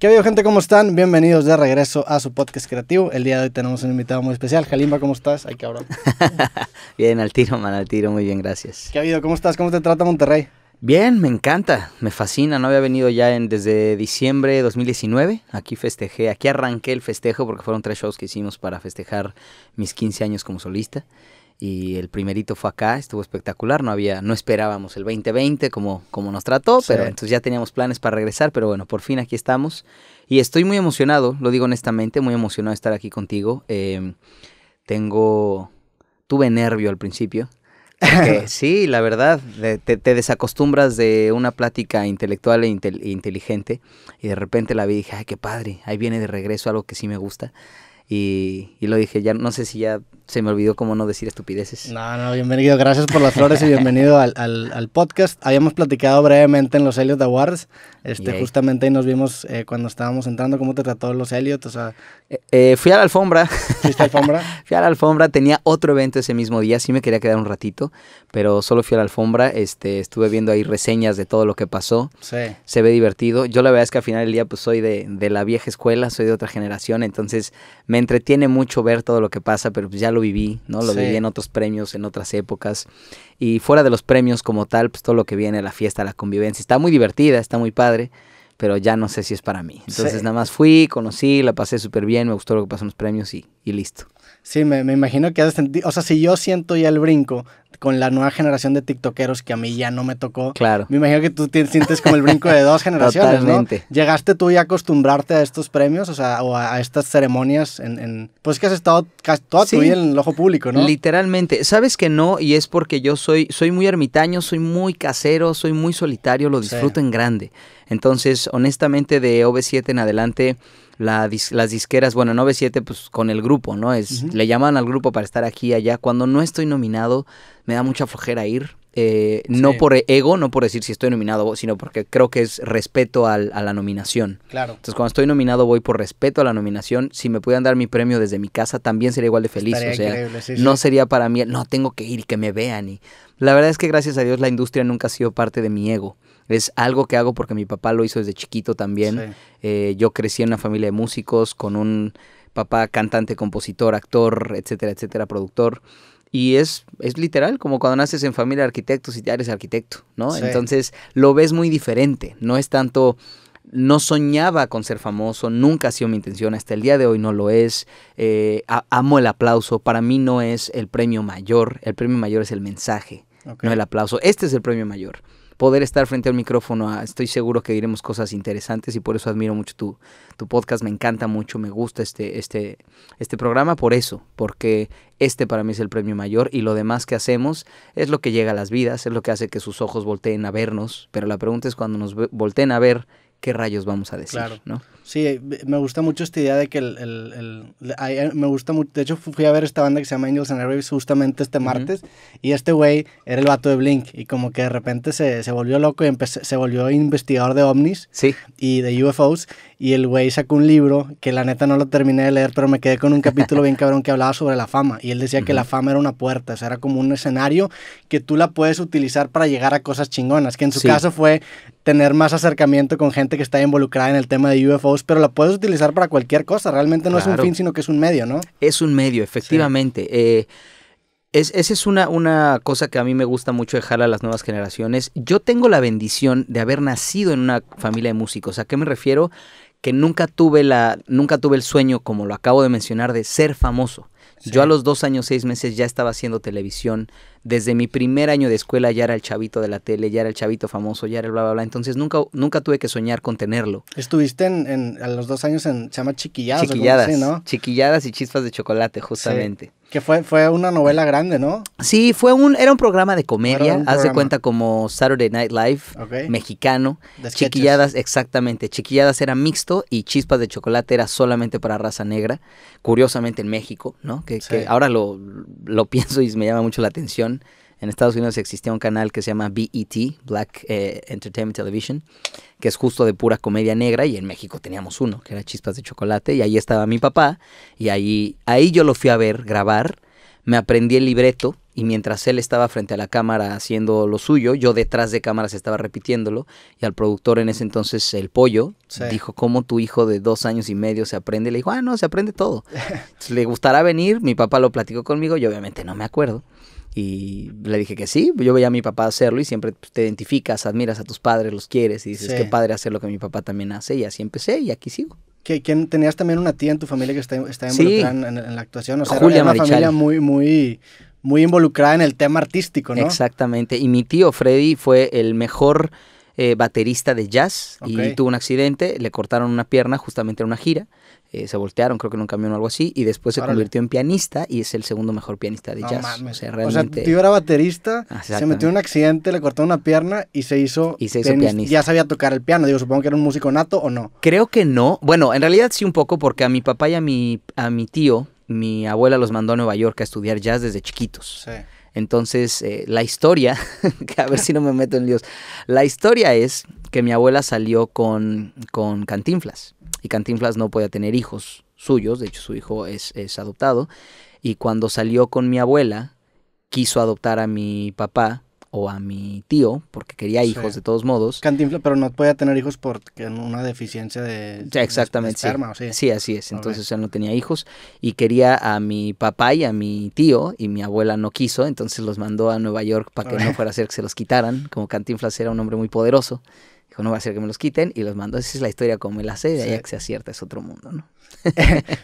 ¿Qué ha habido, gente? ¿Cómo están? Bienvenidos de regreso a su podcast creativo. El día de hoy tenemos un invitado muy especial. Jalimba, ¿cómo estás? Ay, cabrón. bien, al tiro, man, al tiro. Muy bien, gracias. ¿Qué ha habido? ¿Cómo estás? ¿Cómo te trata Monterrey? Bien, me encanta, me fascina. No había venido ya en, desde diciembre de 2019. Aquí festejé, aquí arranqué el festejo porque fueron tres shows que hicimos para festejar mis 15 años como solista y el primerito fue acá, estuvo espectacular, no había, no esperábamos el 2020 como, como nos trató, pero entonces ya teníamos planes para regresar, pero bueno, por fin aquí estamos y estoy muy emocionado, lo digo honestamente, muy emocionado de estar aquí contigo. Em, tengo, tuve nervio al principio. sí, la verdad, te, desacostumbras de una plática intelectual e, inteligente y de repente la vi y dije, ay, qué padre, ahí viene de regreso algo que sí me gusta. Y, y, lo dije, ya no sé si ya se me olvidó cómo no decir estupideces. No, no, bienvenido. Gracias por las flores y bienvenido al, podcast. Habíamos platicado brevemente en los Elliot Awards. Este, justamente ahí nos vimos eh, cuando estábamos entrando. ¿Cómo te trató los Elliot? O sea, eh, eh, fui a la alfombra. ¿Fuiste a la alfombra? fui a la alfombra. Tenía otro evento ese mismo día. Sí me quería quedar un ratito, pero solo fui a la alfombra. Este, estuve viendo ahí reseñas de todo lo que pasó. Se ve divertido. Yo la verdad es que al final del día pues soy de, la vieja escuela, soy de otra generación. Entonces me entretiene mucho ver todo lo que pasa, pero ya lo viví, ¿no? Lo viví en otros premios, en otras épocas. Y fuera de los premios como tal, pues todo lo que viene, la fiesta, la convivencia, está muy divertida, está muy padre, pero ya no sé si es para mí. Entonces nada más fui, conocí, la pasé súper bien, me gustó lo que pasó en los premios y listo. Sí, me, imagino que has sentido, o sea, si yo siento ya el brinco con la nueva generación de tiktokeros que a mí ya no me tocó, claro. me imagino que tú sientes como el brinco de dos generaciones, Totalmente. ¿no? ¿Llegaste tú ya a acostumbrarte a estos premios, o sea, o a, estas ceremonias en, Pues que has estado casi tu vida en el ojo público, ¿no? Literalmente. Sabes que no, y es porque yo soy, soy muy ermitaño, soy muy casero, soy muy solitario, lo disfruto en grande. Entonces, honestamente, de OV7 en adelante la las disqueras, bueno, 97 pues con el grupo, ¿no? Es, Le llaman al grupo para estar aquí y allá. Cuando no estoy nominado, me da mucha flojera ir. Eh, no por ego, no por decir si estoy nominado, sino porque creo que es respeto a la nominación. Claro. Entonces, cuando estoy nominado, voy por respeto a la nominación. Si me pudieran dar mi premio desde mi casa, también sería igual de feliz. o sea, no sería para mí, no, tengo que ir y que me vean. Y la verdad es que gracias a Dios la industria nunca ha sido parte de mi ego. Es algo que hago porque mi papá lo hizo desde chiquito también. Eh, yo crecí en una familia de músicos con un papá cantante, compositor, actor, etcétera, etcétera, productor. Y es, es literal, como cuando naces en familia de arquitectos y ya eres arquitecto, ¿no? Entonces lo ves muy diferente. No es tanto no soñaba con ser famoso, nunca ha sido mi intención, hasta el día de hoy no lo es. Eh, amo el aplauso, para mí no es el premio mayor, el premio mayor es el mensaje, no el aplauso. Este es el premio mayor poder estar frente al micrófono. Ah, estoy seguro que diremos cosas interesantes y por eso admiro mucho tu, podcast. Me encanta mucho, me gusta este, este, este programa por eso, porque este para mí es el premio mayor y lo demás que hacemos es lo que llega a las vidas, es lo que hace que sus ojos volteen a vernos. Pero la pregunta es cuando nos volteen a ver, ¿qué rayos vamos a decir? Claro. ¿no? Sí, me gusta mucho esta idea de que el, el, el, eh, me gusta mucho, de hecho fui a ver esta banda que se llama Angels and Airwaves justamente este martes y este güey era el vato de Blink y como que de repente se, se volvió loco y se volvió investigador de ovnis sí. y de UFOs y el güey sacó un libro que la neta no lo terminé de leer pero me quedé con un capítulo bien cabrón que hablaba sobre la fama y él decía que la fama era una puerta, o sea, era como un escenario que tú la puedes utilizar para llegar a cosas chingonas, que en su caso fue tener más acercamiento con gente que está involucrada en el tema de UFOs pues, pero la puedes utilizar para cualquier cosa. Realmente no es un fin, sino que es un medio, ¿no? Es un medio, efectivamente. Eh, esa es una, una, cosa que a mí me gusta mucho dejar a las nuevas generaciones. Yo tengo la bendición de haber nacido en una familia de músicos. ¿A qué me refiero? Que nunca tuve, la, nunca tuve el sueño, como lo acabo de mencionar, de ser famoso. Yo a los dos años, seis meses ya estaba haciendo televisión. Desde mi primer año de escuela ya era el chavito de la tele, ya era el chavito famoso, ya era el bla, bla, bla. Entonces nunca, nunca tuve que soñar con tenerlo. Estuviste en, en a los dos años en, se llama Chiquilladas. Chiquilladas, ¿no? Chiquilladas y chispas de chocolate, justamente. Que fue, fue una novela grande, ¿no? Sí, fue un, era un programa de comedia, haz de cuenta como Saturday Night Live, mexicano. Chiquilladas, exactamente. Chiquilladas era mixto y Chispas de Chocolate era solamente para raza negra, curiosamente en México, ¿no? Que, ahora lo, lo pienso y me llama mucho la atención en Estados Unidos existía un canal que se llama BET, Black eh, Entertainment Television, que es justo de pura comedia negra, y en México teníamos uno, que era Chispas de Chocolate, y ahí estaba mi papá, y ahí, ahí yo lo fui a ver, grabar, me aprendí el libreto, y mientras él estaba frente a la cámara haciendo lo suyo, yo detrás de cámaras estaba repitiéndolo y al productor en ese entonces, el pollo, dijo, ¿cómo tu hijo de dos años y medio se aprende? Le dijo, ah, no, se aprende todo. le gustará venir, mi papá lo platicó conmigo, yo obviamente no me acuerdo. Y le dije que sí, yo veía a mi papá hacerlo y siempre te identificas, admiras a tus padres, los quieres y dices, que qué padre hacer lo que mi papá también hace. Y así empecé y aquí sigo. ¿Que, tenías también una tía en tu familia que está, involucrada en, la actuación? O sea, una familia muy, muy, muy involucrada en el tema artístico, Exactamente. Y mi tío Freddy fue el mejor eh, baterista de jazz y tuvo un accidente, le cortaron una pierna justamente en una gira eh, se voltearon, creo que en un camión o algo así, y después se convirtió en pianista y es el segundo mejor pianista de jazz. O sea, realmente... tío era baterista, ah, se metió en un accidente, le cortó una pierna y se hizo, y se hizo pianista. Ya sabía tocar el piano, digo, supongo que era un músico nato o no. Creo que no. Bueno, en realidad sí un poco, porque a mi papá y a mi, a mi tío, mi abuela los mandó a Nueva York a estudiar jazz desde chiquitos. Entonces, eh, la historia, a ver si no me meto en líos, la historia es que mi abuela salió con, con Cantinflas y Cantinflas no podía tener hijos suyos, de hecho su hijo es, es adoptado, y cuando salió con mi abuela, quiso adoptar a mi papá, o a mi tío, porque quería hijos de todos modos. Cantinflas, pero no podía tener hijos porque una deficiencia de, sí, exactamente, sí. sí. así es. Entonces ya no tenía hijos y quería a mi papá y a mi tío y mi abuela no quiso, entonces los mandó a Nueva York para que no fuera a ser que se los quitaran, como Cantinflas era un hombre muy poderoso. Dijo, no va a ser que me los quiten y los mando. Esa es la historia como la sé, de que se acierta, es otro mundo, ¿no?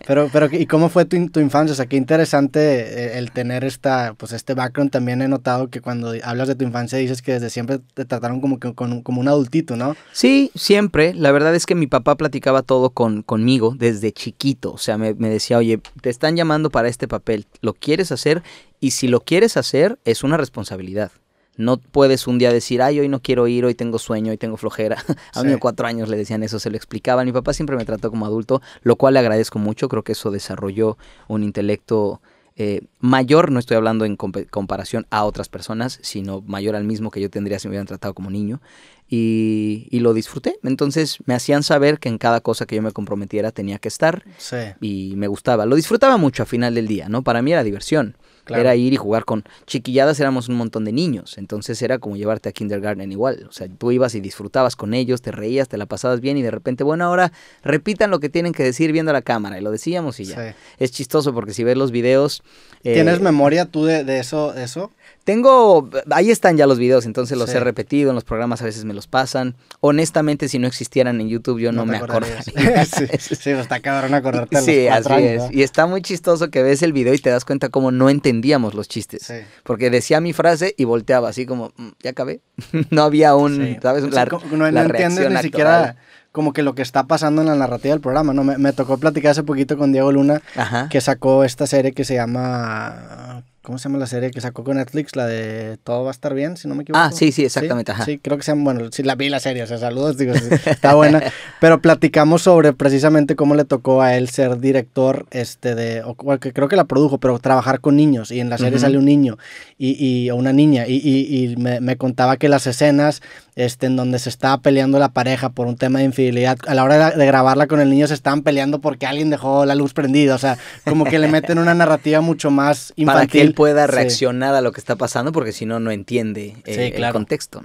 pero, pero, ¿y cómo fue tu, infancia? O sea, qué interesante eh, el tener esta, pues este background. También he notado que cuando hablas de tu infancia dices que desde siempre te trataron como, como un adultito, ¿no? Sí, siempre. La verdad es que mi papá platicaba todo con, conmigo desde chiquito. O sea, me, me decía, oye, te están llamando para este papel, ¿lo quieres hacer? Y si lo quieres hacer, es una responsabilidad. No puedes un día decir, ay, hoy no quiero ir, hoy tengo sueño, hoy tengo flojera. A mí cuatro años le decían eso, se lo explicaban. Mi papá siempre me trató como adulto, lo cual le agradezco mucho. Creo que eso desarrolló un intelecto eh, mayor, no estoy hablando en comparación a otras personas, sino mayor al mismo que yo tendría si me hubieran tratado como niño. Y, y lo disfruté. Entonces me hacían saber que en cada cosa que yo me comprometiera tenía que estar. Sí. Y me gustaba. Lo disfrutaba mucho a final del día, ¿no? Para mí era diversión. Era ir y jugar con chiquilladas, éramos un montón de niños, entonces era como llevarte a kindergarten igual, o sea, tú ibas y disfrutabas con ellos, te reías, te la pasabas bien y de repente, bueno, ahora repitan lo que tienen que decir viendo la cámara y lo decíamos y ya. Es chistoso porque si ves los videos... Eh, ¿Tienes memoria tú de, de eso, de eso? Tengo, ahí están ya los videos, entonces los he repetido, en los programas a veces me los pasan. Honestamente, si no existieran en YouTube, yo no, me acordaría. sí, sí, pues está cabrón acordarte. Sí, así es. Y está muy chistoso que ves el video y te das cuenta cómo no entendíamos los chistes. Porque decía mi frase y volteaba así como, mm, ya acabé. no había un, ¿sabes? no, entiendes ni siquiera como que lo que está pasando en la narrativa del programa, ¿no? Me, tocó platicar hace poquito con Diego Luna, que sacó esta serie que se llama ¿Cómo se llama la serie que sacó con Netflix? La de Todo va a estar bien, si no me ah, equivoco. Ah, sí, sí, exactamente. Sí, creo que se llama, bueno, sí la vi la serie, o sea, saludos, digo, está buena. Pero platicamos sobre precisamente cómo le tocó a él ser director, este, de, o, que creo que la produjo, pero trabajar con niños. Y en la serie sale un niño y, una niña. Y, me, contaba que las escenas este, en donde se estaba peleando la pareja por un tema de infidelidad, a la hora de, de grabarla con el niño se estaban peleando porque alguien dejó la luz prendida. O sea, como que le meten una narrativa mucho más infantil pueda reaccionar a lo que está pasando, porque si no, no entiende eh, el contexto.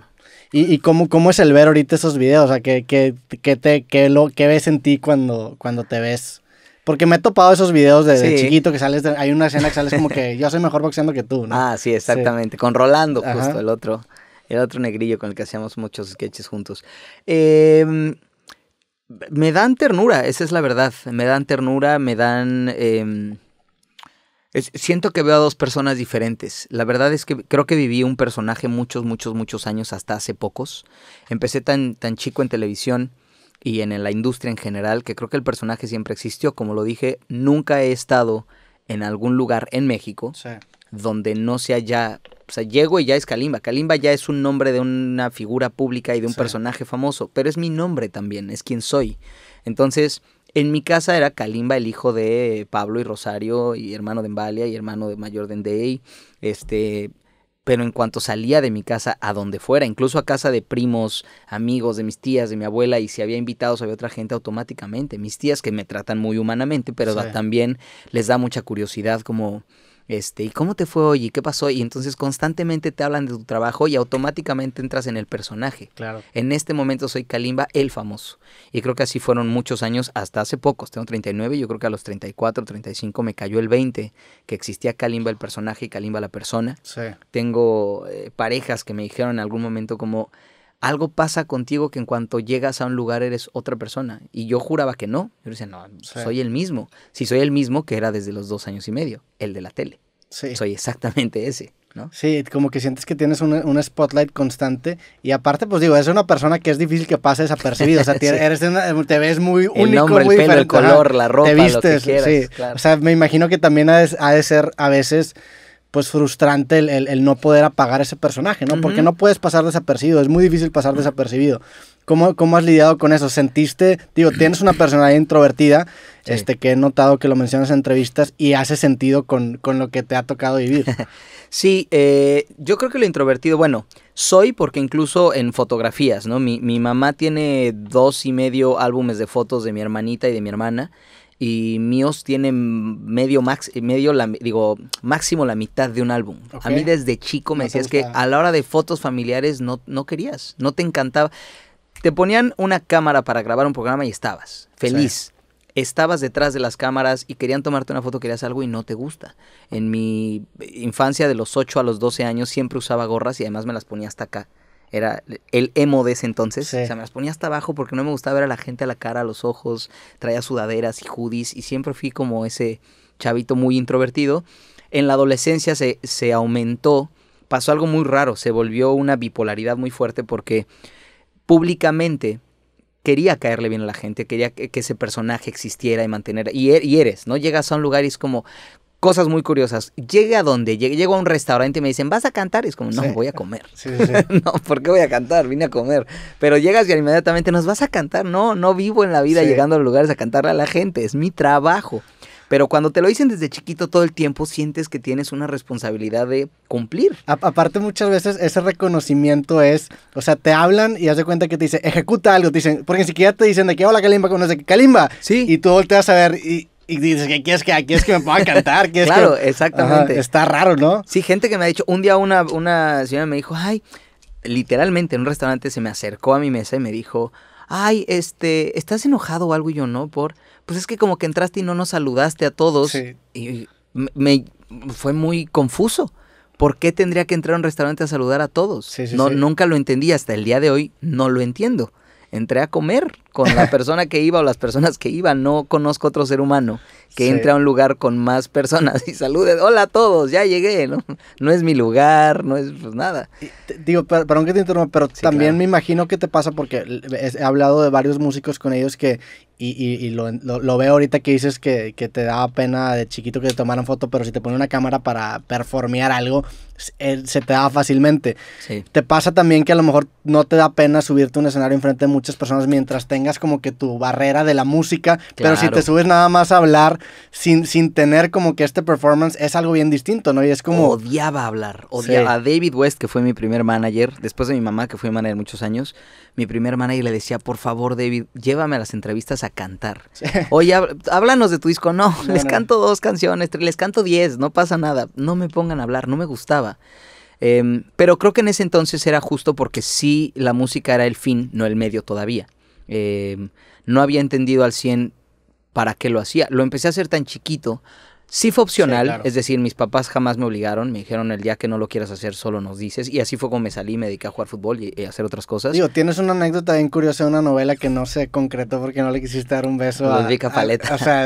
¿Y, cómo, es el ver ahorita esos videos? O sea, ¿qué, te, qué lo, qué ves en ti cuando, cuando te ves? Porque me he topado esos videos de, chiquito que sales, hay una escena que sales como que yo soy mejor boxeando que tú, ¿no? Ah, sí, exactamente. Con Rolando, justo, el otro, el otro negrillo con el que hacíamos muchos sketches juntos. Em, me dan ternura, esa es la verdad. Me dan ternura, me dan... Em, siento que veo a dos personas diferentes. La verdad es que creo que viví un personaje muchos, muchos, muchos años hasta hace pocos. Empecé tan, tan chico en televisión y en, la industria en general que creo que el personaje siempre existió. Como lo dije, nunca he estado en algún lugar en México donde no sea ya... O sea, llego y ya es Kalimba. Kalimba ya es un nombre de una figura pública y de un personaje famoso, pero es mi nombre también, es quien soy. Entonces, en mi casa era Kalimba, el hijo de Pablo y Rosario, y hermano de Embalia, y hermano de Mayor de Este, pero en cuanto salía de mi casa a donde fuera, incluso a casa de primos, amigos, de mis tías, de mi abuela, y si había invitados, había otra gente automáticamente. Mis tías que me tratan muy humanamente, pero también les da mucha curiosidad como este, ¿y cómo te fue hoy? ¿Y qué pasó? Y entonces constantemente te hablan de tu trabajo y automáticamente entras en el personaje. Claro. En este momento soy Kalimba, el famoso. Y creo que así fueron muchos años, hasta hace pocos. Tengo 39, yo creo que a los 34, 35 me cayó el 20, que existía Kalimba el personaje y Kalimba la persona. Sí. Tengo eh, parejas que me dijeron en algún momento como algo pasa contigo que en cuanto llegas a un lugar eres otra persona. Y yo juraba que no. Yo decía, no, soy el mismo. Si soy el mismo que era desde los dos años y medio, el de la tele. Sí. Soy exactamente ese. ¿No? Sí, como que sientes que tienes un, spotlight constante y aparte, pues digo, es una persona que es difícil que pase desapercibido, o sea, eres te ves muy único, el nombre, el pelo, el color, la ropa, lo que sí. O sea, me imagino que también ha de ser a veces pues frustrante el, no poder apagar ese personaje, ¿no? Porque no puedes pasar desapercibido, es muy difícil pasar desapercibido. ¿Cómo, ¿Cómo, has lidiado con eso? ¿Sentiste, digo, tienes una personalidad introvertida, este, que he notado que lo mencionas en entrevistas y hace sentido con, con lo que te ha tocado vivir? sí, eh, yo creo que lo introvertido, bueno, soy porque incluso en fotografías, ¿no? Mi, mi mamá tiene dos y medio álbumes de fotos de mi hermanita y de mi hermana y míos tienen medio max, medio la, digo máximo la mitad de un álbum. A mí desde chico me decías que a la hora de fotos familiares no, no querías, no te encantaba. Te ponían una cámara para grabar un programa y estabas feliz. Estabas detrás de las cámaras y querían tomarte una foto, querías algo y no te gusta. En mi infancia de los 8 a los 12 años siempre usaba gorras y además me las ponía hasta acá era el emo de ese entonces. O sea, me las ponía hasta abajo porque no me gustaba ver a la gente a la cara, a los ojos, traía sudaderas y hoodies y siempre fui como ese chavito muy introvertido. En la adolescencia se, se aumentó, pasó algo muy raro, se volvió una bipolaridad muy fuerte porque públicamente quería caerle bien a la gente, quería que, ese personaje existiera y mantener. Er, y, eres, ¿no? Llegas a un lugar y es como, cosas muy curiosas. Llegué a donde, llegué, llego a un restaurante y me dicen, ¿vas a cantar? es como, no, voy a comer. no, ¿por qué voy a cantar? Vine a comer. Pero llegas y inmediatamente nos vas a cantar. No, no vivo en la vida llegando a lugares a cantarle a la gente, es mi trabajo. Pero cuando te lo dicen desde chiquito todo el tiempo, sientes que tienes una responsabilidad de cumplir. aparte, muchas veces ese reconocimiento es, o sea, te hablan y hace cuenta que te dicen, ejecuta algo, te dicen, porque ni siquiera te dicen de qué hola, Kalimba, conoce de Kalimba. Sí. Y tú vas a ver y, y dices que quieres que aquí es que me pueda cantar. Que claro, exactamente. está raro, ¿no? Sí, gente que me ha dicho, un día una, señora me dijo, ay, literalmente en un restaurante se me acercó a mi mesa y me dijo, ay, este, ¿estás enojado o algo? Y yo, no, por, pues es que como que entraste y no nos saludaste a todos. Y me, fue muy confuso. ¿Por qué tendría que entrar a un restaurante a saludar a todos? no, Nunca lo entendí, hasta el día de hoy no lo entiendo. Entré a comer, con la persona que iba o las personas que iban. No conozco otro ser humano que entre a un lugar con más personas y salude, hola a todos, ya llegué, ¿no? No es mi lugar, no es pues, nada. digo, pero perdón que te interrumpa, pero también me imagino que te pasa porque he hablado de varios músicos con ellos que, y, y, lo, lo, veo ahorita que dices que, que, te daba pena de chiquito que te tomaran foto, pero si te ponen una cámara para performear algo, se, eh, se te da fácilmente. Sí. Te pasa también que a lo mejor no te da pena subirte a un escenario enfrente de muchas personas mientras tengas tengas como que tu barrera de la música, pero si te subes nada más a hablar sin, sin tener como que este performance es algo bien distinto, ¿no? Y es como... Odiaba hablar, odiaba. A David West, que fue mi primer manager, después de mi mamá, que fue manager muchos años, mi primer manager le decía, por favor, David, llévame a las entrevistas a cantar. Oye, háblanos de tu disco. No, les canto dos canciones, les canto diez, no pasa nada. No me pongan a hablar, no me gustaba. Em, pero creo que en ese entonces era justo porque sí, la música era el fin, no el medio todavía. Em, no había entendido al 100 para qué lo hacía. Lo empecé a hacer tan chiquito. Sí fue opcional, es decir, mis papás jamás me obligaron, me dijeron el día que no lo quieras hacer solo nos dices y así fue como me salí, me dediqué a jugar fútbol y, hacer otras cosas. Digo, tienes una anécdota bien curiosa de una novela que no se concretó porque no le quisiste dar un beso a, Paleta. o sea,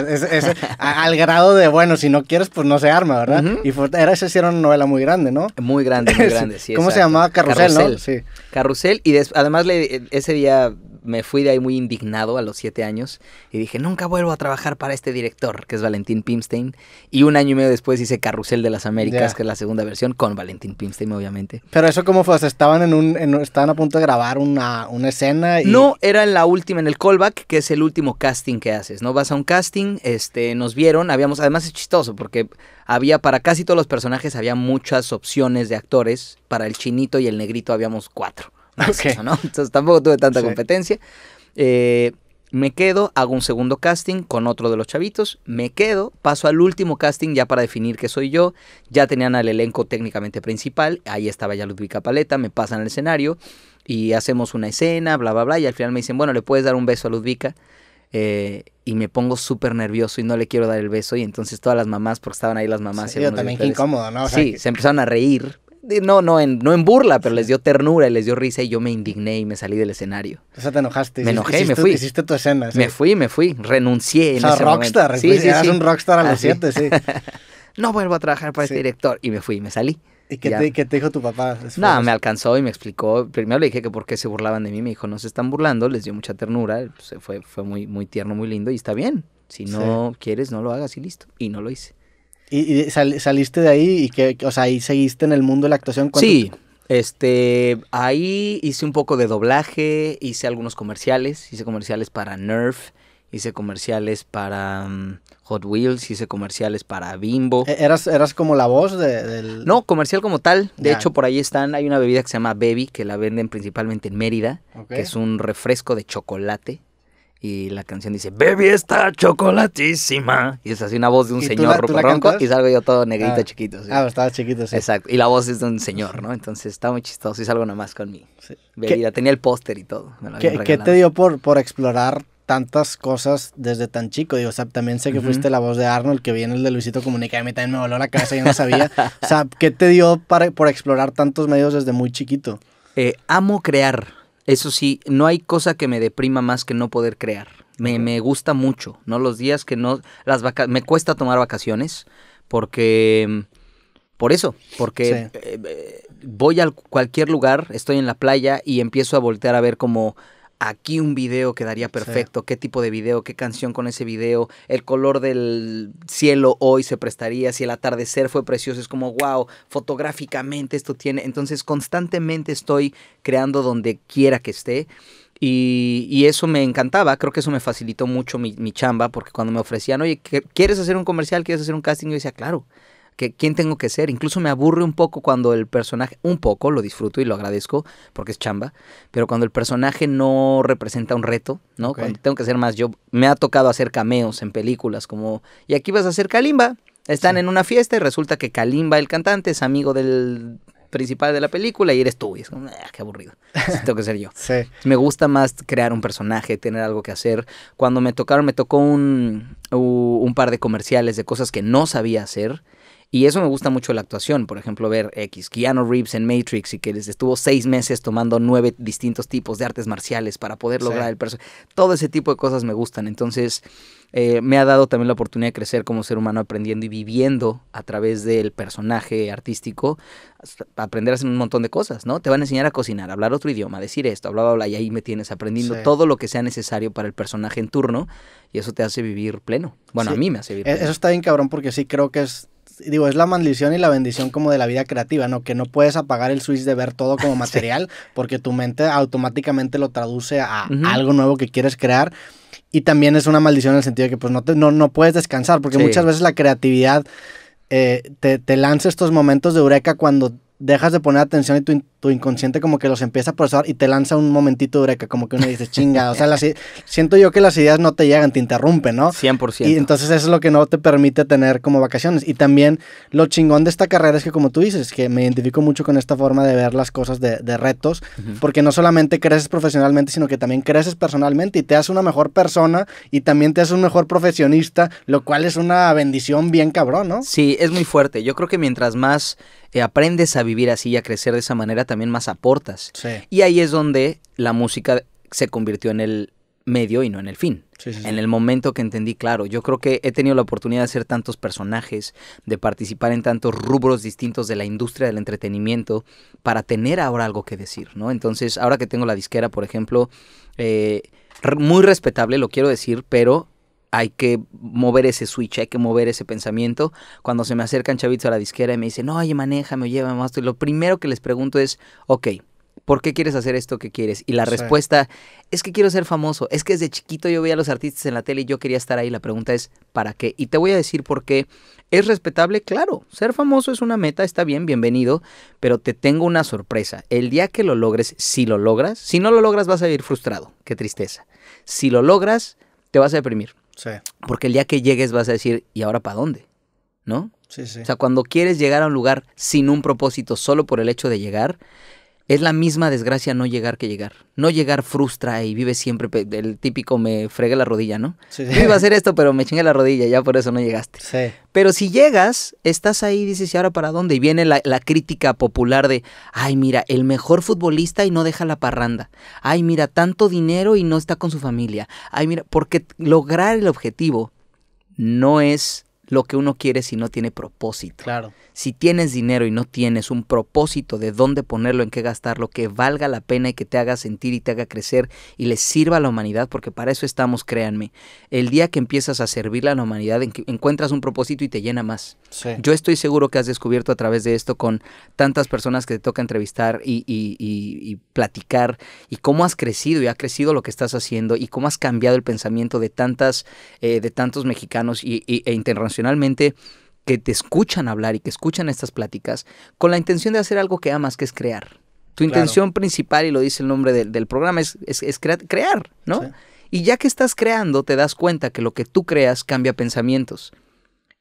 al grado de, bueno, si no quieres, pues no se arma, ¿verdad? Y era, esa era una novela muy grande, ¿no? Muy grande, muy grande, sí. ¿Cómo se llamaba? Carrusel, ¿no? Sí. Carrusel y además ese día me fui de ahí muy indignado a los siete años y dije, nunca vuelvo a trabajar para este director, que es Valentín Pimstein. Y un año y medio después hice Carrusel de las Américas, que es la segunda versión, con Valentín Pimstein, obviamente. Pero eso cómo fue, estaban, en un, estaban a punto de grabar una, escena. No, era en la última, en el callback, que es el último casting que haces, ¿no? Vas a un casting, este, nos vieron, habíamos, además es chistoso, porque había para casi todos los personajes, había muchas opciones de actores, para el chinito y el negrito habíamos cuatro. ¿no? Entonces tampoco tuve tanta competencia. Eh, me quedo, hago un segundo casting con otro de los chavitos, me quedo, paso al último casting ya para definir que soy yo. Ya tenían al elenco técnicamente principal, ahí estaba ya Ludvika Paleta, me pasan al escenario y hacemos una escena, bla, bla, bla, y al final me dicen, bueno, le puedes dar un beso a Ludvika. Eh, y me pongo súper nervioso y no le quiero dar el beso. Y entonces todas las mamás, porque estaban ahí las mamás. también incómodo, sí, se empezaron a reír no, no en, no en burla, pero les dio ternura y les dio risa y yo me indigné y me salí del escenario. O sea, te enojaste. Me enojé y me fui. Hiciste tu escena. Me fui, me fui. Renuncié. O rockstar. Sí, pues, sí, un rockstar a los sí. no vuelvo a trabajar para este director. Y me fui, me salí. ¿Y qué te, dijo tu papá? No, me alcanzó y me explicó. Primero le dije que por qué se burlaban de mí. Me dijo, no se están burlando, les dio mucha ternura. fue, fue muy, muy tierno, muy lindo y está bien. Si no quieres, no lo hagas y listo. Y no lo hice. Y, saliste de ahí y que, o sea, ahí seguiste en el mundo de la actuación. Sí, este, ahí hice un poco de doblaje, hice algunos comerciales, hice comerciales para Nerf, hice comerciales para mm, Hot Wheels, hice comerciales para Bimbo. E, ¿Eras, eras como la voz de, del...? No, comercial como tal. De hecho, por ahí están, hay una bebida que se llama Baby, que la venden principalmente en Mérida, que es un refresco de chocolate y la canción dice, Baby está chocolatísima. Y es así una voz de un señor ronco y salgo yo todo ah. negrito chiquito. Ah, pues, estaba chiquito, sí. Exacto. Y la voz es de un señor, ¿no? Entonces está muy chistoso y salgo nomás más con mi bebida. Tenía el póster y todo. ¿Qué, te dio por, por explorar tantas cosas desde tan chico. Digo, o sea, también sé que fuiste la voz de Arnold, que viene el de Luisito Comunica, a mí también me voló la cabeza, yo no sabía. o sea, ¿qué te dio para, por explorar tantos medios desde muy chiquito? Eh, amo crear. Eso sí, no hay cosa que me deprima más que no poder crear. Me, me gusta mucho, ¿no? Los días que no... Las vaca me cuesta tomar vacaciones porque... Por eso, porque eh, eh, voy a cualquier lugar, estoy en la playa y empiezo a voltear a ver como aquí un video quedaría perfecto, qué tipo de video, qué canción con ese video, el color del cielo hoy se prestaría, si el atardecer fue precioso, es como, wow, fotográficamente esto tiene, entonces constantemente estoy creando donde quiera que esté. Y, eso me encantaba, creo que eso me facilitó mucho mi, mi chamba, porque cuando me ofrecían, oye, ¿quieres hacer un comercial? ¿Quieres hacer un casting? Yo decía, claro, que, quién tengo que ser. Incluso me aburre un poco cuando el personaje, un poco, lo disfruto y lo agradezco porque es chamba, pero cuando el personaje no representa un reto, ¿no? Cuando tengo que ser más yo, me ha tocado hacer cameos en películas como, y aquí vas a ser Kalimba. Están en una fiesta y resulta que Kalimba, el cantante, es amigo del principal de la película y eres tú. Y es como, ah, qué aburrido. tengo que ser yo. Me gusta más crear un personaje, tener algo que hacer. Cuando me tocaron, me tocó un, un par de comerciales de cosas que no sabía hacer. Y eso me gusta mucho la actuación. Por ejemplo, ver X, Keanu Reeves en Matrix y que les estuvo seis meses tomando nueve distintos tipos de artes marciales para poder lograr el personaje. Todo ese tipo de cosas me gustan. Entonces, eh, me ha dado también la oportunidad de crecer como ser humano aprendiendo y viviendo a través del personaje artístico, aprender un montón de cosas, ¿no? Te van a enseñar a cocinar, hablar otro idioma, decir esto, bla, bla, bla, y ahí me tienes aprendiendo todo lo que sea necesario para el personaje en turno y eso te hace vivir pleno. Bueno, a mí me hace vivir e, pleno. Eso está bien cabrón porque sí creo que es digo, es la maldición y la bendición como de la vida creativa, ¿no? Que no puedes apagar el switch de ver todo como material porque tu mente automáticamente lo traduce a algo nuevo que quieres crear. Y también es una maldición en el sentido de que pues no, te, no, no puedes descansar porque muchas veces la creatividad... Eh, te, te lanza estos momentos de eureka cuando dejas de poner atención y tu, inconsciente como que los empieza a procesar y te lanza un momentito eureka, como que uno dice, chinga, o sea, siento yo que las ideas no te llegan, te interrumpen, ¿no? 100%. Y entonces eso es lo que no te permite tener como vacaciones. Y también lo chingón de esta carrera es que como tú dices, que me identifico mucho con esta forma de ver las cosas de, retos, porque no solamente creces profesionalmente, sino que también creces personalmente y te haces una mejor persona y también te haces un mejor profesionista, lo cual es una bendición bien cabrón, ¿no? Sí, es muy fuerte. Yo creo que mientras más eh, aprendes a vivir así y a crecer de esa manera, también más aportas. Y ahí es donde la música se convirtió en el medio y no en el fin. en el momento que entendí, claro, yo creo que he tenido la oportunidad de hacer tantos personajes, de participar en tantos rubros distintos de la industria del entretenimiento, para tener ahora algo que decir, ¿no? Entonces, ahora que tengo la disquera, por ejemplo, eh, muy respetable, lo quiero decir, pero hay que mover ese switch, hay que mover ese pensamiento. Cuando se me acercan chavitos a la disquera y me dicen, no, oye, me más Y lo primero que les pregunto es, ok, ¿por qué quieres hacer esto que quieres? Y la respuesta es que quiero ser famoso. Es que desde chiquito yo veía a los artistas en la tele y yo quería estar ahí. La pregunta es, ¿para qué? Y te voy a decir por qué. Es respetable, claro. Ser famoso es una meta, está bien, bienvenido. Pero te tengo una sorpresa. El día que lo logres, si lo logras, si no lo logras vas a vivir frustrado. Qué tristeza. Si lo logras, te vas a deprimir porque el día que llegues vas a decir, ¿y ahora para dónde? ¿No? O sea, cuando quieres llegar a un lugar sin un propósito solo por el hecho de llegar, es la misma desgracia no llegar que llegar. No llegar frustra y vive siempre el típico me fregué la rodilla, ¿no? Yo iba a hacer esto, pero me chingué la rodilla, ya por eso no llegaste. Pero si llegas, estás ahí y dices, ¿y ahora para dónde? Y viene la, crítica popular de, ay, mira, el mejor futbolista y no deja la parranda. Ay, mira, tanto dinero y no está con su familia. Ay, mira, porque lograr el objetivo no es lo que uno quiere si no tiene propósito. Claro. Si tienes dinero y no tienes un propósito de dónde ponerlo, en qué gastarlo, que valga la pena y que te haga sentir y te haga crecer y le sirva a la humanidad, porque para eso estamos, créanme. El día que empiezas a servirle a la humanidad, encuentras un propósito y te llena más. Yo estoy seguro que has descubierto a través de esto con tantas personas que te toca entrevistar y, platicar y cómo has crecido y ha crecido lo que estás haciendo y cómo has cambiado el pensamiento de tantas, eh, de tantos mexicanos e internacionales que te escuchan hablar y que escuchan estas pláticas con la intención de hacer algo que amas, que es crear. Tu intención principal, y lo dice el nombre del, programa, es, crear, ¿no? Y ya que estás creando, te das cuenta que lo que tú creas cambia pensamientos.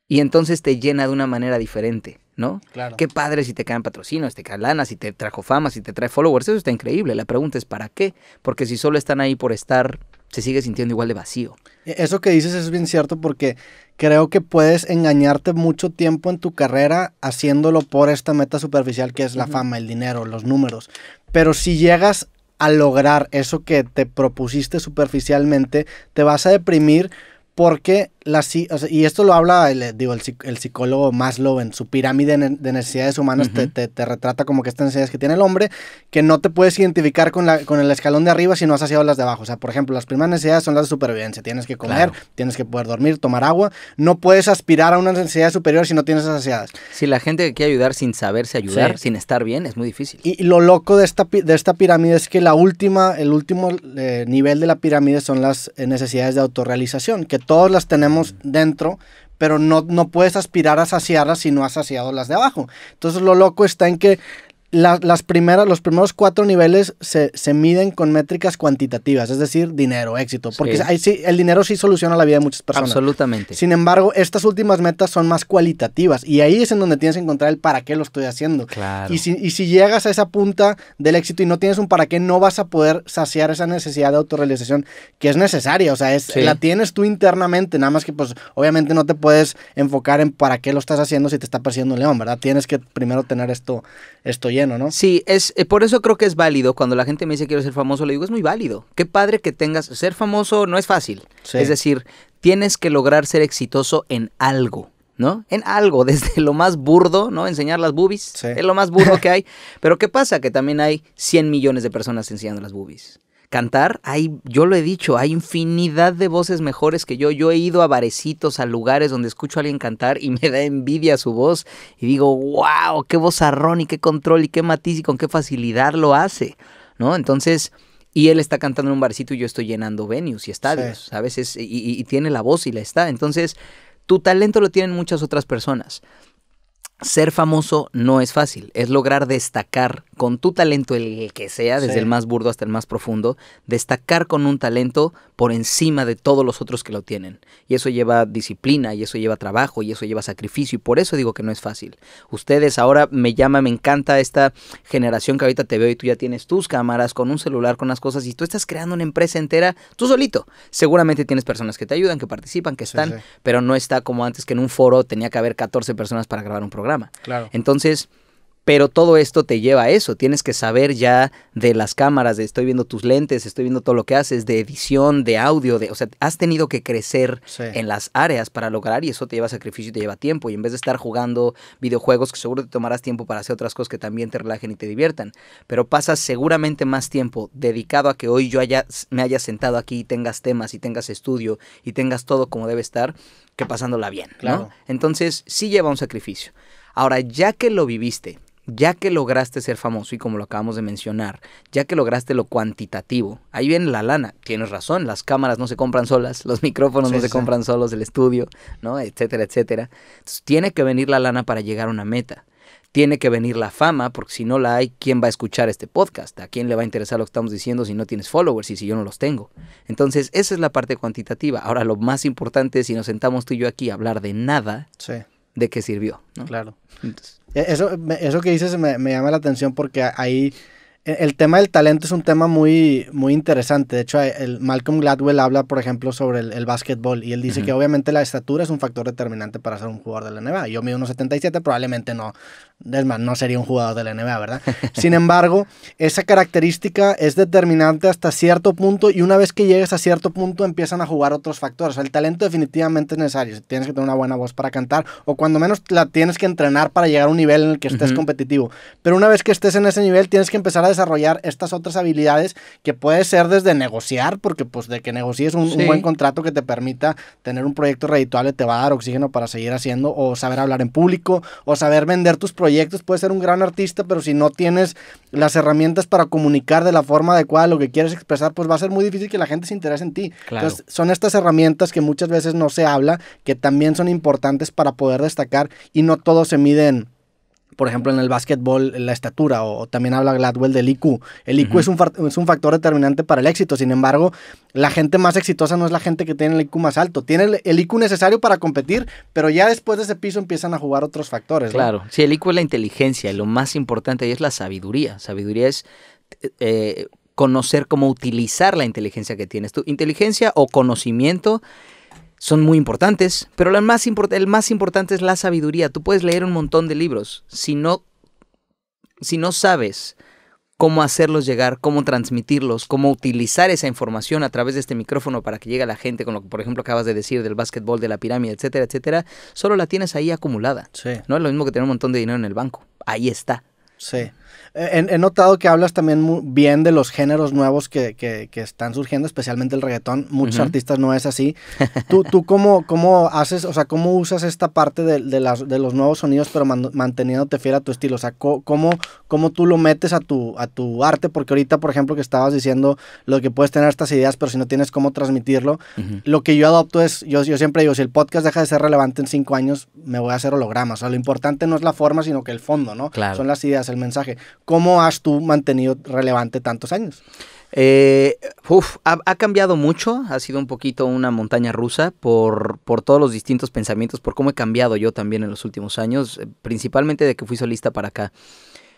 Y entonces te llena de una manera diferente, ¿no? Claro. Qué padre si te caen patrocinios, te caen lanas, si te trajo fama, si te trae followers. Eso está increíble. La pregunta es ¿para qué? Porque si solo están ahí por estar, se sigue sintiendo igual de vacío. E-, eso que dices es bien cierto porque creo que puedes engañarte mucho tiempo en tu carrera haciéndolo por esta meta superficial que es la fama, el dinero, los números. Pero si llegas a lograr eso que te propusiste superficialmente, te vas a deprimir porque y esto lo habla el, digo, el, psicólogo Maslow en su pirámide de necesidades humanas, te, te, retrata como que estas necesidades que tiene el hombre, que no te puedes identificar con, la, con el escalón de arriba si no has saciado las de abajo. O sea, por ejemplo, las primeras necesidades son las de supervivencia. Tienes que comer, tienes que poder dormir, tomar agua. No puedes aspirar a una necesidad superior si no tienes esas saciadas. Si la gente quiere ayudar sin saberse ayudar, sin estar bien, es muy difícil. Y, lo loco de esta, de esta pirámide es que la última, el último eh, nivel de la pirámide son las eh, necesidades de autorrealización, que todos las tenemos dentro, pero no, no puedes aspirar a saciarlas si no has saciado las de abajo. Entonces lo loco está en que las primeras, los primeros cuatro niveles se, se, miden con métricas cuantitativas, es decir, dinero, éxito. Porque ahí sí, el dinero sí soluciona la vida de muchas personas. Absolutamente. Sin embargo, estas últimas metas son más cualitativas y ahí es en donde tienes que encontrar el para qué lo estoy haciendo. Claro. Y si, y si llegas a esa punta del éxito y no tienes un para qué, no vas a poder saciar esa necesidad de autorrealización que es necesaria. O sea, es, la tienes tú internamente, nada más que pues obviamente no te puedes enfocar en para qué lo estás haciendo si te está persiguiendo un león, ¿verdad? Tienes que primero tener esto, esto Sí, es, eh, por eso creo que es válido. Cuando la gente me dice quiero ser famoso, le digo, es muy válido. Qué padre que tengas. Ser famoso no es fácil. Es decir, tienes que lograr ser exitoso en algo. ¿no? En algo, desde lo más burdo, ¿no? Enseñar las boobies, es lo más burdo que hay. Pero ¿qué pasa? Que también hay 100 millones de personas enseñando las boobies cantar, hay, yo lo he dicho, hay infinidad de voces mejores que yo. Yo he ido a barecitos, a lugares donde escucho a alguien cantar y me da envidia su voz y digo, wow, qué vozarrón y qué control y qué matiz y con qué facilidad lo hace, ¿no? Entonces, y él está cantando en un barecito y yo estoy llenando venues y estadios, a veces y tiene la voz y la está. Entonces, tu talento lo tienen muchas otras personas. Ser famoso no es fácil, es lograr destacar con tu talento, el que sea, desde el más burdo hasta el más profundo, destacar con un talento por encima de todos los otros que lo tienen. Y eso lleva disciplina, y eso lleva trabajo, y eso lleva sacrificio, y por eso digo que no es fácil. Ustedes ahora me llama, me encanta esta generación que ahorita te veo y tú ya tienes tus cámaras, con un celular, con las cosas, y tú estás creando una empresa entera tú solito. Seguramente tienes personas que te ayudan, que participan, que están, pero no está como antes que en un foro tenía que haber 14 personas para grabar un programa. Claro. Entonces, pero todo esto te lleva a eso, tienes que saber ya de las cámaras, de estoy viendo tus lentes, estoy viendo todo lo que haces, de edición, de audio, de, o sea, has tenido que crecer en las áreas para lograr y eso te lleva sacrificio y te lleva tiempo. Y en vez de estar jugando videojuegos, que seguro te tomarás tiempo para hacer otras cosas que también te relajen y te diviertan, pero pasas seguramente más tiempo dedicado a que hoy yo me haya sentado aquí y tengas temas y tengas estudio y tengas todo como debe estar, que pasándola bien. Entonces, sí lleva un sacrificio. Ahora, ya que lo viviste, ya que lograste ser famoso y como lo acabamos de mencionar, ya que lograste lo cuantitativo, ahí viene la lana. Tienes razón, las cámaras no se compran solas, los micrófonos no se compran solos, el estudio, ¿no? Etcétera, etcétera. tiene que venir la lana para llegar a una meta. Tiene que venir la fama, porque si no la hay, ¿quién va a escuchar este podcast? ¿A quién le va a interesar lo que estamos diciendo si no tienes followers y si yo no los tengo? Entonces, esa es la parte cuantitativa. Ahora, lo más importante es si nos sentamos tú y yo aquí a hablar de nada, ¿de qué sirvió? ¿no? Claro. Eso, eso que dices me, me, llama la atención porque ahí e, el tema del talento es un tema muy, muy interesante. De hecho, el Malcolm Gladwell habla, por ejemplo, sobre el, el básquetbol y él dice que obviamente la estatura es un factor determinante para ser un jugador de la NBA. Yo mido unos 77, probablemente no, es no sería un jugador de la NBA, ¿verdad? Sin embargo, esa característica es determinante hasta cierto punto y una vez que llegues a cierto punto empiezan a jugar otros factores. El talento definitivamente es necesario. Tienes que tener una buena voz para cantar o cuando menos la tienes que entrenar para llegar a un nivel en el que estés competitivo. Pero una vez que estés en ese nivel tienes que empezar a desarrollar estas otras habilidades que puede ser desde negociar, porque pues de que negocies un, buen contrato que te permita tener un proyecto redituable te va a dar oxígeno para seguir haciendo o saber hablar en público o saber vender tus proyectos puedes ser un gran artista, pero si no tienes las herramientas para comunicar de la forma adecuada lo que quieres expresar, pues va a ser muy difícil que la gente se interese en ti. son estas herramientas que muchas veces no se habla, que también son importantes para poder destacar y no todos se miden por ejemplo, en el básquetbol, la estatura, o, también habla Gladwell del IQ. El IQ es, un, es un factor determinante para el éxito, sin embargo, la gente más exitosa no es la gente que tiene el IQ más alto, tiene el, IQ necesario para competir, pero ya después de ese piso empiezan a jugar otros factores. Claro, sí, el IQ es la inteligencia, lo más importante ahí es la sabiduría. Sabiduría es... Eh, eh, conocer cómo utilizar la inteligencia que tienes. Tu inteligencia o conocimiento son muy importantes, pero más el más importante es la sabiduría. Tú puedes leer un montón de libros. Si no, si no sabes cómo hacerlos llegar, cómo transmitirlos, cómo utilizar esa información a través de este micrófono para que llegue a la gente, con lo que por ejemplo acabas de decir del básquetbol, de la pirámide, etcétera, etcétera, solo la tienes ahí acumulada. Sí. No es lo mismo que tener un montón de dinero en el banco. Ahí está. Sí. Eh, he, notado que hablas también muy bien de los géneros nuevos que, que, están surgiendo, especialmente el reggaetón. Muchos artistas no es así. ¿Tú, tú cómo, cómo haces, o sea, cómo usas esta parte de, las, de los nuevos sonidos, pero manteniéndote fiel a tu estilo? O sea, ¿cómo, cómo tú lo metes a tu, a tu arte? Porque ahorita, por ejemplo, que estabas diciendo lo que puedes tener estas ideas, pero si no tienes cómo transmitirlo, lo que yo adopto es, yo, yo siempre digo, si el podcast deja de ser relevante en cinco años, me voy a hacer hologramas. O sea, lo importante no es la forma, sino que el fondo, ¿no? Claro. Son las ideas, el mensaje. ¿Cómo has tú mantenido relevante tantos años? Eh, uf, ha, cambiado mucho, ha sido un poquito una montaña rusa por, todos los distintos pensamientos, por cómo he cambiado yo también en los últimos años, eh, principalmente de que fui solista para acá.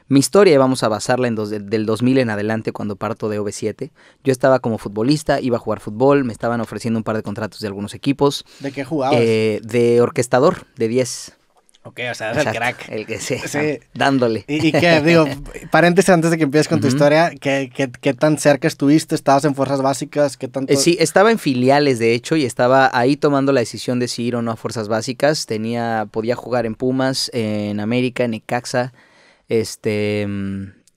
Mi historia vamos a basarla en del 2000 en adelante cuando parto de OV7. Yo estaba como futbolista, iba a jugar fútbol, me estaban ofreciendo un par de contratos de algunos equipos. ¿De qué jugabas? Eh, de orquestador, de 10. Ok, o sea, es el crack. El que se dándole. Y, y, que, digo, paréntesis antes de que empieces con tu historia, ¿qué, tan cerca estuviste? ¿Estabas en fuerzas básicas? ¿Qué tanto... Eh, sí, estaba en filiales, de hecho, y estaba ahí tomando la decisión de si ir o no a fuerzas básicas. Tenía, podía jugar en Pumas, en América, en Ecaxa, este,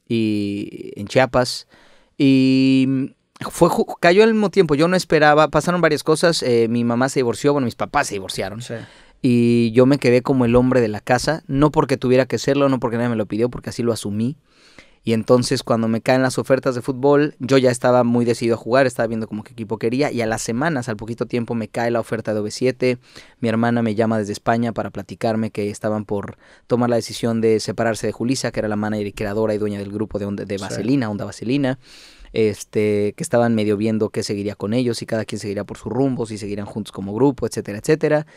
y en Chiapas. Y fue cayó al mismo tiempo. Yo no esperaba. Pasaron varias cosas. Eh, mi mamá se divorció. Bueno, mis papás se divorciaron. Sí y yo me quedé como el hombre de la casa, no porque tuviera que serlo, no porque nadie me lo pidió, porque así lo asumí. Y entonces cuando me caen las ofertas de fútbol, yo ya estaba muy decidido a jugar, estaba viendo como qué equipo quería y a las semanas, al poquito tiempo, me cae la oferta de OV7. Mi hermana me llama desde España para platicarme que estaban por tomar la decisión de separarse de Julisa, que era la manager y creadora y dueña del grupo de, onda, de Vaselina, Onda Vaselina. Este, que estaban medio viendo qué seguiría con ellos y cada quien seguiría por su rumbo, si seguirían juntos como grupo, etcétera, etcétera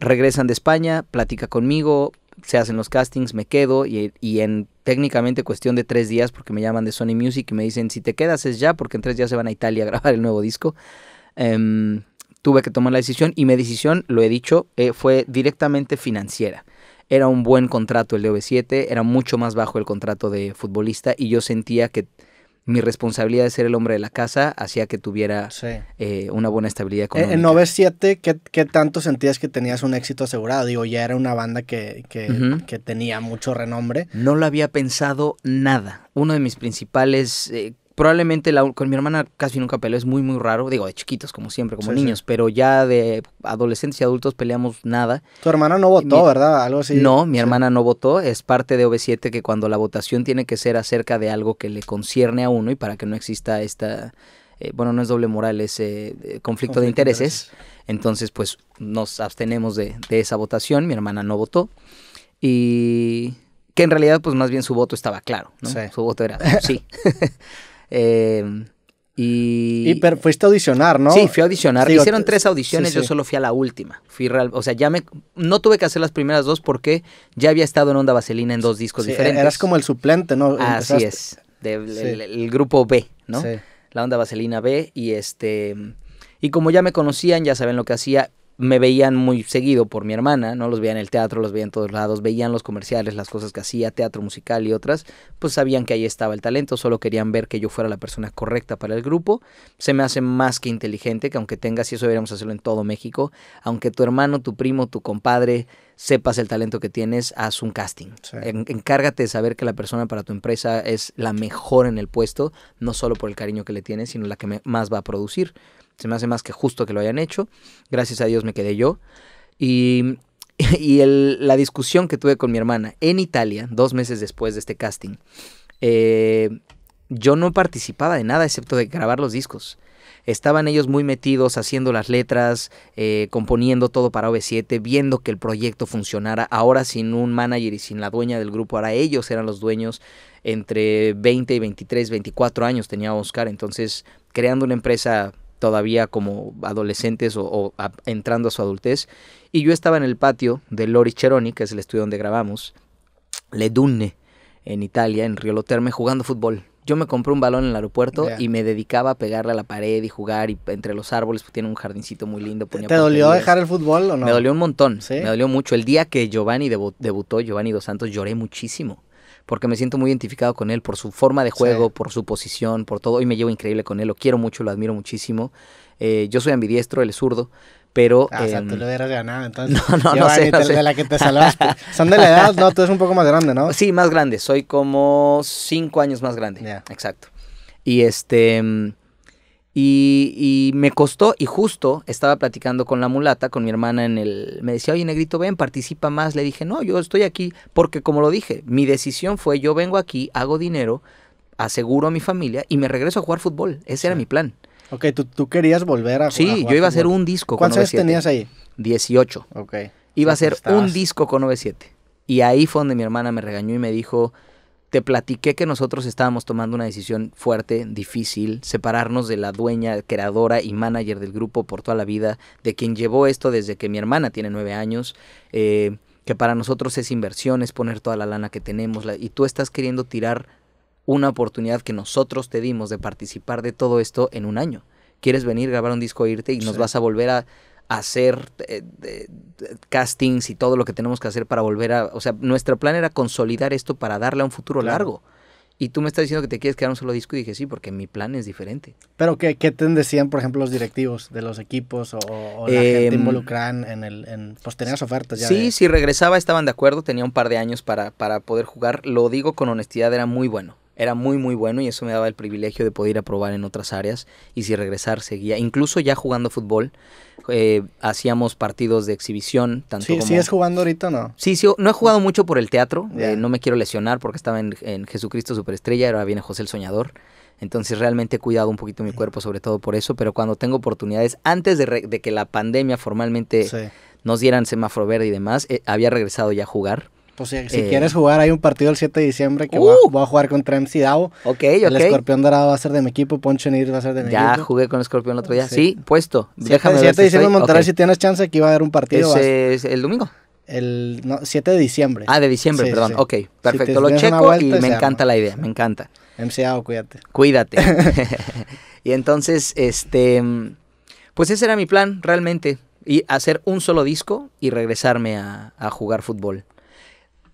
regresan de España, platica conmigo, se hacen los castings, me quedo y, en técnicamente cuestión de tres días, porque me llaman de Sony Music y me dicen, si te quedas es ya, porque en tres días se van a Italia a grabar el nuevo disco. Em, tuve que tomar la decisión y mi decisión, lo he dicho, eh, fue directamente financiera. Era un buen contrato el de OV7, era mucho más bajo el contrato de futbolista y yo sentía que mi responsabilidad de ser el hombre de la casa hacía que tuviera eh, una buena estabilidad eh, económica. En 97, ¿qué, ¿qué tanto sentías que tenías un éxito asegurado? Digo, ya era una banda que, tenía mucho renombre. No lo había pensado nada. Uno de mis principales eh, probablemente con mi hermana casi nunca peleó, es muy, muy raro. Digo, de chiquitos, como siempre, como niños, pero ya de adolescentes y adultos peleamos nada. Tu hermana no votó, ¿verdad? Algo así. No, mi hermana no votó. Es parte de OV7 que cuando la votación tiene que ser acerca de algo que le concierne a uno y para que no exista esta. Eh, bueno, no es doble moral, es eh, conflicto, de intereses. Entonces, pues nos abstenemos de, esa votación. Mi hermana no votó. Y que en realidad, pues más bien su voto estaba claro, ¿no? Su voto era sí. Em, y... fuiste a audicionar, ¿no? Sí, fui a audicionar. Hicieron tres audiciones, yo solo fui a la última. Fui o sea, ya me no tuve que hacer las primeras dos porque ya había estado en Onda Vaselina en dos discos e-, diferentes. Eras como el suplente, ¿no? Así es, del el, grupo B, ¿no? La Onda Vaselina B y este y como ya me conocían, ya saben lo que hacía, me veían muy seguido por mi hermana, ¿no? Los veía en el teatro, los veía en todos lados, veían los comerciales, las cosas que hacía, teatro musical y otras, pues sabían que ahí estaba el talento, solo querían ver que yo fuera la persona correcta para el grupo. Se me hace más que inteligente que aunque tengas, y eso deberíamos hacerlo en todo México, aunque tu hermano, tu primo, tu compadre sepas el talento que tienes, haz un casting. encárgate de saber que la persona para tu empresa es la mejor en el puesto, no solo por el cariño que le tienes, sino la que más va a producir. Se me hace más que justo que lo hayan hecho. Gracias a Dios me quedé yo. Y, y la discusión que tuve con mi hermana en Italia, dos meses después de este casting, eh, yo no participaba de nada excepto de grabar los discos. Estaban ellos muy metidos haciendo las letras, eh, componiendo todo para OV7, viendo que el proyecto funcionara. Ahora sin un manager y sin la dueña del grupo, ahora ellos eran los dueños. Entre 20 y 23, 24 años tenía Oscar, entonces creando una empresa todavía como adolescentes o, entrando a su adultez. Y yo estaba en el patio de Lori Cheroni, que es el estudio donde grabamos, Ledunne, en Italia, en Río Terme, jugando fútbol. Yo me compré un balón en el aeropuerto y me dedicaba a pegarle a la pared y jugar y entre los árboles, pues, tiene un jardincito muy lindo. ¿Te, dolió dejar el fútbol o no? Me dolió un montón, me dolió mucho. El día que Giovanni debutó, Giovanni Dos Santos, lloré muchísimo porque me siento muy identificado con él por su forma de juego, por su posición, por todo. Y me llevo increíble con él, lo quiero mucho, lo admiro muchísimo. Eh, yo soy ambidiestro, él es zurdo, pero... Ah, o sea, em, tú lo hubieras ganado, entonces. No, no, no, sé, no sé. De la que te salvaste. Son de la edad, ¿no? Tú eres un poco más grande, ¿no? Sí, más grande. Soy como cinco años más grande. Exacto. Y este... Em, y, me costó, y justo estaba platicando con la mulata, con mi hermana en el... Me decía, oye, negrito, ven, participa más. Le dije, no, yo estoy aquí porque, como lo dije, mi decisión fue, yo vengo aquí, hago dinero, aseguro a mi familia y me regreso a jugar fútbol. Ese era mi plan. Ok, ¿tú, tú querías volver a, sí, Sí, yo iba a hacer un disco ¿Cuántos años tenías ahí? 18. Ok. Iba a hacer un disco con 97. Y ahí fue donde mi hermana me regañó y me dijo, te platiqué que nosotros estábamos tomando una decisión fuerte, difícil, separarnos de la dueña, creadora y manager del grupo por toda la vida, de quien llevó esto desde que mi hermana tiene nueve años, eh, que para nosotros es inversión, es poner toda la lana que tenemos, y tú estás queriendo tirar una oportunidad que nosotros te dimos de participar de todo esto en un año. Quieres venir, grabar un disco, irte y nos vas a volver a hacer eh, castings y todo lo que tenemos que hacer para volver a... O sea, nuestro plan era consolidar esto para darle a un futuro largo. Y tú me estás diciendo que te quieres quedar un solo disco y dije, sí, porque mi plan es diferente. Pero, ¿qué, te decían, por ejemplo, los directivos de los equipos o, la gente em, involucran en el... pues tenías ofertas ya. Sí, si regresaba estaban de acuerdo, tenía un par de años para, para poder jugar. Lo digo con honestidad, era muy bueno era muy muy bueno y eso me daba el privilegio de poder aprobar en otras áreas y si regresar seguía, incluso ya jugando fútbol. Eh, hacíamos partidos de exhibición. Tanto sí, ¿sigues jugando ahorita no? Sí, sí, no he jugado mucho por el teatro, eh, no me quiero lesionar porque estaba en, Jesucristo Superestrella, ahora viene José el Soñador. Entonces realmente he cuidado un poquito mi cuerpo, sobre todo por eso, pero cuando tengo oportunidades, antes de, de que la pandemia formalmente nos dieran semáforo verde y demás, eh, había regresado ya a jugar. Pues si, si eh. quieres jugar, hay un partido el 7 de diciembre que va uh. voy, a, jugar contra MC Davo. El escorpión dorado va a ser de mi equipo, Poncho Nir va a ser de mi equipo. Ya jugué con el escorpión el otro día. Sí, puesto. El 7 de diciembre en Monterrey, si tienes chance, que iba a haber un partido. el domingo. El no, 7 de diciembre. Ah, de diciembre, perdón. Ok, perfecto. Lo checo y me encanta la idea, me encanta. MCAO, cuídate. Cuídate. y entonces, este, pues ese era mi plan, realmente. Y hacer un solo disco y regresarme a jugar fútbol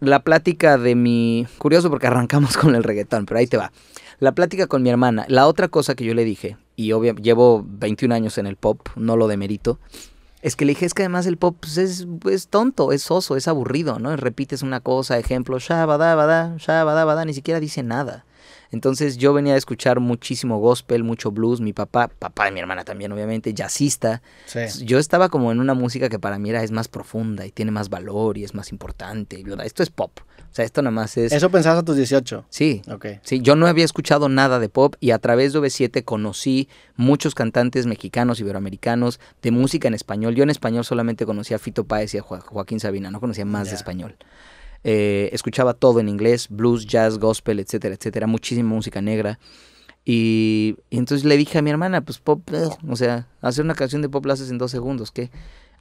la plática de mi... Curioso porque arrancamos con el reggaetón, pero ahí te va. La plática con mi hermana. La otra cosa que yo le dije, y obvio, llevo 21 años en el pop, no lo demerito, es que le dije, es que además el pop pues, es, tonto, es oso, es aburrido, ¿no? Repites una cosa, ejemplo, shabada, bada, shabada, bada, ni siquiera dice nada. Entonces yo venía a escuchar muchísimo gospel, mucho blues, mi papá, papá de mi hermana también obviamente, jazzista. Yo estaba como en una música que para mí era, es más profunda y tiene más valor y es más importante. Esto es pop. O sea, esto nada más es... ¿Eso pensabas a tus 18? Sí. Ok. Sí, yo no había escuchado nada de pop y a través de V 7 conocí muchos cantantes mexicanos, iberoamericanos, de música en español. Yo en español solamente conocía a Fito Páez y a Joaquín Sabina, no conocía más de español. Eh, escuchaba todo en inglés, blues, jazz, gospel, etcétera, etcétera, muchísima música negra. Y, entonces le dije a mi hermana, pues pop, eh, o sea, hacer una canción de pop la haces en dos segundos, que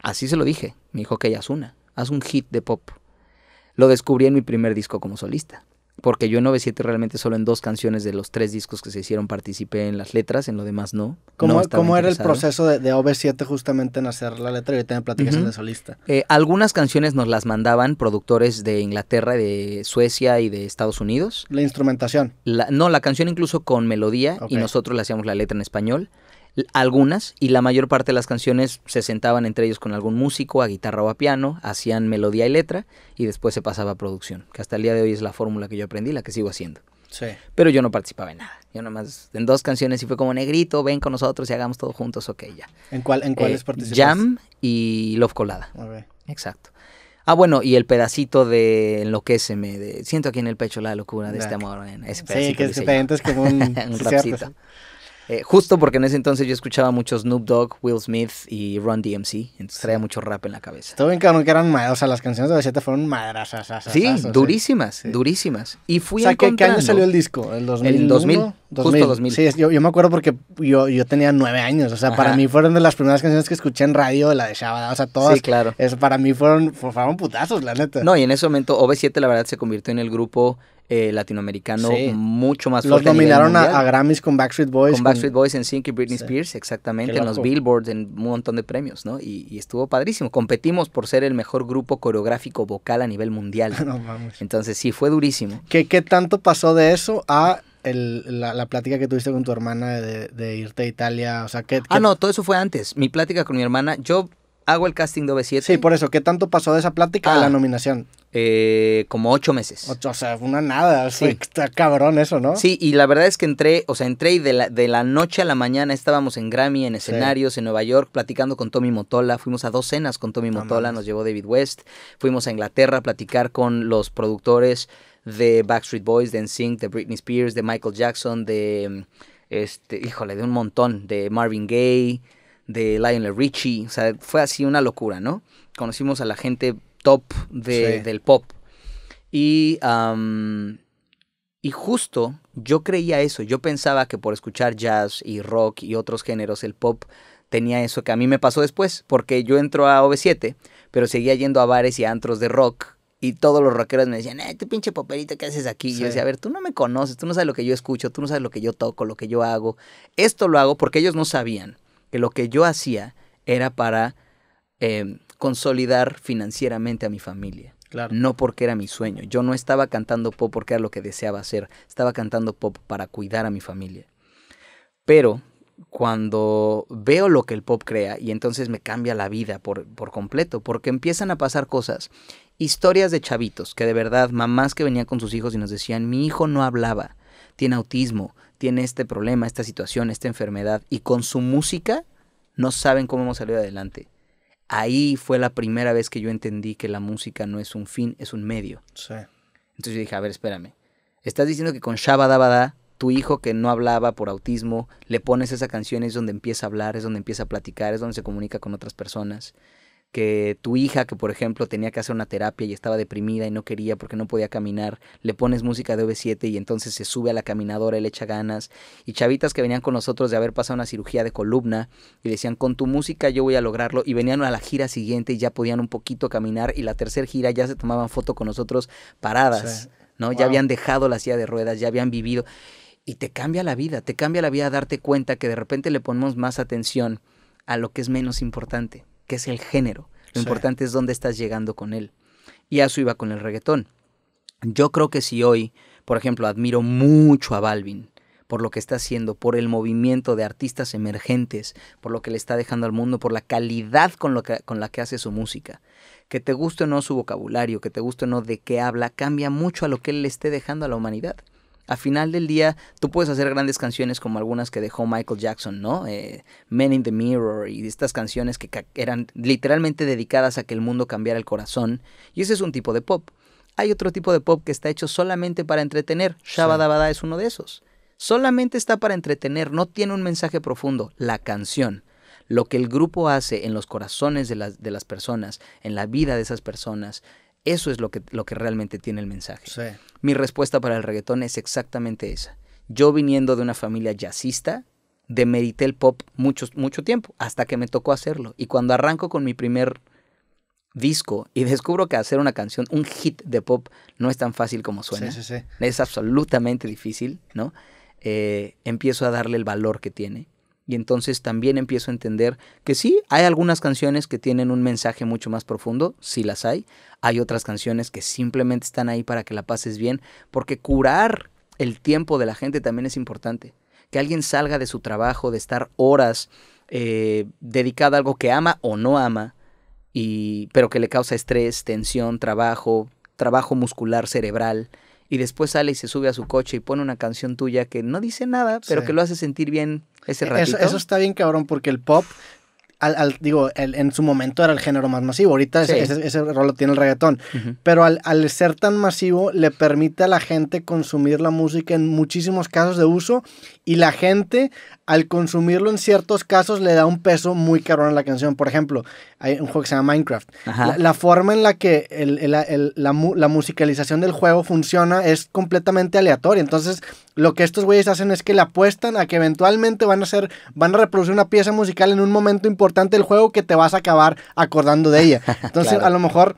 Así se lo dije. Me dijo, que haz una, haz un hit de pop. Lo descubrí en mi primer disco como solista porque yo en OV7 realmente solo en dos canciones de los tres discos que se hicieron participé en las letras, en lo demás no. ¿Cómo, era el proceso de, OV7 justamente en hacer la letra? Y tener platicación de solista. Eh, algunas canciones nos las mandaban productores de Inglaterra, de Suecia y de Estados Unidos. ¿La instrumentación? no, la canción incluso con melodía y nosotros le hacíamos la letra en español. Algunas y la mayor parte de las canciones se sentaban entre ellos con algún músico, a guitarra o a piano, hacían melodía y letra y después se pasaba a producción, que hasta el día de hoy es la fórmula que yo aprendí, la que sigo haciendo. Pero yo no participaba en nada. Yo nomás, en dos canciones y fue como negrito, ven con nosotros y hagamos todo juntos, ok, ya. ¿En, en cuáles eh, participaste? Jam y Love Colada. Exacto. Ah, bueno, y el pedacito de enloquéceme, de siento aquí en el pecho la locura de este amor. sí, que, es que como un, un eh, justo porque en ese entonces yo escuchaba mucho Snoop Dogg, Will Smith y Run DMC. Entonces traía mucho rap en la cabeza. Estuvo bien cabrón que eran madrasas, O sea, las canciones de B7 fueron madrasas sí, ¿eh? durísimas, durísimas. Y fui o ¿qué, año salió el disco? ¿El 2001? El 2000. 2000. Justo 2000. Sí, yo, me acuerdo porque yo, tenía nueve años. O sea, para mí fueron de las primeras canciones que escuché en radio, la de Shabada. O sea, todas. Sí, claro. para mí fueron, fueron putazos, la neta. No, y en ese momento ob 7 la verdad, se convirtió en el grupo eh, latinoamericano mucho más fuerte. Los nominaron a, Grammys con Backstreet Boys. Con, Backstreet Boys en Sync y Britney Spears, exactamente, en los Billboards, en un montón de premios, ¿no? Y, estuvo padrísimo. Competimos por ser el mejor grupo coreográfico vocal a nivel mundial. no, Entonces sí, fue durísimo. ¿Qué, ¿Qué tanto pasó de eso a la, plática que tuviste con tu hermana de, irte a Italia, o sea, ¿qué, Ah, no, todo eso fue antes. Mi plática con mi hermana, yo hago el casting de OV7. Sí, por eso, ¿qué tanto pasó de esa plática a ah. la nominación? Eh, como ocho meses. Ocho, o sea, una nada, sí. está cabrón eso, ¿no? Sí, y la verdad es que entré, o sea, entré y de la, noche a la mañana estábamos en Grammy, en escenarios, en Nueva York, platicando con Tommy Motola, fuimos a dos cenas con Tommy Motola, nos llevó David West, fuimos a Inglaterra a platicar con los productores de Backstreet Boys, de NSYNC, de Britney Spears, de Michael Jackson, de mm, este, híjole, de un montón, de Marvin Gaye, de Lionel Richie, o sea, fue así una locura, ¿no? Conocimos a la gente top de, del pop. Y, y justo yo creía eso, yo pensaba que por escuchar jazz y rock y otros géneros, el pop tenía eso que a mí me pasó después, porque yo entro a OV7, pero seguía yendo a bares y antros de rock y todos los rockeros me decían, eh, tú pinche poperito, ¿qué haces aquí? Y yo decía, a ver, tú no me conoces, tú no sabes lo que yo escucho, tú no sabes lo que yo toco, lo que yo hago. Esto lo hago porque ellos no sabían que lo que yo hacía era para em, consolidar financieramente a mi familia. Claro. No porque era mi sueño. Yo no estaba cantando pop porque era lo que deseaba hacer. Estaba cantando pop para cuidar a mi familia. Pero cuando veo lo que el pop crea y entonces me cambia la vida por, por completo, porque empiezan a pasar cosas historias de chavitos, que de verdad, mamás que venían con sus hijos y nos decían, mi hijo no hablaba, tiene autismo, tiene este problema, esta situación, esta enfermedad, y con su música no saben cómo hemos salido adelante. Ahí fue la primera vez que yo entendí que la música no es un fin, es un medio. Sí. Entonces yo dije, a ver, espérame. Estás diciendo que con Shabadabada, tu hijo que no hablaba por autismo, le pones esa canción, es donde empieza a hablar, es donde empieza a platicar, es donde se comunica con otras personas que tu hija, que por ejemplo tenía que hacer una terapia y estaba deprimida y no quería porque no podía caminar, le pones música de V7 y entonces se sube a la caminadora y le echa ganas. Y chavitas que venían con nosotros de haber pasado una cirugía de columna y decían, con tu música yo voy a lograrlo. Y venían a la gira siguiente y ya podían un poquito caminar. Y la tercera gira ya se tomaban foto con nosotros paradas, ¿no? Ya habían dejado la silla de ruedas, ya habían vivido. Y te cambia la vida, te cambia la vida darte cuenta que de repente le ponemos más atención a lo que es menos importante que es el género. Lo importante es dónde estás llegando con él. Y a eso iba con el reggaetón. Yo creo que si hoy, por ejemplo, admiro mucho a Balvin por lo que está haciendo, por el movimiento de artistas emergentes, por lo que le está dejando al mundo, por la calidad con, lo con la que hace su música. Que te guste o no su vocabulario, que te guste o no de qué habla, cambia mucho a lo que él le esté dejando a la humanidad a final del día, tú puedes hacer grandes canciones como algunas que dejó Michael Jackson, ¿no? Eh, Men in the Mirror y estas canciones que eran literalmente dedicadas a que el mundo cambiara el corazón. Y ese es un tipo de pop. Hay otro tipo de pop que está hecho solamente para entretener. Shabadabada sí. es uno de esos. Solamente está para entretener, no tiene un mensaje profundo. La canción lo que el grupo hace en los corazones de las, de las, personas, en la vida de esas personas, eso es lo que, lo que realmente tiene el mensaje. Mi respuesta para el reggaetón es exactamente esa. Yo viniendo de una familia jazzista, demerité el pop mucho, mucho tiempo, hasta que me tocó hacerlo. Y cuando arranco con mi primer disco y descubro que hacer una canción, un hit de pop, no es tan fácil como suena. es absolutamente difícil, ¿no? Eh, empiezo a darle el valor que tiene y entonces también empiezo a entender que sí, hay algunas canciones que tienen un mensaje mucho más profundo, sí las hay, hay otras canciones que simplemente están ahí para que la pases bien, porque curar el tiempo de la gente también es importante. Que alguien salga de su trabajo, de estar horas eh, dedicada a algo que ama o no ama, y, pero que le causa estrés, tensión, trabajo, trabajo muscular, cerebral, y después sale y se sube a su coche y pone una canción tuya que no dice nada, pero que lo hace sentir bien ese e-, ratito. Eso, está bien cabrón porque el pop al, digo, en su momento era el género más masivo, ahorita ese, rol lo tiene el reggaetón, pero al, ser tan masivo le permite a la gente consumir la música en muchísimos casos de uso y la gente al consumirlo en ciertos casos le da un peso muy caro a la canción. Por ejemplo, hay un juego que se llama Minecraft. La, forma en la que la, musicalización del juego funciona es completamente aleatoria. Entonces, lo que estos güeyes hacen es que le apuestan a que eventualmente van a ser. van a reproducir una pieza musical en un momento importante del juego que te vas a acabar acordando de ella. Entonces, a lo mejor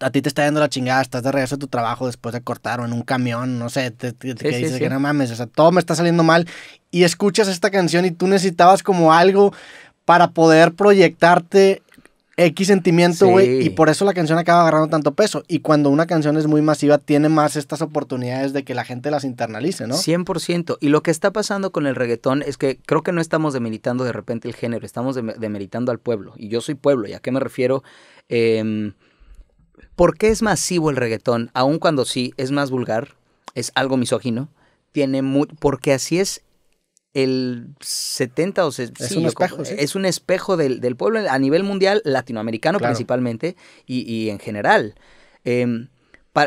a ti te está yendo la chingada, estás de regreso a tu trabajo después de cortar o en un camión, no sé, te, que dices que no mames, o sea, todo me está saliendo mal y escuchas esta canción y tú necesitabas como algo para poder proyectarte X sentimiento, güey, y por eso la canción acaba agarrando tanto peso. Y cuando una canción es muy masiva, tiene más estas oportunidades de que la gente las internalice, ¿no? 100%. Y lo que está pasando con el reggaetón es que creo que no estamos demeritando de repente el género, estamos demilitando demeritando al pueblo. Y yo soy pueblo, ¿y a qué me refiero? Eh, ¿Por qué es masivo el reggaetón? Aun cuando sí es más vulgar, es algo misógino, tiene porque así es el 70 o 60. Es un espejo. Es un espejo del, pueblo a nivel mundial, latinoamericano principalmente, y, en general. Em,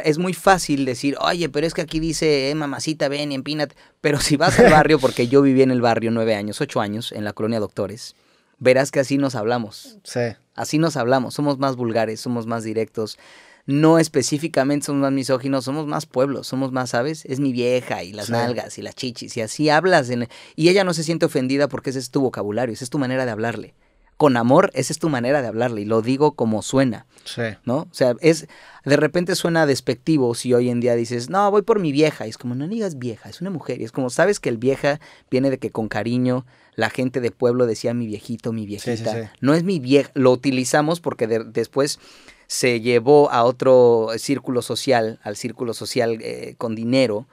es muy fácil decir, oye, pero es que aquí dice, eh, mamacita, ven y empínate. Pero si vas al barrio, porque yo viví en el barrio nueve años, ocho años, en la colonia Doctores, verás que así nos hablamos. Sí. Así nos hablamos, somos más vulgares, somos más directos. No específicamente somos más misóginos, somos más pueblos, somos más, ¿sabes? Es mi vieja y las nalgas y las chichis y así hablas. Y ella no se siente ofendida porque ese es tu vocabulario, esa es tu manera de hablarle con amor, esa es tu manera de hablarle y lo digo como suena. Sí. ¿No? O sea, es de repente suena despectivo si hoy en día dices, "No, voy por mi vieja." Y es como, "No digas vieja, es una mujer." Y es como, "Sabes que el vieja viene de que con cariño la gente de pueblo decía mi viejito, mi viejita." No es mi vieja, lo utilizamos porque después se llevó a otro círculo social, al círculo social eh, con dinero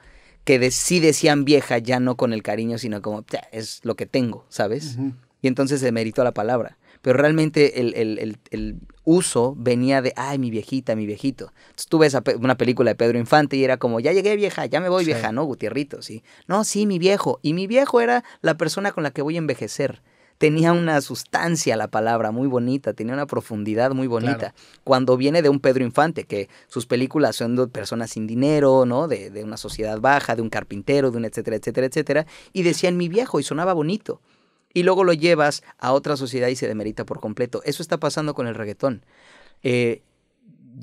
que sí decían vieja ya no con el cariño, sino como, es lo que tengo, ¿sabes? y entonces se meritó la palabra. Pero realmente el, uso venía de, ay, mi viejita, mi viejito. Entonces tú ves una película de Pedro Infante y era como, ya llegué vieja, ya me voy vieja, ¿no? Gutierrito, sí. No, sí, mi viejo. Y mi viejo era la persona con la que voy a envejecer. Tenía una sustancia la palabra muy bonita, tenía una profundidad muy bonita. Cuando viene de un Pedro Infante, que sus películas son de personas sin dinero, ¿no? De, de una sociedad baja, de un carpintero, de un etcétera, etcétera, etcétera. Y decían mi viejo y sonaba bonito y luego lo llevas a otra sociedad y se demerita por completo. Eso está pasando con el reggaetón. Eh,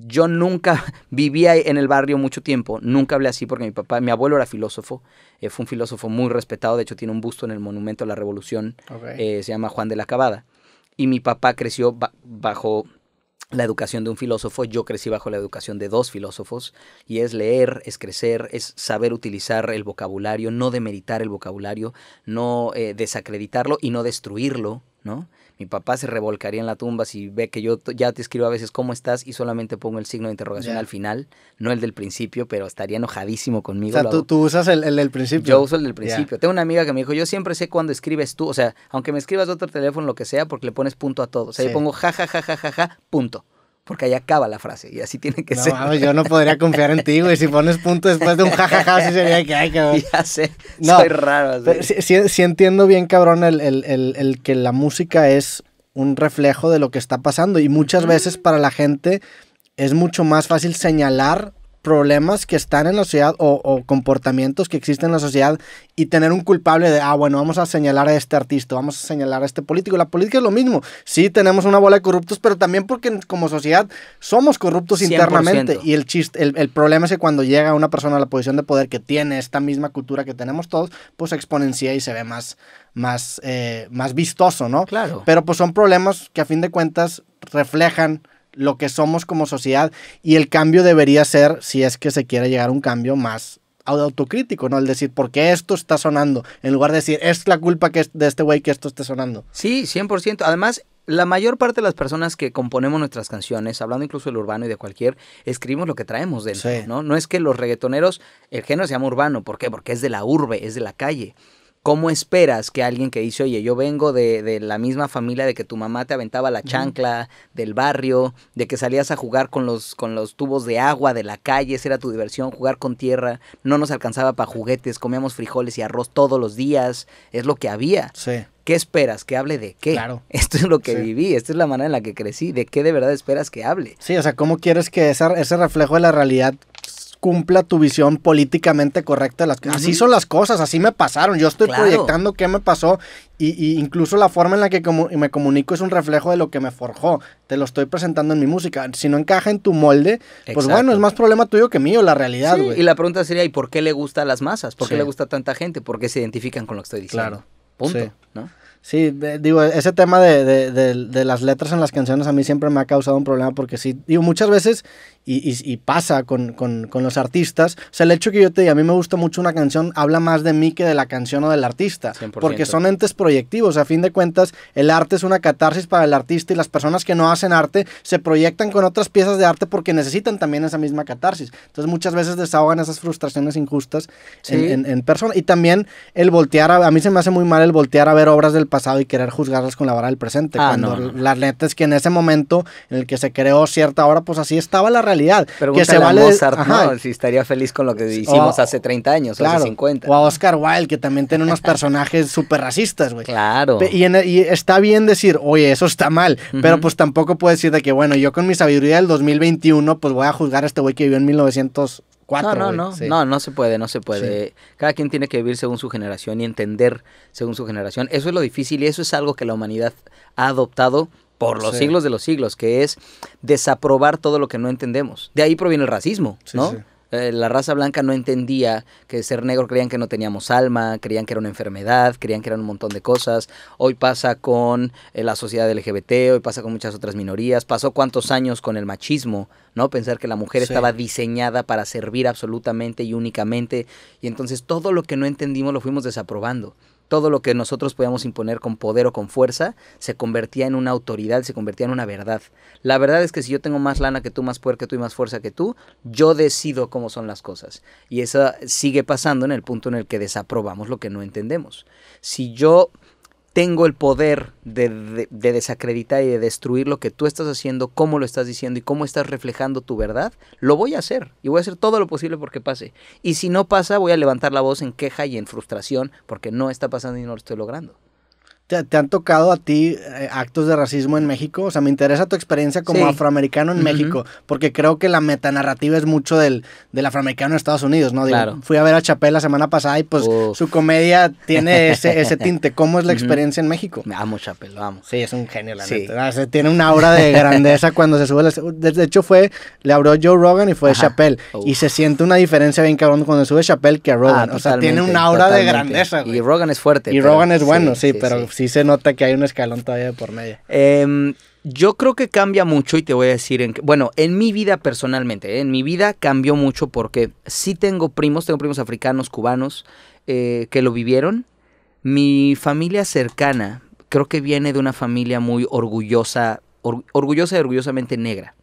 yo nunca vivía en el barrio mucho tiempo, nunca hablé así porque mi papá, mi abuelo era filósofo, eh, fue un filósofo muy respetado, de hecho tiene un busto en el Monumento a la Revolución, eh, se llama Juan de la Cabada, y mi papá creció bajo la educación de un filósofo. Yo crecí bajo la educación de dos filósofos y es leer, es crecer, es saber utilizar el vocabulario, no demeritar el vocabulario, no eh, desacreditarlo y no destruirlo, ¿no? Mi papá se revolcaría en la tumba si ve que yo ya te escribo a veces cómo estás y solamente pongo el signo de interrogación al final, no el del principio, pero estaría enojadísimo conmigo. O sea, tú, usas el, del principio. Yo uso el del principio. Tengo una amiga que me dijo, yo siempre sé cuándo escribes tú, o sea, aunque me escribas de otro teléfono, lo que sea, porque le pones punto a todo. O sea, yo pongo ja, ja, ja, ja, ja, ja, punto porque ahí acaba la frase y así tiene que no, ser. Mames, yo no podría confiar en ti, güey. Si pones punto después de un jajaja, así sería que, hay cabrón. Ya sé, no, soy raro. Sí. entiendo bien, cabrón, el, que la música es un reflejo de lo que está pasando y muchas veces para la gente es mucho más fácil señalar problemas que están en la sociedad o, comportamientos que existen en la sociedad y tener un culpable de, ah, bueno, vamos a señalar a este artista, vamos a señalar a este político. La política es lo mismo. Sí, tenemos una bola de corruptos, pero también porque como sociedad somos corruptos internamente. Y el, chiste, el, problema es que cuando llega una persona a la posición de poder que tiene esta misma cultura que tenemos todos, pues se exponencia y se ve más, más, eh, más vistoso, ¿no? Claro. Pero pues son problemas que a fin de cuentas reflejan lo que somos como sociedad y el cambio debería ser, si es que se quiere llegar a un cambio más autocrítico, ¿no? Al decir, ¿por qué esto está sonando? En lugar de decir, es la culpa que de este güey que esto esté sonando. Sí, 100%. Además, la mayor parte de las personas que componemos nuestras canciones, hablando incluso del urbano y de cualquier, escribimos lo que traemos dentro, ¿no? No es que los reggaetoneros, el género se llama urbano, ¿por qué? Porque es de la urbe, es de la calle. ¿Cómo esperas que alguien que dice, oye, yo vengo de, la misma familia de que tu mamá te aventaba la chancla, del barrio, de que salías a jugar con los, con los tubos de agua de la calle, esa era tu diversión, jugar con tierra, no nos alcanzaba para juguetes, comíamos frijoles y arroz todos los días, es lo que había. Sí. ¿Qué esperas? ¿Que hable de qué? Claro. Esto es lo que viví, esta es la manera en la que crecí. ¿De qué de verdad esperas que hable? Sí, o sea, ¿cómo quieres que ese reflejo de la realidad cumpla tu visión políticamente correcta de las cosas. Así son las cosas, así me pasaron. Yo estoy proyectando qué me pasó y, incluso la forma en la que me comunico es un reflejo de lo que me forjó. Te lo estoy presentando en mi música. Si no encaja en tu molde, pues bueno, es más problema tuyo que mío, la realidad, y la pregunta sería, ¿y por qué le gusta a las masas? ¿Por qué le gusta tanta gente? ¿Por qué se identifican con lo que estoy diciendo? Claro. Punto, sí. digo, ese tema de, de, las letras en las canciones a mí siempre me ha causado un problema porque sí, digo, muchas veces, y, pasa con, con, con, los artistas. O sea, el hecho que yo te diga, a mí me gusta mucho una canción, habla más de mí que de la canción o del artista. Porque son entes proyectivos. A fin de cuentas, el arte es una catarsis para el artista y las personas que no hacen arte se proyectan con otras piezas de arte porque necesitan también esa misma catarsis. Entonces, muchas veces desahogan esas frustraciones injustas en, en, persona. Y también el voltear, a, mí se me hace muy mal el voltear a ver obras del pasado y querer juzgarlas con la vara del presente. Ah, cuando la neta es que en ese momento en el que se creó cierta obra, pues así estaba la realidad pero se vale, Si estaría feliz con lo que hicimos hace 30 años, claro, hace 50. O a Oscar Wilde, que también tiene unos personajes súper racistas, güey. Claro. E, y, está bien decir, oye, eso está mal, pero pues tampoco puede decir de que, bueno, yo con mi sabiduría del 2021, pues voy a juzgar a este güey que vivió en 1904, no, no, no, no, no se puede, no se puede. Cada quien tiene que vivir según su generación y entender según su generación. Eso es lo difícil y eso es algo que la humanidad ha adoptado por los siglos de los siglos, que es desaprobar todo lo que no entendemos. De ahí proviene el racismo, ¿no? Eh, la raza blanca no entendía que ser negro creían que no teníamos alma, creían que era una enfermedad, creían que eran un montón de cosas. Hoy pasa con eh, la sociedad LGBT, hoy pasa con muchas otras minorías. Pasó cuántos años con el machismo, ¿no? Pensar que la mujer estaba diseñada para servir absolutamente y únicamente. Y entonces todo lo que no entendimos lo fuimos desaprobando todo lo que nosotros podíamos imponer con poder o con fuerza se convertía en una autoridad, se convertía en una verdad. La verdad es que si yo tengo más lana que tú, más poder que tú y más fuerza que tú, yo decido cómo son las cosas. Y eso sigue pasando en el punto en el que desaprobamos lo que no entendemos. Si yo tengo el poder de, desacreditar y de destruir lo que tú estás haciendo, cómo lo estás diciendo y cómo estás reflejando tu verdad, lo voy a hacer y voy a hacer todo lo posible porque pase. Y si no pasa, voy a levantar la voz en queja y en frustración porque no está pasando y no lo estoy logrando te, han tocado a ti eh, actos de racismo en México? O sea, me interesa tu experiencia como afroamericano en México, porque creo que la metanarrativa es mucho del, del afroamericano en Estados Unidos, ¿no? claro. Fui a ver a Chapé la semana pasada y pues su comedia tiene ese, ese tinte. ¿Cómo es la experiencia en México? Me amo Chapé, lo amo. Sí, es un genio, la sí. neta. Ah, tiene una aura de grandeza cuando se sube. De hecho, fue, le abrió Joe Rogan y fue Chappelle. Y se siente una diferencia bien cabrón cuando sube Chappelle que a ah, Rogan. o sea, tiene una aura de grandeza, Y Rogan es fuerte. Y Rogan es bueno, sí pero sí se nota que hay un escalón todavía por medio. Em, yo creo que cambia mucho y te voy a decir, en, bueno, en mi vida personalmente, ¿eh? en mi vida cambió mucho porque sí tengo primos, tengo primos africanos, cubanos, eh, que lo vivieron. Mi familia cercana creo que viene de una familia muy orgullosa, orgullosa y orgullosamente negra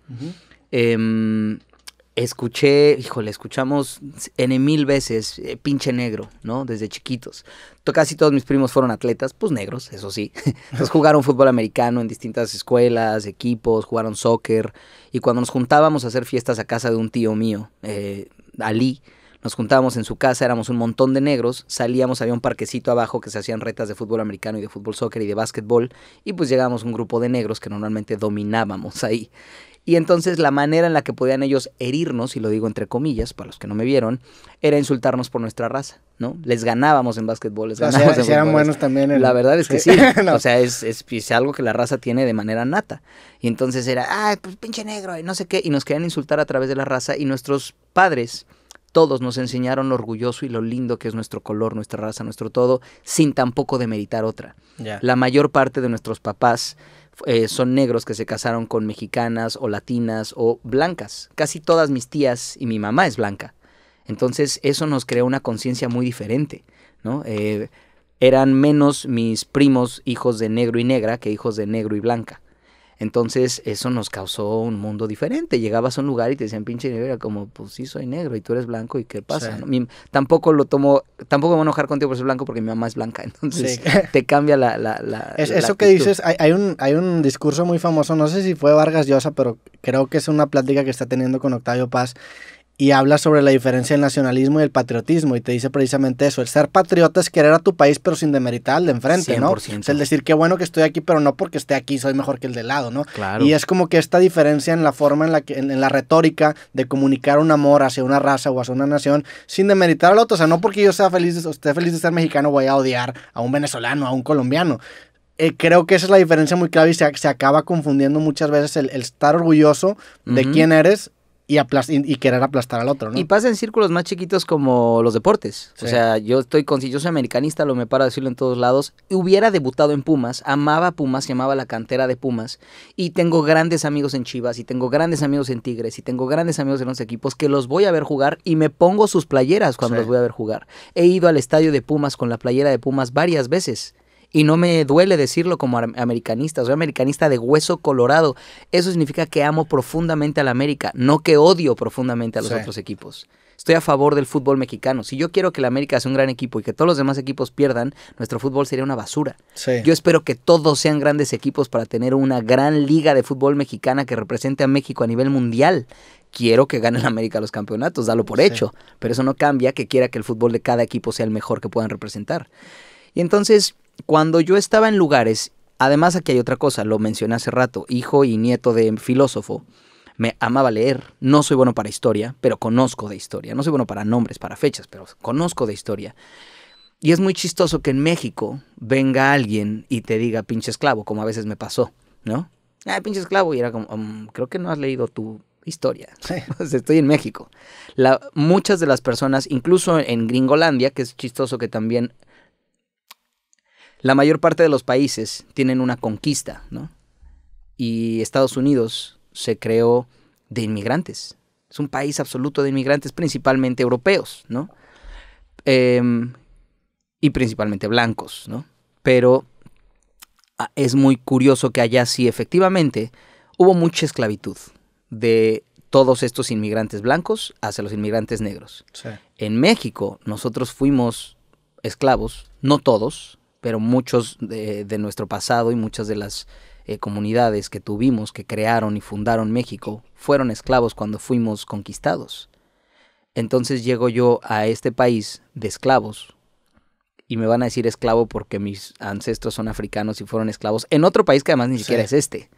escuché, híjole, escuchamos N mil veces eh, pinche negro, ¿no? Desde chiquitos. Casi todos mis primos fueron atletas, pues negros, eso sí. Entonces jugaron fútbol americano en distintas escuelas, equipos, jugaron soccer. Y cuando nos juntábamos a hacer fiestas a casa de un tío mío, eh, Ali, nos juntábamos en su casa, éramos un montón de negros, salíamos, había un parquecito abajo que se hacían retas de fútbol americano y de fútbol soccer y de básquetbol, y pues llegábamos un grupo de negros que normalmente dominábamos ahí. Y entonces la manera en la que podían ellos herirnos, y lo digo entre comillas, para los que no me vieron, era insultarnos por nuestra raza, ¿no? Les ganábamos en básquetbol, les ganábamos en eran buenos también. La verdad es que sí. O sea, es, algo que la raza tiene de manera nata. Y entonces era, ay, pues pinche negro, y no sé qué. Y nos querían insultar a través de la raza y nuestros padres todos nos enseñaron lo orgulloso y lo lindo que es nuestro color, nuestra raza, nuestro todo, sin tampoco demeritar otra. La mayor parte de nuestros papás eh, son negros que se casaron con mexicanas o latinas o blancas. Casi todas mis tías y mi mamá es blanca. Entonces eso nos crea una conciencia muy diferente, ¿no? Eh, eran menos mis primos hijos de negro y negra que hijos de negro y blanca. Entonces eso nos causó un mundo diferente. Llegabas a un lugar y te decían, pinche negro, era como, pues sí, soy negro y tú eres blanco y qué pasa. tampoco lo tomo, tampoco me voy a enojar contigo por ser blanco porque mi mamá es blanca, entonces te cambia la... la, la eso que dices, hay, hay, un, hay un discurso muy famoso, no sé si fue Vargas Llosa, pero creo que es una plática que está teniendo con Octavio Paz y habla sobre la diferencia del nacionalismo y el patriotismo y te dice precisamente eso, el ser patriota es querer a tu país pero sin demeritar al de enfrente, ¿no? Es el decir, qué bueno que estoy aquí, pero no porque esté aquí soy mejor que el de lado, ¿no? Claro. Y es como que esta diferencia en la forma, en la, que, en, la retórica de comunicar un amor hacia una raza o hacia una nación sin demeritar al otro, o sea, no porque yo sea feliz, esté feliz de ser mexicano voy a odiar a un venezolano, a un colombiano. Eh, creo que esa es la diferencia muy clave y se, acaba confundiendo muchas veces el, estar orgulloso de quién eres y, querer aplastar al otro, ¿no? Y pasa en círculos más chiquitos como los deportes. O sea, yo estoy con, soy americanista, lo me paro decirlo en todos lados, hubiera debutado en Pumas, amaba Pumas, llamaba la cantera de Pumas, y tengo grandes amigos en Chivas, y tengo grandes amigos en Tigres, y tengo grandes amigos en los equipos que los voy a ver jugar y me pongo sus playeras cuando los voy a ver jugar. He ido al estadio de Pumas con la playera de Pumas varias veces y no me duele decirlo como americanista, soy americanista de hueso colorado. Eso significa que amo profundamente a la América, no que odio profundamente a los otros equipos. Estoy a favor del fútbol mexicano. Si yo quiero que la América sea un gran equipo y que todos los demás equipos pierdan, nuestro fútbol sería una basura. Yo espero que todos sean grandes equipos para tener una gran liga de fútbol mexicana que represente a México a nivel mundial. Quiero que gane América los campeonatos, dalo por hecho. Pero eso no cambia que quiera que el fútbol de cada equipo sea el mejor que puedan representar. Y entonces cuando yo estaba en lugares, además aquí hay otra cosa, lo mencioné hace rato, hijo y nieto de filósofo, me amaba leer, no soy bueno para historia, pero conozco de historia, no soy bueno para nombres, para fechas, pero conozco de historia. Y es muy chistoso que en México venga alguien y te diga pinche esclavo, como a veces me pasó, ¿no? Ah, pinche esclavo, y era como, mm, creo que no has leído tu historia. Pues, estoy en México. muchas de las personas, incluso en Gringolandia, que es chistoso que también la mayor parte de los países tienen una conquista, ¿no? Y Estados Unidos se creó de inmigrantes. Es un país absoluto de inmigrantes, principalmente europeos, ¿no? Em, y principalmente blancos, ¿no? Pero ah, es muy curioso que allá sí efectivamente hubo mucha esclavitud de todos estos inmigrantes blancos hacia los inmigrantes negros. En México nosotros fuimos esclavos, no todos, pero muchos de, nuestro pasado y muchas de las eh, comunidades que tuvimos, que crearon y fundaron México, fueron esclavos cuando fuimos conquistados. Entonces llego yo a este país de esclavos y me van a decir esclavo porque mis ancestros son africanos y fueron esclavos en otro país que además ni siquiera es este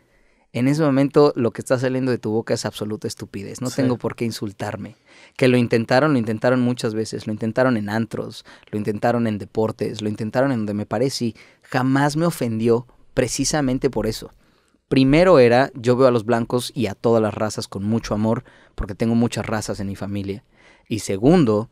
en ese momento lo que está saliendo de tu boca es absoluta estupidez. No tengo por qué insultarme. Que lo intentaron, lo intentaron muchas veces. Lo intentaron en antros, lo intentaron en deportes, lo intentaron en donde me parece y jamás me ofendió precisamente por eso. Primero era, yo veo a los blancos y a todas las razas con mucho amor, porque tengo muchas razas en mi familia. Y segundo,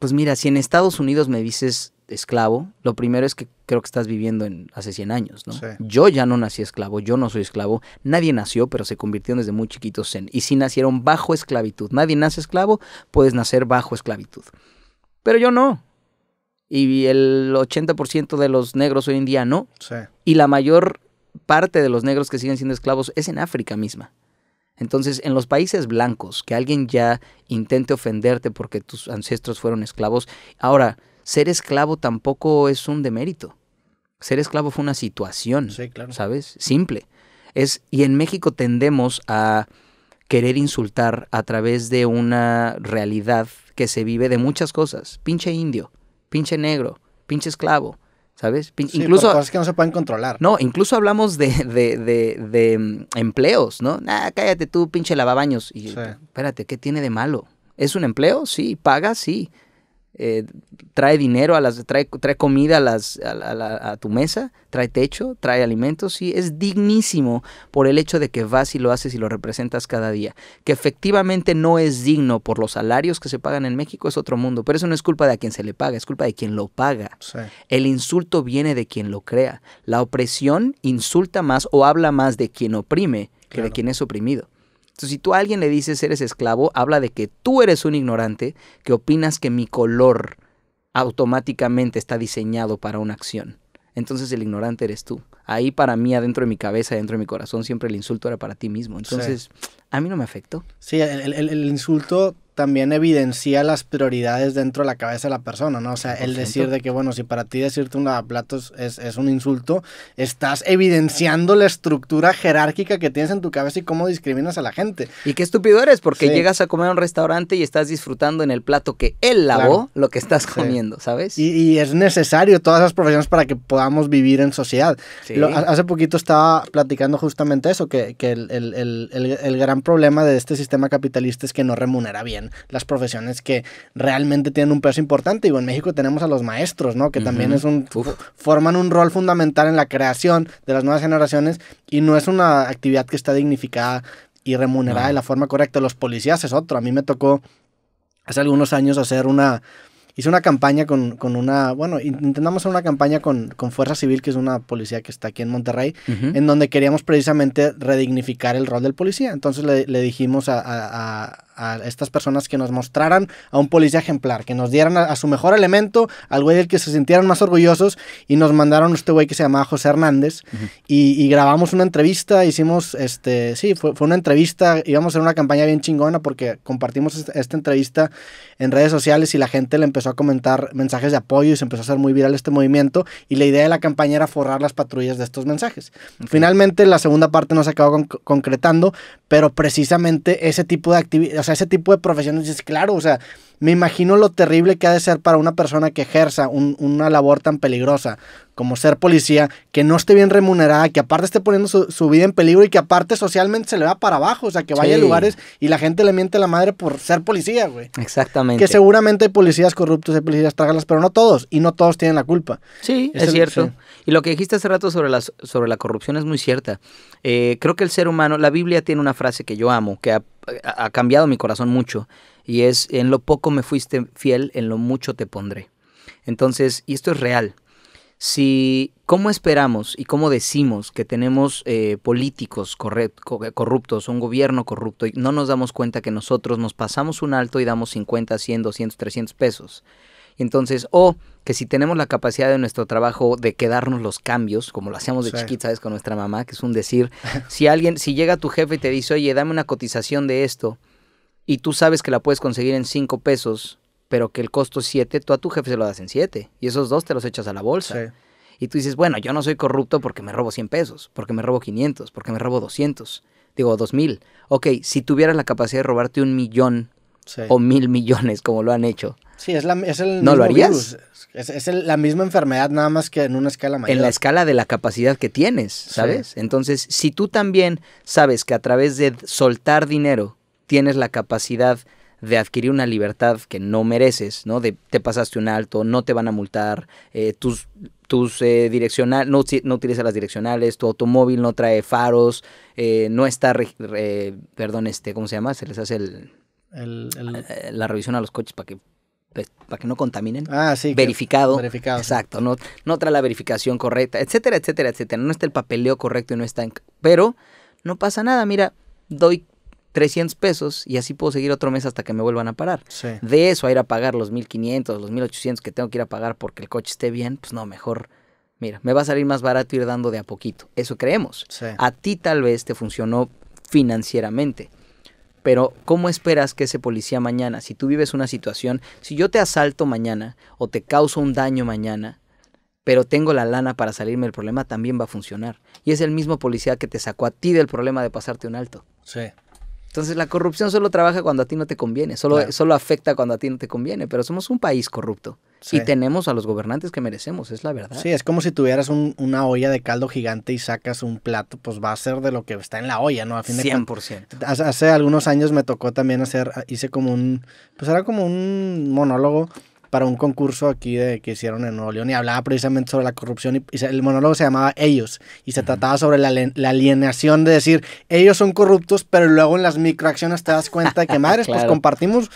pues mira, si en Estados Unidos me dices, esclavo, lo primero es que creo que estás viviendo en hace 100 años, ¿no? Yo ya no nací esclavo, yo no soy esclavo, nadie nació, pero se convirtió desde muy chiquitos en, y si nacieron bajo esclavitud, nadie nace esclavo, puedes nacer bajo esclavitud. Pero yo no. Y el 80% de los negros hoy en día no. Y la mayor parte de los negros que siguen siendo esclavos es en África misma. Entonces, en los países blancos, que alguien ya intente ofenderte porque tus ancestros fueron esclavos, ahora, ser esclavo tampoco es un demérito. Ser esclavo fue una situación, claro. ¿sabes? Simple. Es, y en México tendemos a querer insultar a través de una realidad que se vive de muchas cosas. Pinche indio, pinche negro, pinche esclavo, ¿sabes? incluso, cosas que no se pueden controlar. No, incluso hablamos de, mm, empleos, ¿no? Nah, cállate tú, pinche lavabaños. Y espérate, ¿qué tiene de malo? ¿Es un empleo? Sí. ¿Paga? Sí. Eh, trae dinero, a las, trae, trae comida a, las, a, tu mesa, trae techo, trae alimentos y es dignísimo por el hecho de que vas y lo haces y lo representas cada día. Que efectivamente no es digno por los salarios que se pagan en México es otro mundo, pero eso no es culpa de a quien se le paga, es culpa de quien lo paga. El insulto viene de quien lo crea. La opresión insulta más o habla más de quien oprime que de quien es oprimido si tú a alguien le dices eres esclavo, habla de que tú eres un ignorante que opinas que mi color automáticamente está diseñado para una acción. Entonces el ignorante eres tú. Ahí para mí, adentro de mi cabeza, adentro de mi corazón, siempre el insulto era para ti mismo. Entonces, a mí no me afectó. Sí, el insulto también evidencia las prioridades dentro de la cabeza de la persona, ¿no? O sea, el decir de que, bueno, si para ti decirte un lavaplatos es, un insulto, estás evidenciando la estructura jerárquica que tienes en tu cabeza y cómo discriminas a la gente. Y qué estúpido eres, porque llegas a comer a un restaurante y estás disfrutando en el plato que él lavó lo que estás comiendo, ¿sabes? Y, es necesario todas esas profesiones para que podamos vivir en sociedad. hace poquito estaba platicando justamente eso, que, el gran problema de este sistema capitalista es que no remunera bien las profesiones que realmente tienen un peso importante. Y en México tenemos a los maestros, ¿no? Que también es un, forman un rol fundamental en la creación de las nuevas generaciones y no es una actividad que está dignificada y remunerada de la forma correcta. Los policías es otro. A mí me tocó hace algunos años hacer una... Hice una campaña con, con una, bueno, intentamos hacer una campaña con, con, Fuerza Civil, que es una policía que está aquí en Monterrey, en donde queríamos precisamente redignificar el rol del policía. Entonces le, dijimos a a estas personas que nos mostraran a un policía ejemplar, que nos dieran a, su mejor elemento, al güey del que se sintieran más orgullosos, y nos mandaron a este güey que se llamaba José Hernández, y, grabamos una entrevista, hicimos, este, sí, fue, fue, una entrevista, íbamos a hacer una campaña bien chingona porque compartimos esta, entrevista en redes sociales y la gente le empezó a comentar mensajes de apoyo y se empezó a hacer muy viral este movimiento, y la idea de la campaña era forrar las patrullas de estos mensajes. Finalmente, la segunda parte no se acabó concretando, pero precisamente ese tipo de actividades, o sea, ese tipo de profesiones, es claro, o sea, me imagino lo terrible que ha de ser para una persona que ejerza una labor tan peligrosa como ser policía, que no esté bien remunerada, que aparte esté poniendo su, vida en peligro y que aparte socialmente se le va para abajo, o sea, que vaya a lugares y la gente le miente la madre por ser policía, güey. Exactamente. Que seguramente hay policías corruptos, hay policías trágalas, pero no todos, y no todos tienen la culpa. Sí, es, cierto. Y lo que dijiste hace rato sobre la, sobre la corrupción es muy cierta. Eh, creo que el ser humano, la Biblia tiene una frase que yo amo, que ha cambiado mi corazón mucho y es en lo poco me fuiste fiel, en lo mucho te pondré. Entonces, y esto es real. Si, ¿cómo esperamos y cómo decimos que tenemos eh, políticos corruptos, un gobierno corrupto, y no nos damos cuenta que nosotros nos pasamos un alto y damos 50, 100, 200, 300 pesos? entonces, o que si tenemos la capacidad de nuestro trabajo de quedarnos los cambios, como lo hacíamos de chiquita ¿sabes? Con nuestra mamá, que es un decir. Si alguien, si llega tu jefe y te dice, oye, dame una cotización de esto, y tú sabes que la puedes conseguir en 5 pesos, pero que el costo es 7, tú a tu jefe se lo das en 7 y esos dos te los echas a la bolsa. Y tú dices, bueno, yo no soy corrupto porque me robo 100 pesos, porque me robo 500, porque me robo 200, digo 2000. Ok, si tuvieras la capacidad de robarte un millón o mil millones como lo han hecho. Sí, es, la, es el ¿No lo harías? Es, la misma enfermedad, nada más que en una escala mayor. En la escala de la capacidad que tienes, ¿sabes? Entonces, si tú también sabes que a través de soltar dinero tienes la capacidad de adquirir una libertad que no mereces, ¿no? De te pasaste un alto, no te van a multar, eh, tus, tus eh, direccionales, no, no utilizas las direccionales, tu automóvil no trae faros, eh, no está, perdón, este, ¿cómo se llama? Se les hace el, eh, la revisión a los coches para que para que no contaminen. Ah, sí. Verificado. verificado. Exacto. No, no trae la verificación correcta, etcétera, etcétera, etcétera. No está el papeleo correcto y no está en... Pero no pasa nada. Mira, doy 300 pesos y así puedo seguir otro mes hasta que me vuelvan a parar. De eso a ir a pagar los 1500, los 1800 que tengo que ir a pagar porque el coche esté bien, pues no, mejor, mira, me va a salir más barato ir dando de a poquito. Eso creemos. A ti tal vez te funcionó financieramente. Pero ¿cómo esperas que ese policía mañana, si tú vives una situación, si yo te asalto mañana o te causo un daño mañana, pero tengo la lana para salirme del problema, también va a funcionar. Y es el mismo policía que te sacó a ti del problema de pasarte un alto. Sí. Entonces la corrupción solo trabaja cuando a ti no te conviene, solo, solo afecta cuando a ti no te conviene, pero somos un país corrupto y tenemos a los gobernantes que merecemos, es la verdad. Sí, es como si tuvieras una olla de caldo gigante y sacas un plato, pues va a ser de lo que está en la olla, ¿no? A fin 100%. hace algunos años me tocó también hacer, hice como un, pues era como un monólogo para un concurso aquí que hicieron en Nuevo León y hablaba precisamente sobre la corrupción y, el monólogo se llamaba Ellos y se trataba sobre la, alienación de decir ellos son corruptos pero luego en las microacciones te das cuenta de que madres pues compartimos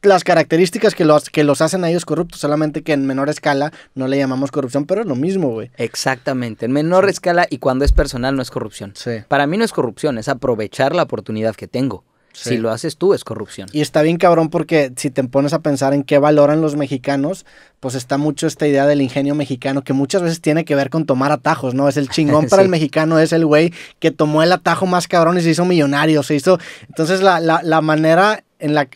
las características que los, que los hacen a ellos corruptos, solamente que en menor escala no le llamamos corrupción, pero es lo mismo, güey. Exactamente, en menor escala y cuando es personal no es corrupción. Para mí no es corrupción, es aprovechar la oportunidad que tengo. Si lo haces tú es corrupción. Y está bien cabrón porque si te pones a pensar en qué valoran los mexicanos, pues está mucho esta idea del ingenio mexicano que muchas veces tiene que ver con tomar atajos, ¿no? Es el chingón para el mexicano, es el güey que tomó el atajo más cabrón y se hizo millonario, se hizo... Entonces la, la, manera en la,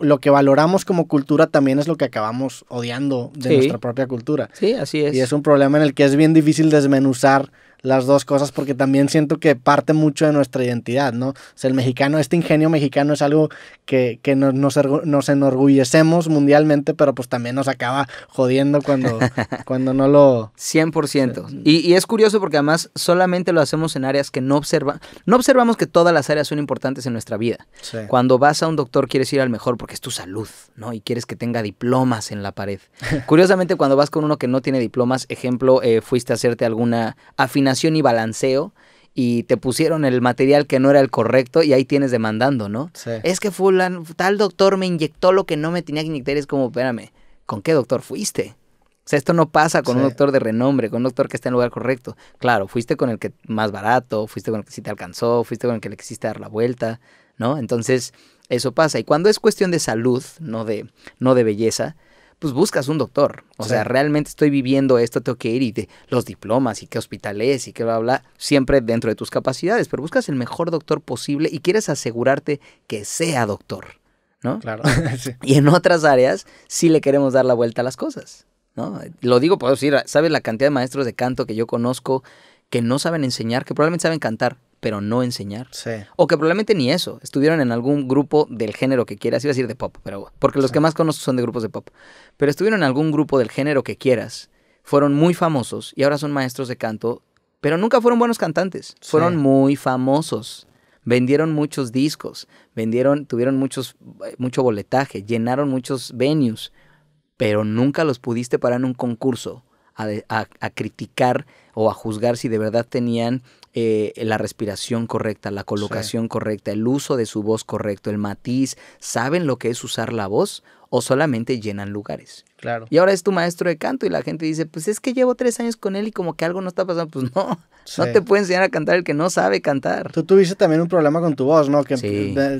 lo, que valoramos como cultura también es lo que acabamos odiando de nuestra propia cultura. Sí, así es. Y es un problema en el que es bien difícil desmenuzar las dos cosas porque también siento que parte mucho de nuestra identidad, ¿no? O el mexicano, este ingenio mexicano es algo que, nos, nos, enorgullecemos mundialmente, pero pues también nos acaba jodiendo cuando, cuando no lo... 100%. Y, y es curioso porque además solamente lo hacemos en áreas que no observa, no observamos que todas las áreas son importantes en nuestra vida. Cuando vas a un doctor quieres ir al mejor porque es tu salud, ¿no? Y quieres que tenga diplomas en la pared. Curiosamente cuando vas con uno que no tiene diplomas, ejemplo, eh, fuiste a hacerte alguna afinación y balanceo y te pusieron el material que no era el correcto y ahí tienes demandando, ¿no? Es que fulan tal doctor me inyectó lo que no me tenía que inyectar. Es como, espérame, ¿con qué doctor fuiste? O sea, esto no pasa con un doctor de renombre, con un doctor que está en el lugar correcto. Claro, fuiste con el que más barato, fuiste con el que sí te alcanzó, fuiste con el que le quisiste dar la vuelta, ¿no? Entonces, eso pasa. Y cuando es cuestión de salud, no de, no de belleza, pues buscas un doctor. O sea, realmente estoy viviendo esto, tengo que ir y de los diplomas y qué hospital es y qué bla, bla, siempre dentro de tus capacidades, pero buscas el mejor doctor posible y quieres asegurarte que sea doctor, ¿no? Claro. Y en otras áreas sí le queremos dar la vuelta a las cosas, ¿no? Lo digo, puedo decir, ¿sabes la cantidad de maestros de canto que yo conozco que no saben enseñar, que probablemente saben cantar, pero no enseñar. O que probablemente ni eso, estuvieron en algún grupo del género que quieras, iba a decir de pop, pero porque los que más conozco son de grupos de pop, pero estuvieron en algún grupo del género que quieras, fueron muy famosos y ahora son maestros de canto, pero nunca fueron buenos cantantes, fueron muy famosos. Vendieron muchos discos, vendieron, tuvieron muchos, mucho boletaje, llenaron muchos venues, pero nunca los pudiste parar en un concurso a criticar o a juzgar si de verdad tenían eh, la respiración correcta, la colocación correcta, el uso de su voz correcto, el matiz, saben lo que es usar la voz o solamente llenan lugares. Claro. Y ahora es tu maestro de canto y la gente dice, pues es que llevo tres años con él y como que algo no está pasando. Pues no, no te puede enseñar a cantar el que no sabe cantar. Tú tuviste también un problema con tu voz, ¿no? Que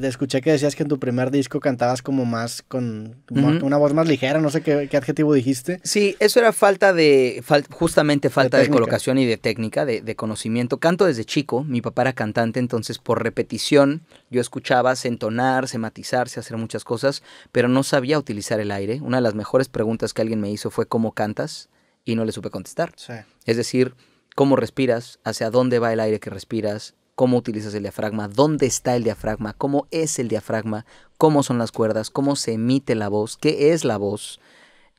escuché que decías que en tu primer disco cantabas como más con una voz más ligera, no sé qué, adjetivo dijiste. Sí, eso era falta de, justamente falta de, colocación y de técnica, de, de conocimiento. Canto desde chico, mi papá era cantante, entonces por repetición yo escuchaba sentonar, matizarse, hacer muchas cosas, pero no sabía utilizar el aire. Una de las mejores preguntas que alguien me hizo fue ¿cómo cantas? Y no le supe contestar. Es decir, ¿cómo respiras? ¿Hacia dónde va el aire que respiras? ¿Cómo utilizas el diafragma? ¿Dónde está el diafragma? ¿Cómo es el diafragma? ¿Cómo son las cuerdas? ¿Cómo se emite la voz? ¿Qué es la voz?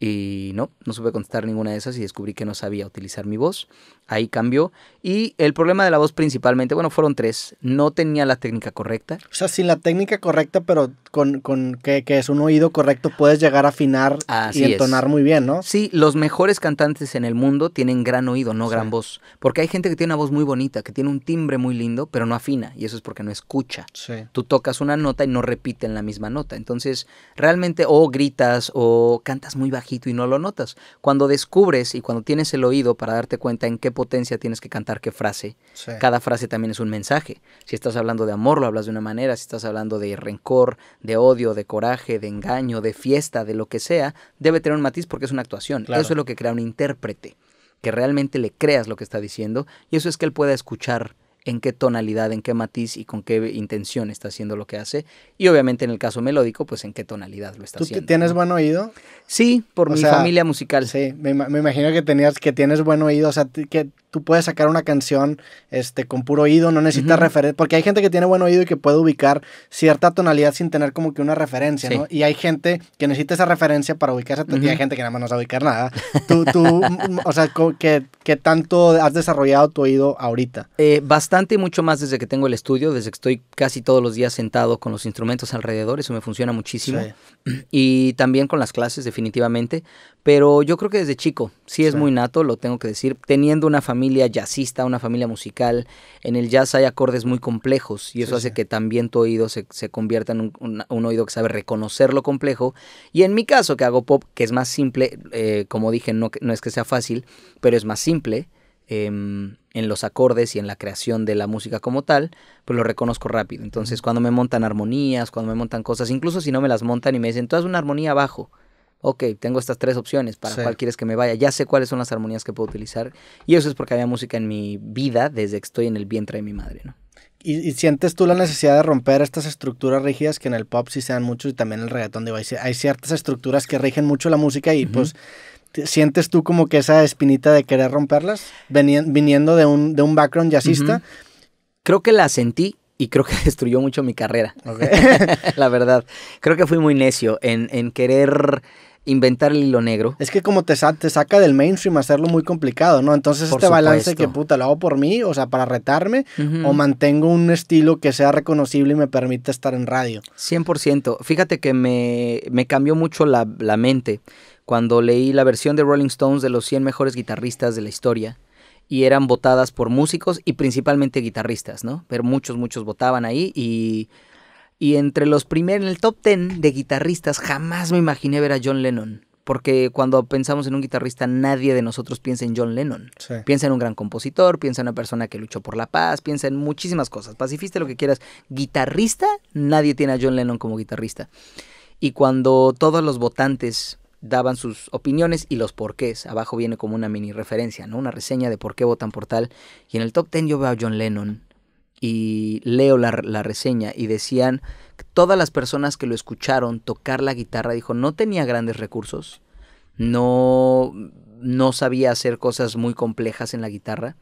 Y no, no supe contestar ninguna de esas y descubrí que no sabía utilizar mi voz. Ahí cambió. Y el problema de la voz principalmente, bueno, fueron tres. No tenía la técnica correcta. O sea, sin la técnica correcta, pero con, que, es un oído correcto, puedes llegar a afinar y entonar muy bien, ¿no? Sí, los mejores cantantes en el mundo tienen gran oído, no gran voz. Porque hay gente que tiene una voz muy bonita, que tiene un timbre muy lindo, pero no afina. Y eso es porque no escucha. Tú tocas una nota y no repiten la misma nota. Entonces, realmente o gritas o cantas muy bajito y no lo notas. Cuando descubres y cuando tienes el oído para darte cuenta en qué potencia tienes que cantar qué frase, cada frase también es un mensaje. Si estás hablando de amor, lo hablas de una manera. Si estás hablando de rencor, de odio, de coraje, de engaño, de fiesta, de lo que sea, debe tener un matiz porque es una actuación. Eso es lo que crea un intérprete que realmente le creas lo que está diciendo y eso es que él pueda escuchar en qué tonalidad, en qué matiz y con qué intención está haciendo lo que hace. Y obviamente en el caso melódico, pues en qué tonalidad lo está haciendo. ¿Tú tienes buen oído? Sí, por mi familia musical. Sí, me, me, imagino que tenías que tienes buen oído, o sea, que tú puedes sacar una canción este, con puro oído, no necesitas referencia, porque hay gente que tiene buen oído y que puede ubicar cierta tonalidad sin tener como que una referencia, ¿no? Y hay gente que necesita esa referencia para ubicarse, uh y hay gente que nada más no sabe ubicar nada. Tú, tú mm, o sea, ¿qué, ¿qué, tanto has desarrollado tu oído ahorita? Eh, bastante y mucho más desde que tengo el estudio, desde que estoy casi todos los días sentado con los instrumentos alrededor, eso me funciona muchísimo. Y también con las clases, definitivamente. Pero yo creo que desde chico, sí es muy nato, lo tengo que decir, teniendo una familia familia jazzista, una familia musical. En el jazz hay acordes muy complejos y eso hace que también tu oído se, convierta en un, oído que sabe reconocer lo complejo. Y en mi caso, que hago pop, que es más simple, eh, como dije, no, no, es que sea fácil, pero es más simple em, en los acordes y en la creación de la música como tal, pues lo reconozco rápido. Entonces, cuando me montan armonías, cuando me montan cosas, incluso si no me las montan y me dicen, tú haces una armonía abajo ok, tengo estas tres opciones, ¿para cuál quieres que me vaya? Ya sé cuáles son las armonías que puedo utilizar. Y eso es porque había música en mi vida desde que estoy en el vientre de mi madre, ¿no? ¿Y, sientes tú la necesidad de romper estas estructuras rígidas que en el pop sí se dan y también en el reggaetón? Digo, hay, ciertas estructuras que rigen mucho la música y pues... ¿Sientes tú como que esa espinita de querer romperlas viniendo de un, de un background jazzista? Creo que la sentí y creo que destruyó mucho mi carrera. la verdad. Creo que fui muy necio en, en querer inventar el hilo negro. Es que como te, te saca del mainstream hacerlo muy complicado, ¿no? Entonces este balance que puta, lo hago por mí, o sea, para retarme, o mantengo un estilo que sea reconocible y me permita estar en radio. 100%. Fíjate que me, cambió mucho la, la, mente cuando leí la versión de Rolling Stones de los 100 mejores guitarristas de la historia. Y eran votadas por músicos y principalmente guitarristas, ¿no? Pero muchos, muchos votaban ahí y y entre los primeros, en el top 10 de guitarristas, jamás me imaginé ver a John Lennon. Porque cuando pensamos en un guitarrista, nadie de nosotros piensa en John Lennon. Piensa en un gran compositor, piensa en una persona que luchó por la paz, piensa en muchísimas cosas. Pacifista, lo que quieras. Guitarrista, nadie tiene a John Lennon como guitarrista. Y cuando todos los votantes daban sus opiniones y los porqués, abajo viene como una mini referencia, ¿no? Una reseña de por qué votan por tal. Y en el top 10 yo veo a John Lennon y leo la, reseña y decían, todas las personas que lo escucharon tocar la guitarra, dijo, no tenía grandes recursos, no, no sabía hacer cosas muy complejas en la guitarra,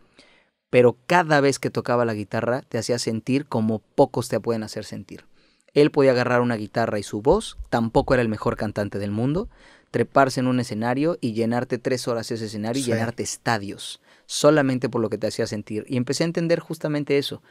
pero cada vez que tocaba la guitarra te hacía sentir como pocos te pueden hacer sentir. Él podía agarrar una guitarra y su voz, tampoco era el mejor cantante del mundo, treparse en un escenario y llenarte tres horas ese escenario y llenarte estadios solamente por lo que te hacía sentir. Y empecé a entender justamente eso.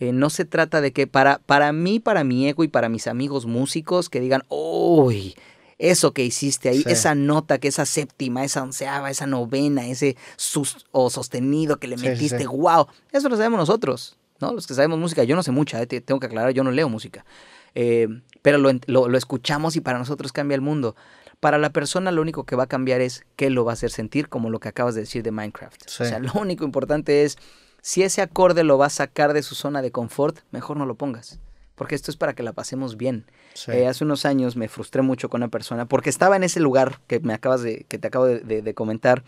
Eh, no se trata de que para, para mí, para mi ego y para mis amigos músicos que digan, uy, eso que hiciste ahí, esa nota, que esa séptima, esa onceava, esa novena, ese sus o sostenido que le metiste, wow, eso lo sabemos nosotros, ¿no? Los que sabemos música, yo no sé mucha, eh, tengo que aclarar, yo no leo música, eh, pero lo, lo escuchamos y para nosotros cambia el mundo para la persona lo único que va a cambiar es qué lo va a hacer sentir, como lo que acabas de decir de Minecraft. O sea, lo único importante es, si ese acorde lo va a sacar de su zona de confort, mejor no lo pongas. Porque esto es para que la pasemos bien. Eh, hace unos años me frustré mucho con una persona porque estaba en ese lugar que me acabas de, que te acabo de comentar,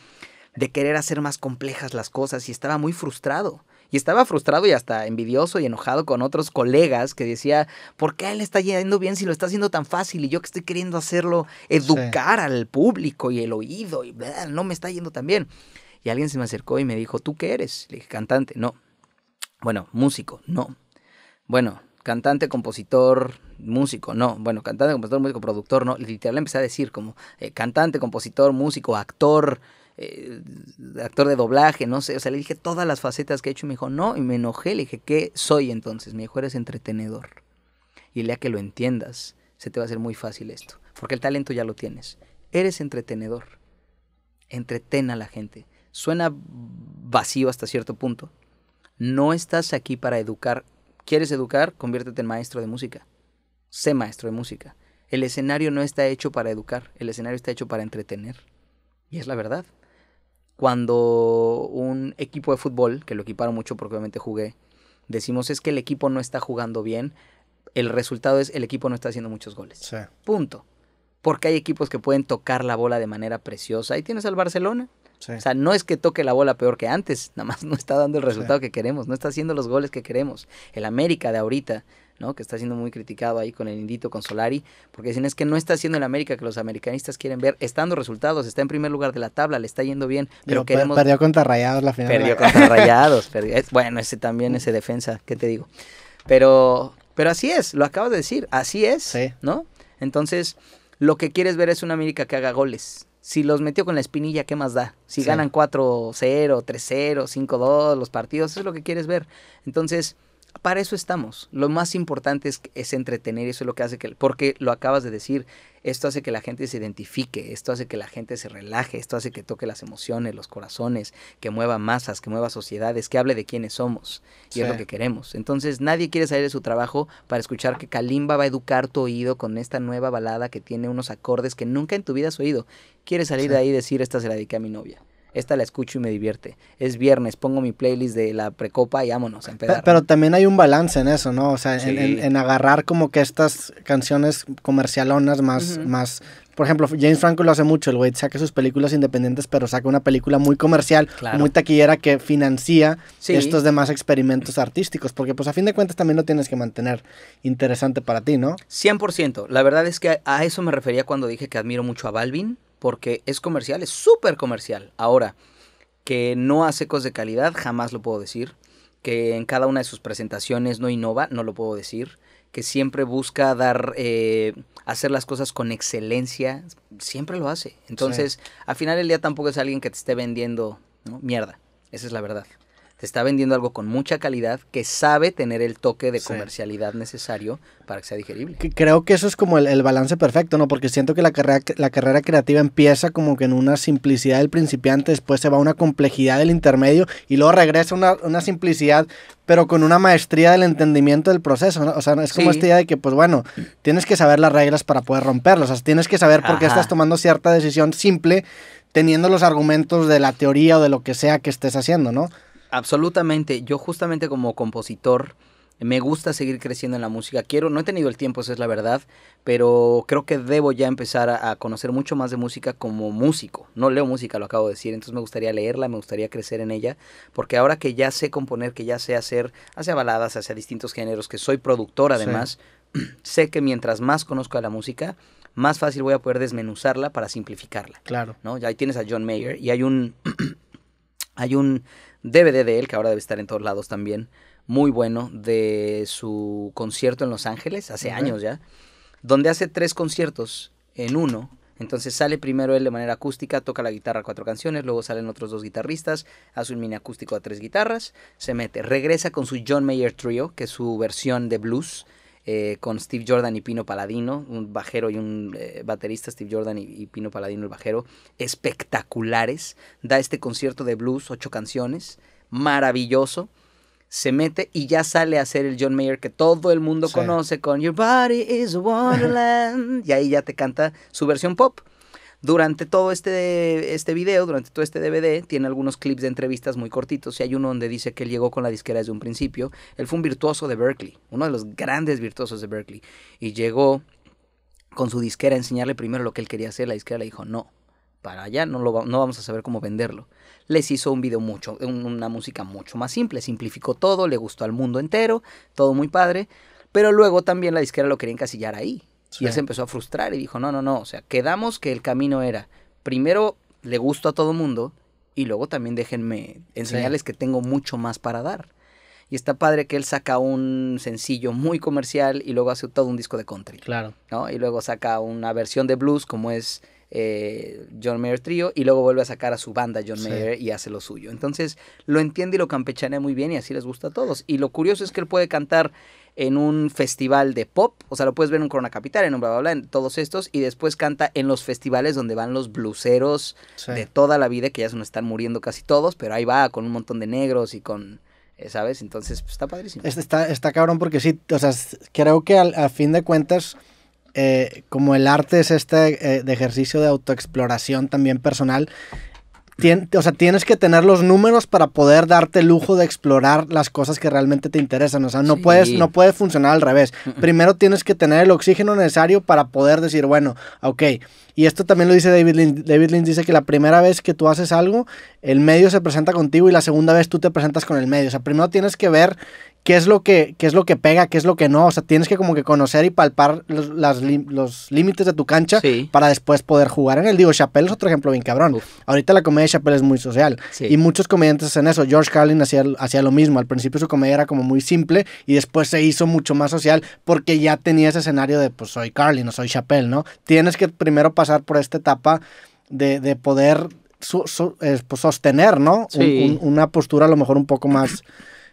de querer hacer más complejas las cosas y estaba muy frustrado. Y estaba frustrado y hasta envidioso y enojado con otros colegas que decía, ¿por qué él está yendo bien si lo está haciendo tan fácil y yo que estoy queriendo hacerlo, educar al público y el oído y no me está yendo tan bien? Y alguien se me acercó y me dijo, ¿tú qué eres? Le dije, cantante, no. Bueno, músico, no. Bueno, cantante, compositor, músico, no. Bueno, cantante, compositor, músico, productor, no. Literal empecé a decir como eh, cantante, compositor, músico, actor, eh, actor de doblaje, no sé, o sea, le dije todas las facetas que he hecho y me dijo, no, y me enojé, le dije, ¿qué soy entonces? Me dijo, eres entretenedor. Y lea que lo entiendas, se te va a hacer muy fácil esto, porque el talento ya lo tienes. Eres entretenedor, entretena a la gente. Suena vacío hasta cierto punto. No estás aquí para educar. ¿Quieres educar? Conviértete en maestro de música. Sé maestro de música. El escenario no está hecho para educar, el escenario está hecho para entretener. Y es la verdad cuando un equipo de fútbol, que lo equiparon mucho porque obviamente jugué, decimos es que el equipo no está jugando bien, el resultado es el equipo no está haciendo muchos goles. Punto. Porque hay equipos que pueden tocar la bola de manera preciosa. Ahí tienes al Barcelona. O sea, no es que toque la bola peor que antes, nada más no está dando el resultado que queremos, no está haciendo los goles que queremos. El América de ahorita ¿no? Que está siendo muy criticado ahí con el Indito, con Solari, porque dicen es que no está haciendo en América que los americanistas quieren ver, está dando resultados, está en primer lugar de la tabla, le está yendo bien, pero, queremos... Perdió contra Rayados la final. Perdió contra Rayados, bueno, ese también, ese defensa, ¿qué te digo? Pero, pero así es, lo acabas de decir, así es, ¿no? Entonces, lo que quieres ver es una América que haga goles, si los metió con la espinilla, ¿qué más da? Si ganan 4-0, 3-0, 5-2 los partidos, eso es lo que quieres ver. Entonces, para eso estamos. Lo más importante es, es, entretener, eso es lo que hace que, porque lo acabas de decir, esto hace que la gente se identifique, esto hace que la gente se relaje, esto hace que toque las emociones, los corazones, que mueva masas, que mueva sociedades, que hable de quiénes somos y es lo que queremos. Entonces nadie quiere salir de su trabajo para escuchar que Kalimba va a educar tu oído con esta nueva balada que tiene unos acordes que nunca en tu vida has oído. Quiere salir de ahí y decir, esta se la dediqué a mi novia esta la escucho y me divierte. Es viernes, pongo mi playlist de la precopa y vámonos a empezar. Pero, también hay un balance en eso, ¿no? O sea, en, agarrar como que estas canciones comercialonas más, más por ejemplo, James Franco lo hace mucho, el güey saca sus películas independientes, pero saca una película muy comercial, muy taquillera que financia estos demás experimentos artísticos, porque pues a fin de cuentas también lo tienes que mantener interesante para ti, ¿no? 100%, la verdad es que a eso me refería cuando dije que admiro mucho a Balvin, porque es comercial, es súper comercial. Ahora, que no hace cosas de calidad, jamás lo puedo decir. Que en cada una de sus presentaciones no innova, no lo puedo decir. Que siempre busca dar, eh, hacer las cosas con excelencia, siempre lo hace. Entonces, al final del día tampoco es alguien que te esté vendiendo mierda. Esa es la verdad se está vendiendo algo con mucha calidad que sabe tener el toque de comercialidad necesario para que sea digerible. Creo que eso es como el, balance perfecto, ¿no? Porque siento que la carrera, la carrera creativa empieza como que en una simplicidad del principiante, después se va a una complejidad del intermedio y luego regresa una, una simplicidad, pero con una maestría del entendimiento del proceso, ¿no? O sea, es como esta idea de que, pues bueno, tienes que saber las reglas para poder romperlas, o sea, tienes que saber por qué estás tomando cierta decisión simple teniendo los argumentos de la teoría o de lo que sea que estés haciendo, ¿no? absolutamente. Yo justamente como compositor me gusta seguir creciendo en la música. Quiero, no he tenido el tiempo, esa es la verdad, pero creo que debo ya empezar a, conocer mucho más de música como músico. No leo música, lo acabo de decir, entonces me gustaría leerla, me gustaría crecer en ella, porque ahora que ya sé componer, que ya sé hacer, hacia baladas, hacia distintos géneros, que soy productor además, sé que mientras más conozco a la música, más fácil voy a poder desmenuzarla para simplificarla. Claro. ¿no? Ya ahí tienes a John Mayer y hay un hay un DVD de él, que ahora debe estar en todos lados también, muy bueno, de su concierto en Los Ángeles, hace años ya, donde hace tres conciertos en uno. Entonces sale primero él de manera acústica, toca la guitarra cuatro canciones, luego salen otros dos guitarristas, hace un mini acústico a tres guitarras, se mete, regresa con su John Mayer Trio, que es su versión de blues, eh, con Steve Jordan y Pino Paladino, un bajero y un eh, baterista, Steve Jordan y, Pino Paladino el bajero, espectaculares. Da este concierto de blues, ocho canciones, maravilloso. Se mete y ya sale a hacer el John Mayer que todo el mundo conoce con Your Body is a Wonderland. y ahí ya te canta su versión pop. Durante todo este, este, video, durante todo este DVD, tiene algunos clips de entrevistas muy cortitos y hay uno donde dice que él llegó con la disquera desde un principio. Él fue un virtuoso de Berkeley, uno de los grandes virtuosos de Berkeley. Y llegó con su disquera a enseñarle primero lo que él quería hacer. La disquera le dijo, no, para allá no, lo no vamos a saber cómo venderlo. Les hizo un video mucho, una música mucho más simple, simplificó todo, le gustó al mundo entero, todo muy padre. Pero luego también la disquera lo quería encasillar ahí. Y él se empezó a frustrar y dijo, no, no, no, o sea, quedamos que el camino era, primero le gusto a todo mundo y luego también déjenme enseñarles que tengo mucho más para dar. Y está padre que él saca un sencillo muy comercial y luego hace todo un disco de country. Claro. ¿no? Y luego saca una versión de blues como es eh, John Mayer Trio y luego vuelve a sacar a su banda John Mayer y hace lo suyo. Entonces lo entiende y lo campechanea muy bien y así les gusta a todos. Y lo curioso es que él puede cantar en un festival de pop, o sea, lo puedes ver en Corona Capital, en un bla bla bla, en todos estos, y después canta en los festivales donde van los bluseros de toda la vida, que ya se nos están muriendo casi todos, pero ahí va con un montón de negros y con... Eh, ¿Sabes? Entonces, pues, está padrísimo. Está, está cabrón porque sí, o sea, creo que al, a fin de cuentas, eh, como el arte es este eh, de ejercicio de autoexploración también personal, o sea, tienes que tener los números para poder darte el lujo de explorar las cosas que realmente te interesan. O sea, no, puedes, no puede funcionar al revés. Primero tienes que tener el oxígeno necesario para poder decir, bueno, ok, y esto también lo dice David Lynch. David Lynch dice que la primera vez que tú haces algo, el medio se presenta contigo y la segunda vez tú te presentas con el medio. O sea, primero tienes que ver qué es lo que, qué es lo que pega, qué es lo que no. O sea, tienes que como que conocer y palpar los, los límites de tu cancha para después poder jugar en él. Digo, Chappelle es otro ejemplo bien cabrón. Ahorita la comedia de Chappelle es muy social. Y muchos comediantes hacen eso. George Carlin hacía, hacía lo mismo. Al principio su comedia era como muy simple y después se hizo mucho más social porque ya tenía ese escenario de pues soy Carlin o soy Chappelle, ¿no? Tienes que primero pasar por esta etapa de, poder eh, pues, sostener, ¿no? una postura a lo mejor un poco más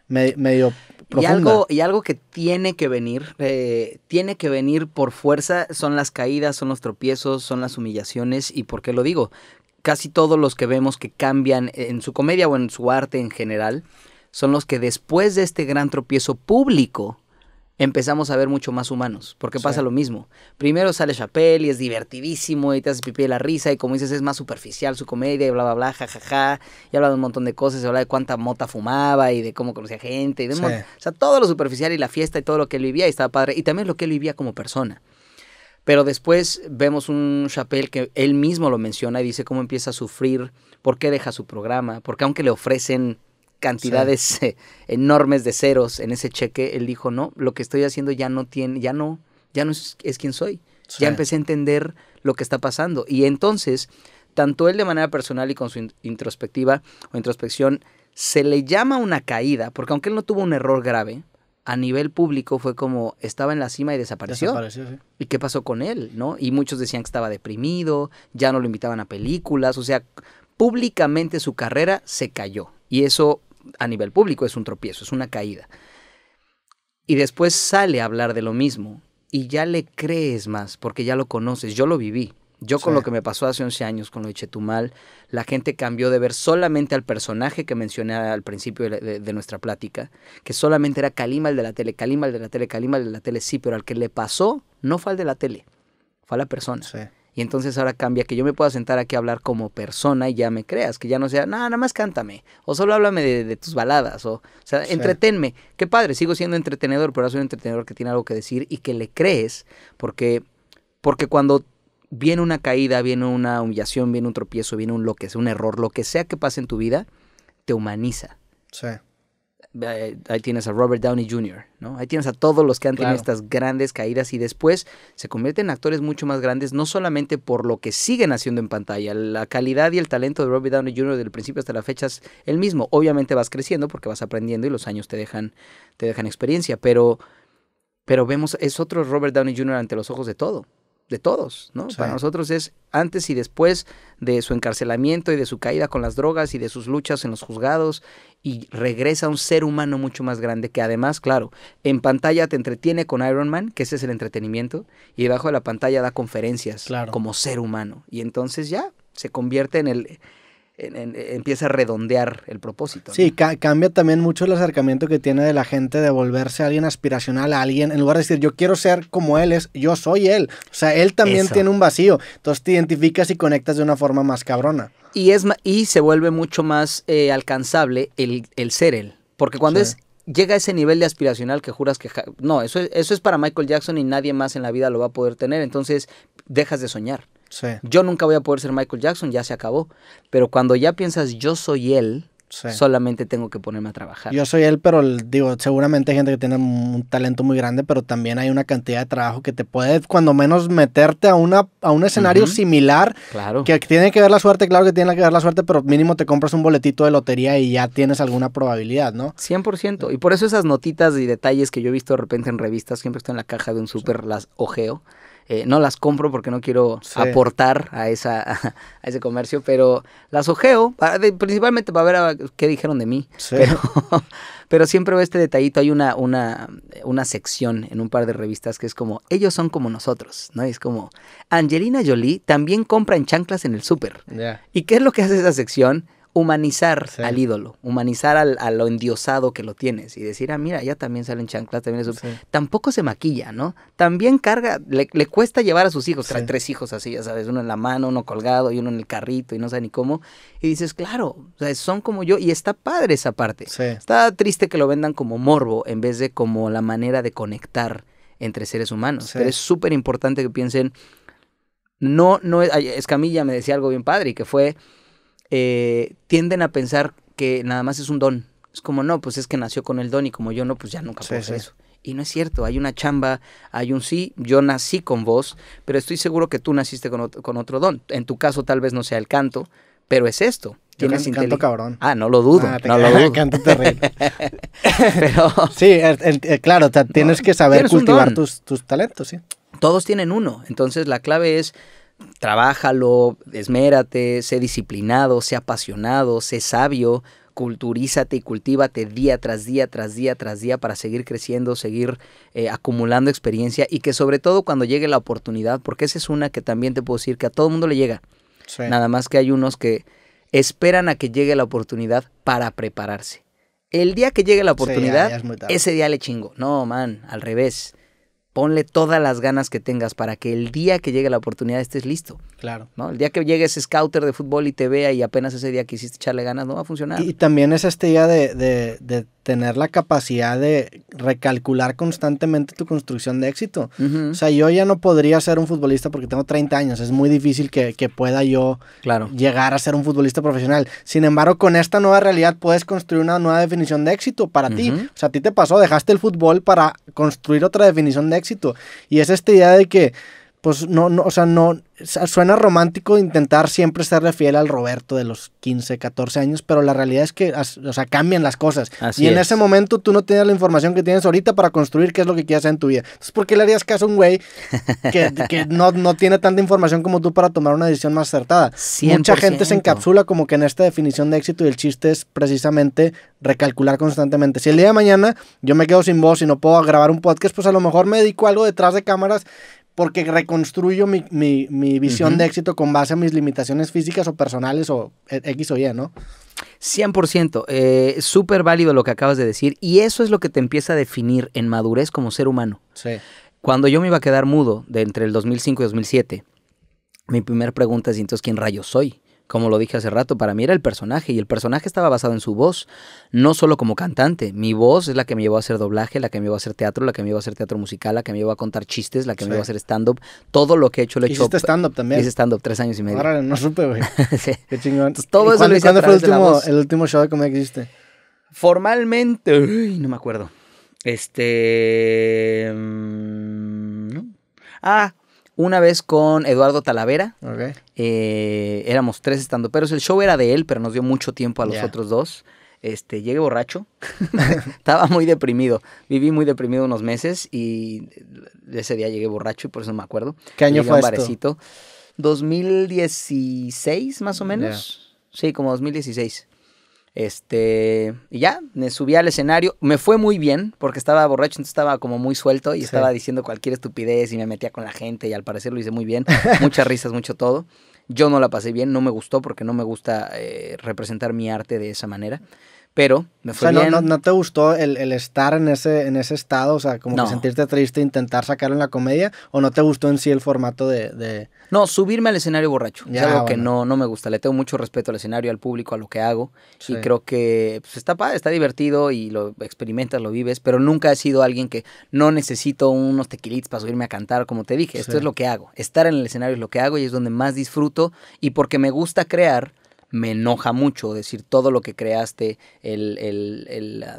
medio profunda. Y algo, y algo que tiene que venir, eh, tiene que venir por fuerza, son las caídas, son los tropiezos, son las humillaciones, y por qué lo digo, casi todos los que vemos que cambian en su comedia o en su arte en general, son los que después de este gran tropiezo público, empezamos a ver mucho más humanos, porque pasa lo mismo. Primero sale Chapel y es divertidísimo y te hace pipí de la risa y como dices es más superficial su comedia y bla, bla, bla, jajaja. Ja, ja, y habla de un montón de cosas, se habla de cuánta mota fumaba y de cómo conocía gente. Y demás. O sea, todo lo superficial y la fiesta y todo lo que él vivía y estaba padre. Y también lo que él vivía como persona. Pero después vemos un Chapel que él mismo lo menciona y dice cómo empieza a sufrir, por qué deja su programa, porque aunque le ofrecen cantidades eh, enormes de ceros en ese cheque, él dijo, no, lo que estoy haciendo ya no tiene, ya no, ya no es, quien soy. Ya empecé a entender lo que está pasando. Y entonces, tanto él de manera personal y con su introspectiva o introspección, se le llama una caída, porque aunque él no tuvo un error grave, a nivel público fue como estaba en la cima y desapareció. desapareció sí. ¿Y qué pasó con él? ¿no? Y muchos decían que estaba deprimido, ya no lo invitaban a películas, o sea, públicamente su carrera se cayó. Y eso a nivel público es un tropiezo, es una caída. Y después sale a hablar de lo mismo y ya le crees más porque ya lo conoces, yo lo viví. Yo con lo que me pasó hace 11 años con lo de Chetumal, la gente cambió de ver solamente al personaje que mencioné al principio de, nuestra plática, que solamente era Calima el de la tele, Kalima el de la tele, Kalima el de la tele, sí, pero al que le pasó no fue al de la tele, fue a la persona. Y entonces ahora cambia que yo me pueda sentar aquí a hablar como persona y ya me creas, que ya no sea, nada, nada más cántame, o solo háblame de, tus baladas, o, sea, entretenme. Qué padre, sigo siendo entretenedor, pero ahora soy un entretenedor que tiene algo que decir y que le crees, porque, porque cuando viene una caída, viene una humillación, viene un tropiezo, viene un lo que sea, un error, lo que sea que pase en tu vida, te humaniza. Sí ahí tienes a Robert Downey Jr., ¿no? Ahí tienes a todos los que han tenido estas grandes caídas y después se convierten en actores mucho más grandes, no solamente por lo que siguen haciendo en pantalla, la calidad y el talento de Robert Downey Jr. del principio hasta la fecha es el mismo. Obviamente vas creciendo porque vas aprendiendo y los años te dejan, te dejan experiencia, pero, pero vemos, es otro Robert Downey Jr. ante los ojos de todo de todos, ¿no? Para nosotros es antes y después de su encarcelamiento y de su caída con las drogas y de sus luchas en los juzgados y regresa un ser humano mucho más grande que además, claro, en pantalla te entretiene con Iron Man, que ese es el entretenimiento, y debajo de la pantalla da conferencias como ser humano. Y entonces ya se convierte en el empieza a redondear el propósito. Sí, cambia también mucho el acercamiento que tiene de la gente de volverse a alguien aspiracional, a alguien, en lugar de decir yo quiero ser como él, es yo soy él. O sea, él también tiene un vacío. Entonces te identificas y conectas de una forma más cabrona. Y, es, y se vuelve mucho más eh, alcanzable el, ser él. Porque cuando es llega a ese nivel de aspiracional que juras que... no, eso, eso es para Michael Jackson y nadie más en la vida lo va a poder tener. Entonces dejas de soñar. Yo nunca voy a poder ser Michael Jackson, ya se acabó. Pero cuando ya piensas yo soy él, solamente tengo que ponerme a trabajar. Yo soy él, pero digo, seguramente hay gente que tiene un talento muy grande, pero también hay una cantidad de trabajo que te puede, cuando menos, meterte a, una, a un escenario similar. Claro. Que tiene que ver la suerte, claro que tiene que ver la suerte, pero mínimo te compras un boletito de lotería y ya tienes alguna probabilidad, ¿no? 100%. Y por eso esas notitas y detalles que yo he visto de repente en revistas, siempre estoy en la caja de un super las ojeo eh, no las compro porque no quiero aportar a, esa, a ese comercio, pero las ojeo, ah, principalmente para ver qué dijeron de mí. Pero, siempre veo este detallito, hay una, una, sección en un par de revistas que es como, ellos son como nosotros, ¿no? es como, Angelina Jolie también compra en chanclas en el súper. ¿Y qué es lo que hace esa sección? humanizar al ídolo, humanizar al, a lo endiosado que lo tienes y decir, ah, mira, ya también salen chanclas, también es... Tampoco se maquilla, ¿no? También carga, le, cuesta llevar a sus hijos, trae tres hijos así, ya sabes, uno en la mano, uno colgado y uno en el carrito y no sabe ni cómo. Y dices, claro, son como yo y está padre esa parte. Está triste que lo vendan como morbo en vez de como la manera de conectar entre seres humanos. Pero es súper importante que piensen, no, no, Escamilla me decía algo bien padre y que fue eh, tienden a pensar que nada más es un don. Es como, no, pues es que nació con el don y como yo no, pues ya nunca puedo hacer eso. Y no es cierto, hay una chamba, hay un sí, yo nací con vos, pero estoy seguro que tú naciste con otro, con otro don. En tu caso tal vez no sea el canto, pero es esto. Tienes un canto cabrón. Ah, no lo dudo. Ah, no, lo dudo. Canto terrible. sí, er, eh, claro, tienes que saber cultivar tus, tus talentos, sí. Todos tienen uno, entonces la clave es trabájalo, esmérate, sé disciplinado, sé apasionado, sé sabio, culturízate y cultívate día tras día, tras día, tras día para seguir creciendo, seguir eh, acumulando experiencia y que sobre todo cuando llegue la oportunidad, porque esa es una que también te puedo decir que a todo el mundo le llega. Nada más que hay unos que esperan a que llegue la oportunidad para prepararse. El día que llegue la oportunidad, ese día le chingo. No, man, al revés ponle todas las ganas que tengas para que el día que llegue la oportunidad estés listo. Claro. ¿no? El día que llegue ese scouter de fútbol y te vea y apenas ese día quisiste echarle ganas, no va a funcionar. Y también es este día de, tener la capacidad de recalcular constantemente tu construcción de éxito. O sea, yo ya no podría ser un futbolista porque tengo 30 años. Es muy difícil que, pueda yo llegar a ser un futbolista profesional. Sin embargo, con esta nueva realidad puedes construir una nueva definición de éxito para ti. O sea, a ti te pasó, dejaste el fútbol para construir otra definición de éxito éxito. Y es esta idea de que pues no, no, o sea, no, suena romántico intentar siempre serle fiel al Roberto de los 15, 14 años, pero la realidad es que, o sea, cambian las cosas. y en ese momento tú no tienes la información que tienes ahorita para construir qué es lo que quieres hacer en tu vida. Entonces, ¿por qué le harías caso a un güey que, no, tiene tanta información como tú para tomar una decisión más acertada? Mucha gente se encapsula como que en esta definición de éxito y el chiste es precisamente recalcular constantemente. Si el día de mañana yo me quedo sin voz y no puedo grabar un podcast, pues a lo mejor me dedico a algo detrás de cámaras porque reconstruyo mi, visión de éxito con base a mis limitaciones físicas o personales o e, X o Y, ¿no? 100%, eh, súper válido lo que acabas de decir y eso es lo que te empieza a definir en madurez como ser humano. Sí. Cuando yo me iba a quedar mudo de entre el 2005 y 2007, mi primera pregunta es, entonces, ¿quién rayos soy? Como lo dije hace rato, para mí era el personaje y el personaje estaba basado en su voz, no solo como cantante. Mi voz es la que me llevó a hacer doblaje, la que me llevó a hacer teatro, la que me llevó a hacer teatro musical, la que me llevó a contar chistes, la que me llevó a hacer stand-up. Todo lo que he hecho lo he hecho. Hiciste stand-up también. Hice stand-up tres años y medio. no supe, güey. sí. Qué chingón. todo eso ¿Cuándo fue el último, show de comedia que hiciste? Formalmente, uy, no me acuerdo. Este. Mm, ah, una vez con Eduardo Talavera. Eh, éramos tres estando pero El show era de él, pero nos dio mucho tiempo a los otros dos. Este, llegué borracho. Estaba muy deprimido. Viví muy deprimido unos meses y ese día llegué borracho y por eso no me acuerdo. ¿Qué año fue Esto? 2016 más o menos. Sí, como 2016. Este, y ya, me subí al escenario. Me fue muy bien porque estaba borracho, entonces estaba como muy suelto y estaba diciendo cualquier estupidez y me metía con la gente y al parecer lo hice muy bien. Muchas risas, mucho todo. Yo no la pasé bien, no me gustó porque no me gusta eh, representar mi arte de esa manera pero me fue o sea, No, te gustó el, estar en ese, en ese estado? O sea, como sentirte triste, intentar sacarlo en la comedia, ¿o no te gustó en sí el formato de...? No, subirme al escenario borracho. es algo que no, no me gusta. Le tengo mucho respeto al escenario, al público, a lo que hago. Y creo que pues, está padre, está divertido y lo experimentas, lo vives, pero nunca he sido alguien que no necesito unos tequilitos para subirme a cantar, como te dije. Esto es lo que hago. Estar en el escenario es lo que hago y es donde más disfruto y porque me gusta crear me enoja mucho, decir, todo lo que creaste, el,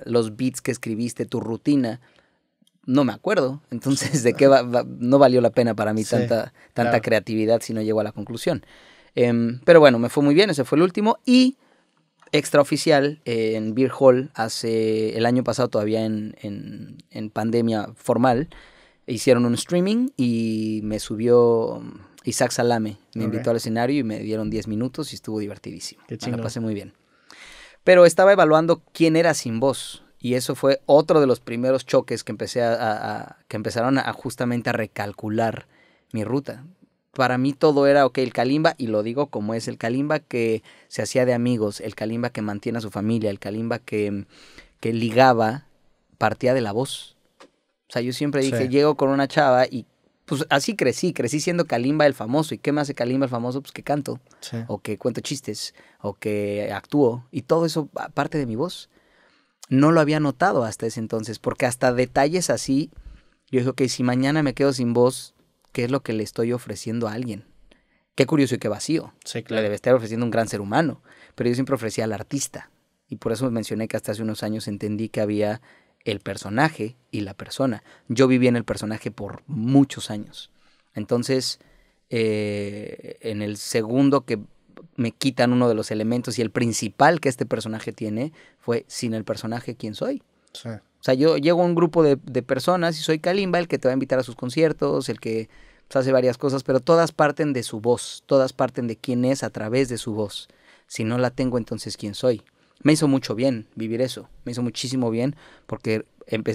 los beats que escribiste, tu rutina, no me acuerdo. Entonces, ¿de qué no valió la pena para mí tanta, tanta creatividad si no llego a la conclusión? Em, pero bueno, me fue muy bien, ese fue el último. Y extraoficial eh, en Beer Hall hace el año pasado, todavía en, en, en pandemia formal, hicieron un streaming y me subió Isaac Salame me invitó al escenario y me dieron 10 minutos y estuvo divertidísimo. me la pasé muy bien. Pero estaba evaluando quién era sin voz. Y eso fue otro de los primeros choques que, empecé a, que empezaron a, justamente a recalcular mi ruta. Para mí todo era, ok, el Kalimba, y lo digo como es, el Kalimba que se hacía de amigos, el Kalimba que mantiene a su familia, el Kalimba que, ligaba, partía de la voz. O sea, yo siempre dije, llego con una chava y pues así crecí, crecí siendo Kalimba el famoso. ¿Y qué me hace Kalimba el famoso? Pues que canto, o que cuento chistes, o que actúo. Y todo eso parte de mi voz. No lo había notado hasta ese entonces, porque hasta detalles así, yo dije, que si mañana me quedo sin voz, ¿qué es lo que le estoy ofreciendo a alguien? Qué curioso y qué vacío. Le debe estar ofreciendo un gran ser humano, pero yo siempre ofrecía al artista. Y por eso mencioné que hasta hace unos años entendí que había el personaje y la persona. Yo viví en el personaje por muchos años. Entonces, eh, en el segundo que me quitan uno de los elementos y el principal que este personaje tiene fue sin el personaje quién soy. O sea, yo llego a un grupo de, personas y soy Kalimba, el que te va a invitar a sus conciertos, el que hace varias cosas, pero todas parten de su voz, todas parten de quién es a través de su voz. Si no la tengo, entonces quién soy me hizo mucho bien vivir eso, me hizo muchísimo bien porque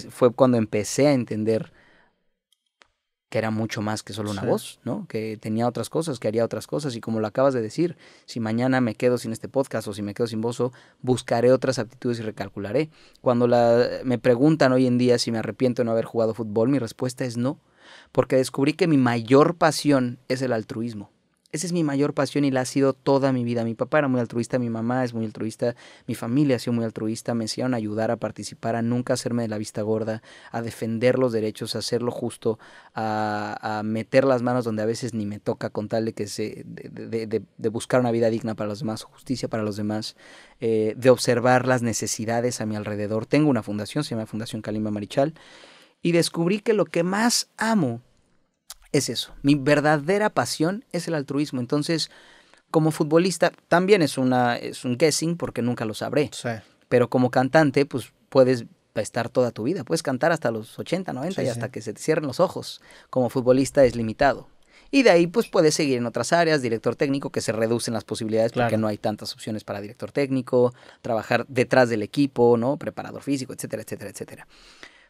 fue cuando empecé a entender que era mucho más que solo una voz, ¿no? Que tenía otras cosas, que haría otras cosas. Y como lo acabas de decir, si mañana me quedo sin este podcast o si me quedo sin vozo, buscaré otras aptitudes y recalcularé. Cuando me preguntan hoy en día si me arrepiento de no haber jugado fútbol, mi respuesta es no, porque descubrí que mi mayor pasión es el altruismo. Esa es mi mayor pasión y la ha sido toda mi vida. Mi papá era muy altruista, mi mamá es muy altruista, mi familia ha sido muy altruista, me enseñaron a ayudar, a participar, a nunca hacerme de la vista gorda, a defender los derechos, a hacer lo justo, a, meter las manos donde a veces ni me toca con tal de, que se, de, buscar una vida digna para los demás, justicia para los demás, eh, de observar las necesidades a mi alrededor. Tengo una fundación, se llama Fundación Calima Marichal, y descubrí que lo que más amo es eso. Mi verdadera pasión es el altruismo. Entonces, como futbolista, también es, una, es un guessing porque nunca lo sabré. Pero como cantante, pues puedes estar toda tu vida. Puedes cantar hasta los 80, 90 y hasta que se te cierren los ojos. Como futbolista es limitado. Y de ahí pues puedes seguir en otras áreas, director técnico, que se reducen las posibilidades porque no hay tantas opciones para director técnico, trabajar detrás del equipo, ¿no? Preparador físico, etcétera, etcétera, etcétera.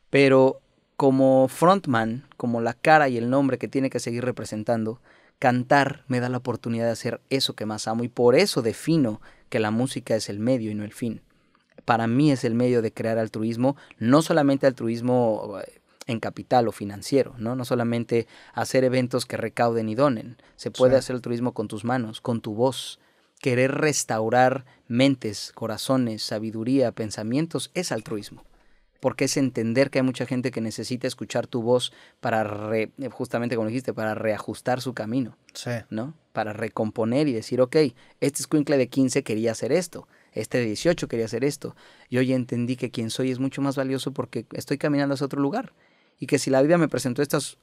Pero como frontman, como la cara y el nombre que tiene que seguir representando, cantar me da la oportunidad de hacer eso que más amo y por eso defino que la música es el medio y no el fin. Para mí es el medio de crear altruismo, no solamente altruismo eh, en capital o financiero, ¿no? No solamente hacer eventos que recauden y donen. Se puede hacer altruismo con tus manos, con tu voz. Querer restaurar mentes, corazones, sabiduría, pensamientos es altruismo porque es entender que hay mucha gente que necesita escuchar tu voz para, eh, justamente como dijiste, para reajustar su camino, sí. ¿no? Para recomponer y decir, ok, este escuincle de 15 quería hacer esto, este de 18 quería hacer esto, yo ya entendí que quien soy es mucho más valioso porque estoy caminando hacia otro lugar, y que si la vida me presentó estas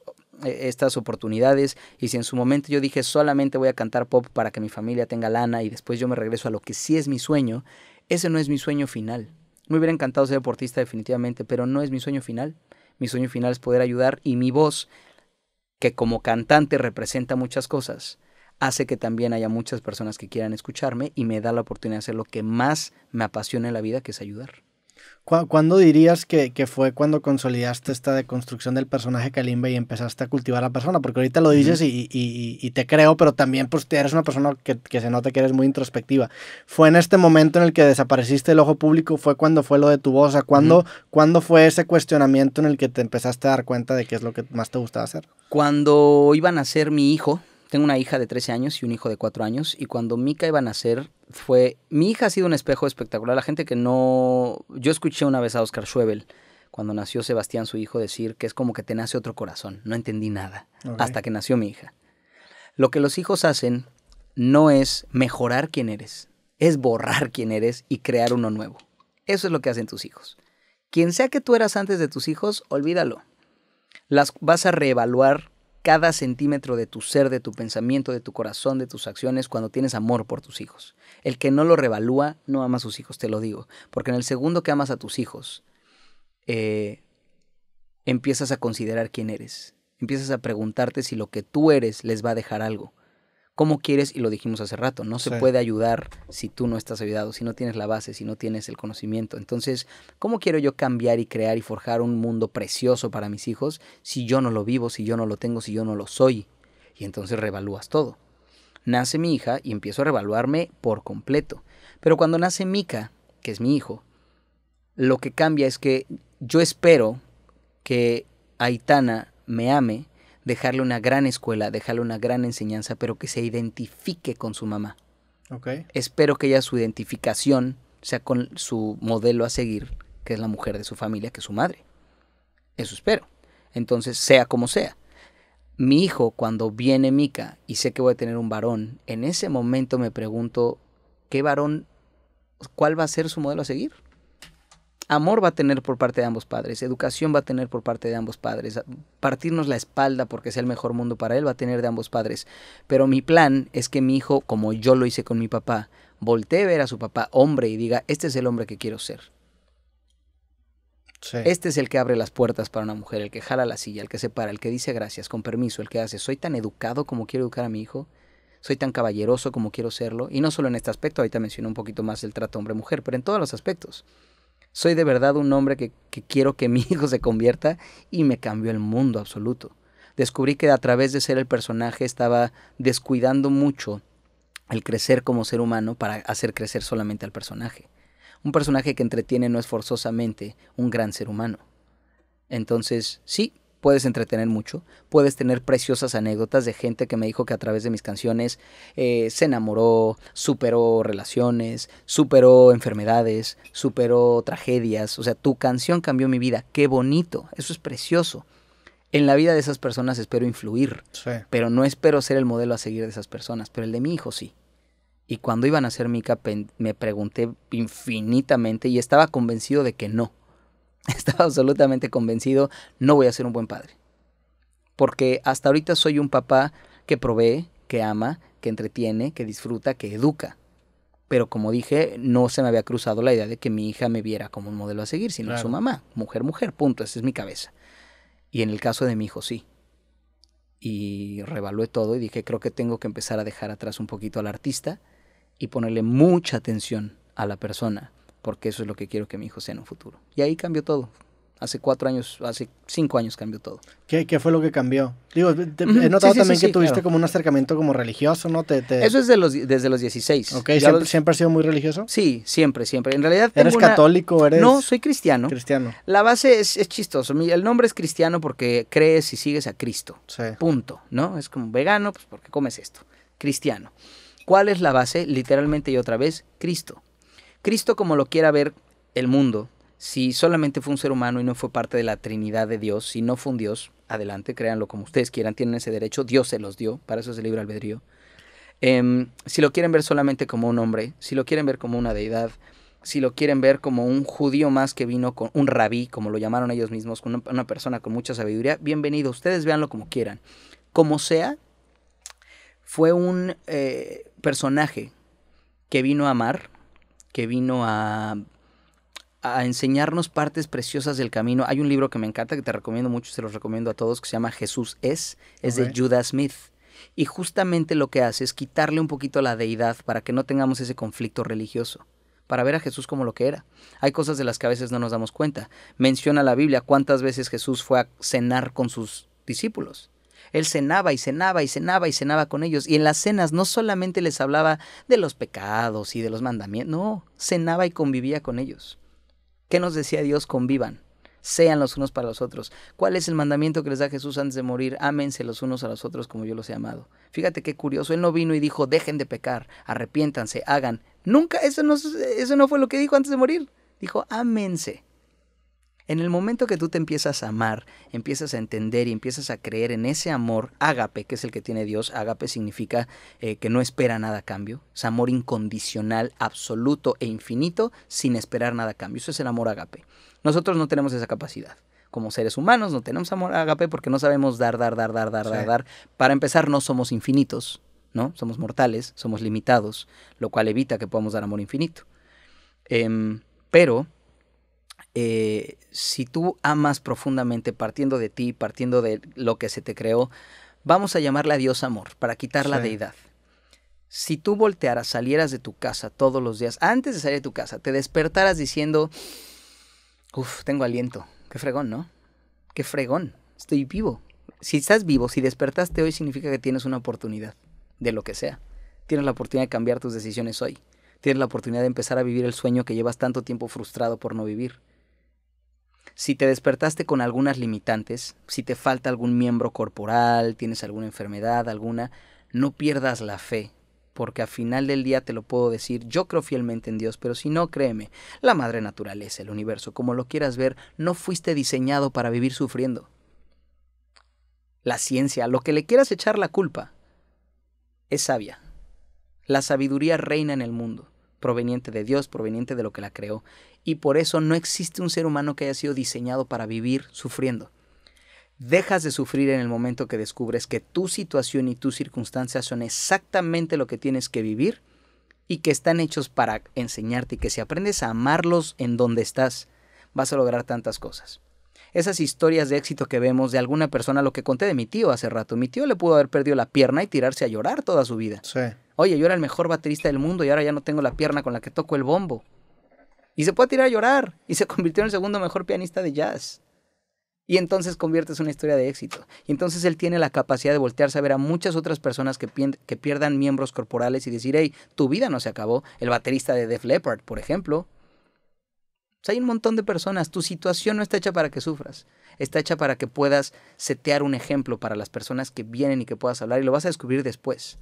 eh, estas oportunidades y si en su momento yo dije solamente voy a cantar pop para que mi familia tenga lana y después yo me regreso a lo que sí es mi sueño, ese no es mi sueño final. Muy hubiera encantado ser deportista definitivamente, pero no es mi sueño final. Mi sueño final es poder ayudar y mi voz, que como cantante representa muchas cosas, hace que también haya muchas personas que quieran escucharme y me da la oportunidad de hacer lo que más me apasiona en la vida, que es ayudar. ¿Cuándo dirías que, fue cuando consolidaste esta deconstrucción del personaje Kalimba y empezaste a cultivar la persona? Porque ahorita lo dices y, te creo, pero también pues eres una persona que, que, se nota que eres muy introspectiva. ¿Fue en este momento en el que desapareciste el ojo público? ¿Fue cuando fue lo de tu voz? ¿cuándo, fue ese cuestionamiento en el que te empezaste a dar cuenta de qué es lo que más te gustaba hacer? Cuando iban a ser mi hijo, tengo una hija de 13 años y un hijo de 4 años. Y cuando Mika iba a nacer, fue. Mi hija ha sido un espejo espectacular. La gente que no. Yo escuché una vez a Oscar Schwebel, cuando nació Sebastián, su hijo, decir que es como que te nace otro corazón. No entendí nada hasta que nació mi hija. Lo que los hijos hacen no es mejorar quién eres, es borrar quién eres y crear uno nuevo. Eso es lo que hacen tus hijos. Quien sea que tú eras antes de tus hijos, olvídalo. Las vas a reevaluar cada centímetro de tu ser, de tu pensamiento, de tu corazón, de tus acciones cuando tienes amor por tus hijos. El que no lo revalúa no ama a sus hijos, te lo digo. Porque en el segundo que amas a tus hijos, eh, empiezas a considerar quién eres. Empiezas a preguntarte si lo que tú eres les va a dejar algo cómo quieres, y lo dijimos hace rato, no se puede ayudar si tú no estás ayudado, si no tienes la base, si no tienes el conocimiento. Entonces, ¿cómo quiero yo cambiar y crear y forjar un mundo precioso para mis hijos si yo no lo vivo, si yo no lo tengo, si yo no lo soy? Y entonces revalúas todo. Nace mi hija y empiezo a revaluarme por completo. Pero cuando nace Mika, que es mi hijo, lo que cambia es que yo espero que Aitana me ame dejarle una gran escuela, dejarle una gran enseñanza, pero que se identifique con su mamá. Espero que ella su identificación sea con su modelo a seguir, que es la mujer de su familia, que es su madre. Eso espero. Entonces, sea como sea. Mi hijo, cuando viene Mica y sé que voy a tener un varón, en ese momento me pregunto, ¿qué varón, cuál va a ser su modelo a seguir? amor va a tener por parte de ambos padres, educación va a tener por parte de ambos padres, partirnos la espalda porque sea el mejor mundo para él va a tener de ambos padres. Pero mi plan es que mi hijo, como yo lo hice con mi papá, voltee a ver a su papá hombre y diga, este es el hombre que quiero ser. Este es el que abre las puertas para una mujer, el que jala la silla, el que se para, el que dice gracias, con permiso, el que hace, soy tan educado como quiero educar a mi hijo, soy tan caballeroso como quiero serlo, y no solo en este aspecto, ahorita mencioné un poquito más el trato hombre-mujer, pero en todos los aspectos. Soy de verdad un hombre que, quiero que mi hijo se convierta y me cambió el mundo absoluto. Descubrí que a través de ser el personaje estaba descuidando mucho el crecer como ser humano para hacer crecer solamente al personaje. Un personaje que entretiene no es forzosamente un gran ser humano. Entonces, sí, puedes entretener mucho, puedes tener preciosas anécdotas de gente que me dijo que a través de mis canciones eh, se enamoró, superó relaciones, superó enfermedades, superó tragedias, o sea, tu canción cambió mi vida, qué bonito, eso es precioso. En la vida de esas personas espero influir, pero no espero ser el modelo a seguir de esas personas, pero el de mi hijo sí. Y cuando iban a ser Mica, me pregunté infinitamente y estaba convencido de que no Estaba absolutamente convencido, no voy a ser un buen padre. Porque hasta ahorita soy un papá que provee, que ama, que entretiene, que disfruta, que educa. Pero como dije, no se me había cruzado la idea de que mi hija me viera como un modelo a seguir, sino su mamá, mujer, mujer, punto, esa es mi cabeza. Y en el caso de mi hijo, sí. Y revalué todo y dije, creo que tengo que empezar a dejar atrás un poquito al artista y ponerle mucha atención a la persona, porque eso es lo que quiero que mi hijo sea en un futuro. Y ahí cambió todo. Hace cuatro años, hace cinco años cambió todo. ¿Qué, fue lo que cambió? Digo, he notado también que tuviste como un acercamiento como religioso, ¿no? Eso es de los, desde los 16. Ok, ¿Siempre, has sido muy religioso? Sí, siempre, siempre. En realidad ¿Eres católico? Eres... No, soy cristiano. Cristiano. La base es, es, chistoso. El nombre es cristiano porque crees y sigues a Cristo. Punto, ¿no? Es como vegano, pues porque comes esto. Cristiano. ¿Cuál es la base? Literalmente y otra vez, Cristo. Cristo, como lo quiera ver el mundo, si solamente fue un ser humano y no fue parte de la Trinidad de Dios, si no fue un Dios, adelante, créanlo como ustedes quieran, tienen ese derecho, Dios se los dio, para eso es el libro albedrío. Em, si lo quieren ver solamente como un hombre, si lo quieren ver como una deidad, si lo quieren ver como un judío más que vino con un rabí, como lo llamaron ellos mismos, con una persona con mucha sabiduría, bienvenido, ustedes véanlo como quieran. Como sea, fue un eh, personaje que vino a amar, que vino a, enseñarnos partes preciosas del camino. Hay un libro que me encanta, que te recomiendo mucho, se los recomiendo a todos, que se llama Jesús es, es de Judas Smith. Y justamente lo que hace es quitarle un poquito la deidad para que no tengamos ese conflicto religioso para ver a Jesús como lo que era. Hay cosas de las que a veces no nos damos cuenta. Menciona la Biblia cuántas veces Jesús fue a cenar con sus discípulos. Él cenaba y cenaba y cenaba y cenaba con ellos. Y en las cenas no solamente les hablaba de los pecados y de los mandamientos, no, cenaba y convivía con ellos. ¿Qué nos decía Dios? Convivan, sean los unos para los otros. ¿Cuál es el mandamiento que les da Jesús antes de morir? Ámense los unos a los otros como yo los he amado. Fíjate qué curioso, Él no vino y dijo, dejen de pecar, arrepiéntanse, hagan. Nunca, eso no, eso no fue lo que dijo antes de morir. Dijo, ámense. En el momento que tú te empiezas a amar, empiezas a entender y empiezas a creer en ese amor ágape, que es el que tiene Dios, ágape significa eh, que no espera nada a cambio, es amor incondicional, absoluto e infinito, sin esperar nada a cambio. Eso es el amor ágape. Nosotros no tenemos esa capacidad como seres humanos, no tenemos amor ágape porque no sabemos dar, dar, dar, dar, dar, dar, dar. Para empezar, no somos infinitos, ¿no? Somos mortales, somos limitados, lo cual evita que podamos dar amor infinito. Em, pero eh, si tú amas profundamente, partiendo de ti, partiendo de lo que se te creó, vamos a llamarle a Dios amor, para quitar la deidad. Si tú voltearas, salieras de tu casa todos los días, antes de salir de tu casa, te despertaras diciendo, uff, tengo aliento, qué fregón, ¿no? Qué fregón, estoy vivo. Si estás vivo, si despertaste hoy, significa que tienes una oportunidad, de lo que sea. Tienes la oportunidad de cambiar tus decisiones hoy. Tienes la oportunidad de empezar a vivir el sueño que llevas tanto tiempo frustrado por no vivir si te despertaste con algunas limitantes, si te falta algún miembro corporal, tienes alguna enfermedad, alguna, no pierdas la fe, porque a final del día te lo puedo decir, yo creo fielmente en Dios, pero si no, créeme, la madre naturaleza, el universo, como lo quieras ver, no fuiste diseñado para vivir sufriendo. La ciencia, lo que le quieras echar la culpa, es sabia. La sabiduría reina en el mundo proveniente de Dios, proveniente de lo que la creó. Y por eso no existe un ser humano que haya sido diseñado para vivir sufriendo. Dejas de sufrir en el momento que descubres que tu situación y tus circunstancias son exactamente lo que tienes que vivir y que están hechos para enseñarte y que si aprendes a amarlos en donde estás, vas a lograr tantas cosas esas historias de éxito que vemos de alguna persona, lo que conté de mi tío hace rato, mi tío le pudo haber perdido la pierna y tirarse a llorar toda su vida. Oye, yo era el mejor baterista del mundo y ahora ya no tengo la pierna con la que toco el bombo. Y se puede tirar a llorar y se convirtió en el segundo mejor pianista de jazz. Y entonces conviertes una historia de éxito. Y entonces él tiene la capacidad de voltearse a ver a muchas otras personas que, que pierdan miembros corporales y decir, hey, tu vida no se acabó. El baterista de Def Leppard, por ejemplo, hay un montón de personas. Tu situación no está hecha para que sufras. Está hecha para que puedas setear un ejemplo para las personas que vienen y que puedas hablar y lo vas a descubrir después.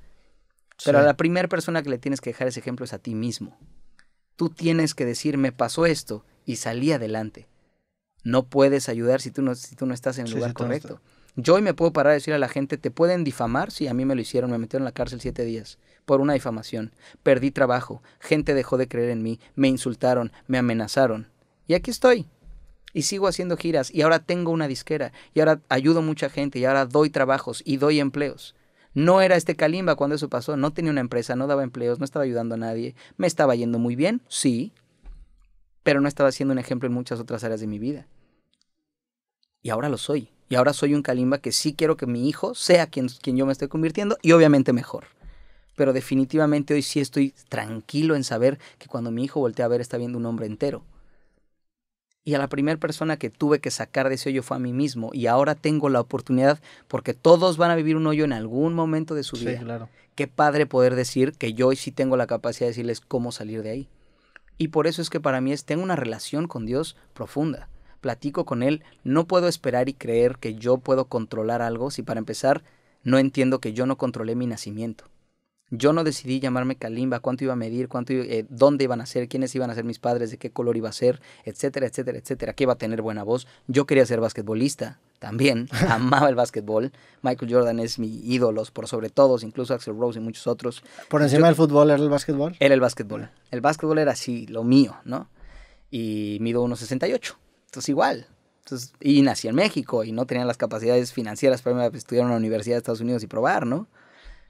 Pero a la primera persona que le tienes que dejar ese ejemplo es a ti mismo. Tú tienes que decir, me pasó esto y salí adelante. No puedes ayudar si tú no, estás en el lugar correcto. Yo hoy me puedo parar a decir a la gente, te pueden difamar, sí, a mí me lo hicieron, me metieron en la cárcel siete días por una difamación, perdí trabajo, gente dejó de creer en mí, me insultaron, me amenazaron. Y aquí estoy. Y sigo haciendo giras. Y ahora tengo una disquera. Y ahora ayudo a mucha gente. Y ahora doy trabajos y doy empleos. No era este Kalimba cuando eso pasó. No tenía una empresa, no daba empleos, no estaba ayudando a nadie. Me estaba yendo muy bien, sí. Pero no estaba siendo un ejemplo en muchas otras áreas de mi vida. Y ahora lo soy. Y ahora soy un Kalimba que sí quiero que mi hijo sea quien, quien yo me estoy convirtiendo y obviamente mejor pero definitivamente hoy sí estoy tranquilo en saber que cuando mi hijo voltea a ver está viendo un hombre entero, y a la primera persona que tuve que sacar de ese hoyo fue a mí mismo. Y ahora tengo la oportunidad, porque todos van a vivir un hoyo en algún momento de su vida. Sí, claro. Qué padre poder decir que yo sí tengo la capacidad de decirles cómo salir de ahí. Y por eso es que para mí es, tengo una relación con Dios profunda. Platico con Él, no puedo esperar y creer que yo puedo controlar algo si para empezar no entiendo que yo no controlé mi nacimiento. Yo no decidí llamarme Kalimba, cuánto iba a medir, cuánto, eh, dónde iban a ser, quiénes iban a ser mis padres, de qué color iba a ser, etcétera, etcétera, etcétera, que iba a tener buena voz. Yo quería ser basquetbolista también, amaba el basquetbol. Michael Jordan es mi ídolo por sobre todos, incluso Axel Rose y muchos otros. ¿Por encima del fútbol era el basquetbol. Era el basquetbol. El básquetbol era así, lo mío, ¿no? Y mido 1,68. Entonces igual, entonces, y nací en México y no tenía las capacidades financieras para estudiar en la universidad de Estados Unidos y probar, ¿no?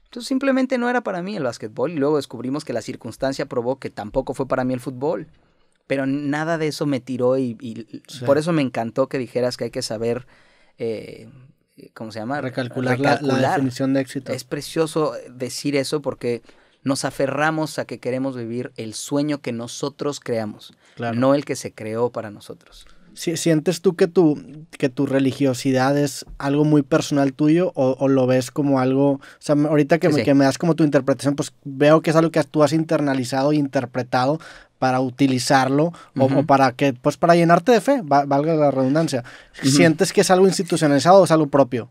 Entonces simplemente no era para mí el básquetbol y luego descubrimos que la circunstancia probó que tampoco fue para mí el fútbol. Pero nada de eso me tiró y, por eso me encantó que dijeras que hay que saber, eh, ¿cómo se llama? Recalcular, La, definición de éxito. Es precioso eh, decir eso porque nos aferramos a que queremos vivir el sueño que nosotros creamos, no el que se creó para nosotros. ¿Sientes tú que tu, que tu religiosidad es algo muy personal tuyo o, lo ves como algo, o sea, ahorita que, me, que, me, das como tu interpretación, pues veo que es algo que tú has internalizado e interpretado para utilizarlo o, para que, pues para llenarte de fe, valga la redundancia. ¿Sientes que es algo institucionalizado o es algo propio?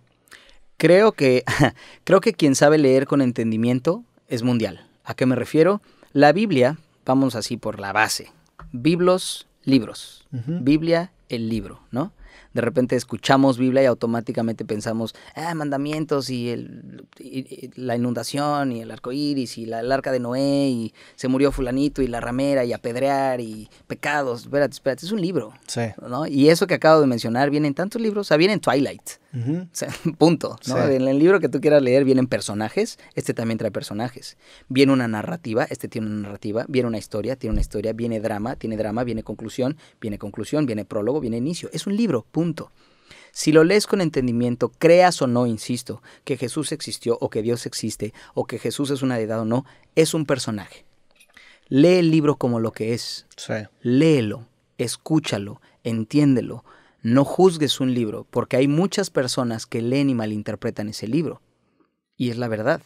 Creo que, creo que quien sabe leer con entendimiento es mundial. ¿A qué me refiero? La Biblia, vamos así por la base. Biblos libros. Biblia, el libro, ¿no? De repente escuchamos Biblia y automáticamente pensamos, ah, mandamientos y, el, la inundación y el arco iris y la, arca de Noé y se murió Fulanito y la ramera y apedrear y pecados. Espérate, espérate, es un libro. Sí. ¿no? Y eso que acabo de mencionar viene en tantos libros, o sea, viene en Twilight. punto. En el libro que tú quieras leer vienen personajes, este también trae personajes. Viene una narrativa, este tiene una narrativa, viene una historia, tiene una historia, viene drama, tiene drama, viene conclusión, viene conclusión, viene prólogo, viene inicio. Es un libro, punto. Si lo lees con entendimiento, creas o no, insisto, que Jesús existió o que Dios existe o que Jesús es una deidad o no, es un personaje. Lee el libro como lo que es. Léelo, escúchalo, entiéndelo, no juzgues un libro, porque hay muchas personas que leen y malinterpretan ese libro. Y es la verdad.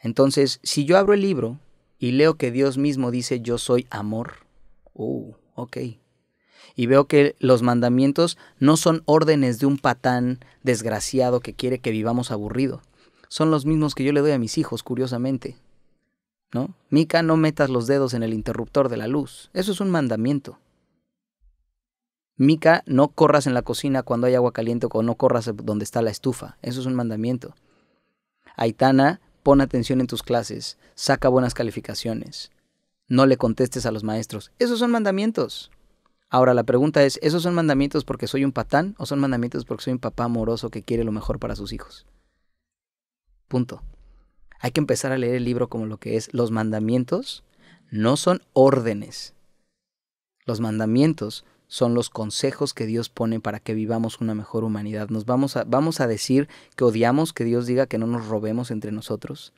Entonces, si yo abro el libro y leo que Dios mismo dice yo soy amor, uh, ok. Y veo que los mandamientos no son órdenes de un patán desgraciado que quiere que vivamos aburrido. Son los mismos que yo le doy a mis hijos, curiosamente. ¿No? Mica, no metas los dedos en el interruptor de la luz. Eso es un mandamiento. Mika, no corras en la cocina cuando hay agua caliente o no corras donde está la estufa. Eso es un mandamiento. Aitana, pon atención en tus clases, saca buenas calificaciones, no le contestes a los maestros. Esos son mandamientos. Ahora la pregunta es, ¿esos son mandamientos porque soy un patán o son mandamientos porque soy un papá amoroso que quiere lo mejor para sus hijos? Punto. Hay que empezar a leer el libro como lo que es. Los mandamientos no son órdenes. Los mandamientos son los consejos que Dios pone para que vivamos una mejor humanidad. Nos vamos a, vamos a decir que odiamos que Dios diga que no nos robemos entre nosotros,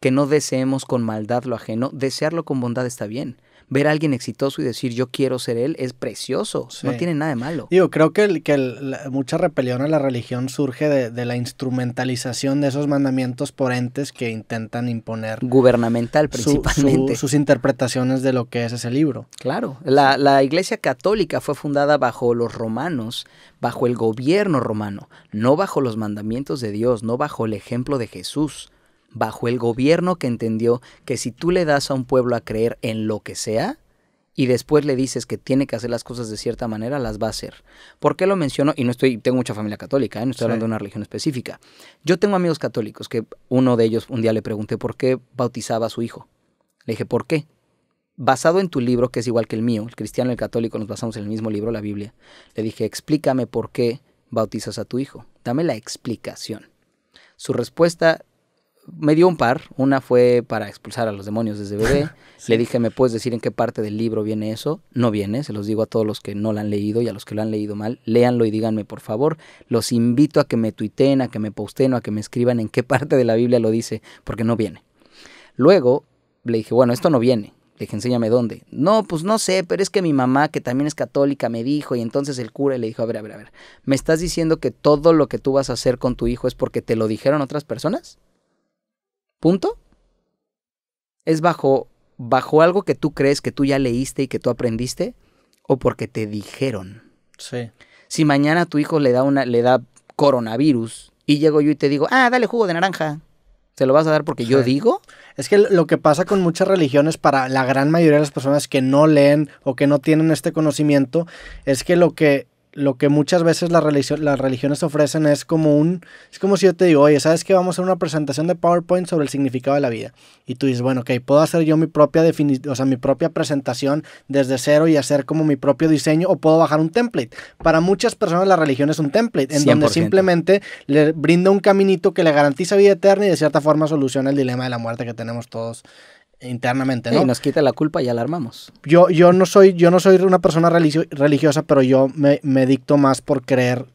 que no deseemos con maldad lo ajeno, desearlo con bondad está bien, ver a alguien exitoso y decir yo quiero ser él es precioso, no tiene nada de malo. Yo creo que, que mucha repelión a la religión surge de, la instrumentalización de esos mandamientos por entes que intentan imponer. Gubernamental principalmente. sus interpretaciones de lo que es ese libro. Claro, la, la Iglesia Católica fue fundada bajo los romanos, bajo el gobierno romano, no bajo los mandamientos de Dios, no bajo el ejemplo de Jesús bajo el gobierno que entendió que si tú le das a un pueblo a creer en lo que sea, y después le dices que tiene que hacer las cosas de cierta manera, las va a hacer. ¿Por qué lo menciono? Y no estoy, tengo mucha familia católica, ¿eh? no estoy hablando de una religión específica. Yo tengo amigos católicos que uno de ellos un día le pregunté por qué bautizaba a su hijo. Le dije, ¿por qué? Basado en tu libro, que es igual que el mío, el cristiano y el católico nos basamos en el mismo libro, la Biblia, le dije, explícame por qué bautizas a tu hijo. Dame la explicación. Su respuesta me dio un par. Una fue para expulsar a los demonios desde bebé. Le dije, ¿me puedes decir en qué parte del libro viene eso? No viene, se los digo a todos los que no lo han leído y a los que lo han leído mal. Léanlo y díganme, por favor. Los invito a que me tuiteen, a que me posten o a que me escriban en qué parte de la Biblia lo dice, porque no viene. Luego le dije, bueno, esto no viene. Le dije, enséñame dónde. No, pues no sé, pero es que mi mamá, que también es católica, me dijo, y entonces el cura le dijo, a ver, a ver, a ver, ¿me estás diciendo que todo lo que tú vas a hacer con tu hijo es porque te lo dijeron otras personas? Punto. Es bajo, bajo algo que tú crees que tú ya leíste y que tú aprendiste o porque te dijeron. Sí. Si mañana tu hijo le da, una, le da coronavirus y llego yo y te digo, ah, dale jugo de naranja. ¿Se lo vas a dar porque yo digo? Es que lo que pasa con muchas religiones para la gran mayoría de las personas que no leen o que no tienen este conocimiento es que lo que lo que muchas veces las religiones ofrecen es como un, es como si yo te digo, oye, ¿sabes qué? vamos a hacer una presentación de PowerPoint sobre el significado de la vida? Y tú dices, bueno, ok, puedo hacer yo mi propia definición, o sea, mi propia presentación desde cero y hacer como mi propio diseño o puedo bajar un template. Para muchas personas la religión es un template, en donde simplemente le brinda un caminito que le garantiza vida eterna y de cierta forma soluciona el dilema de la muerte que tenemos todos internamente, ¿no? Y nos quita la culpa y alarmamos. Yo, yo, no, soy, yo no soy una persona religiosa, pero yo me, me, dicto más por creer,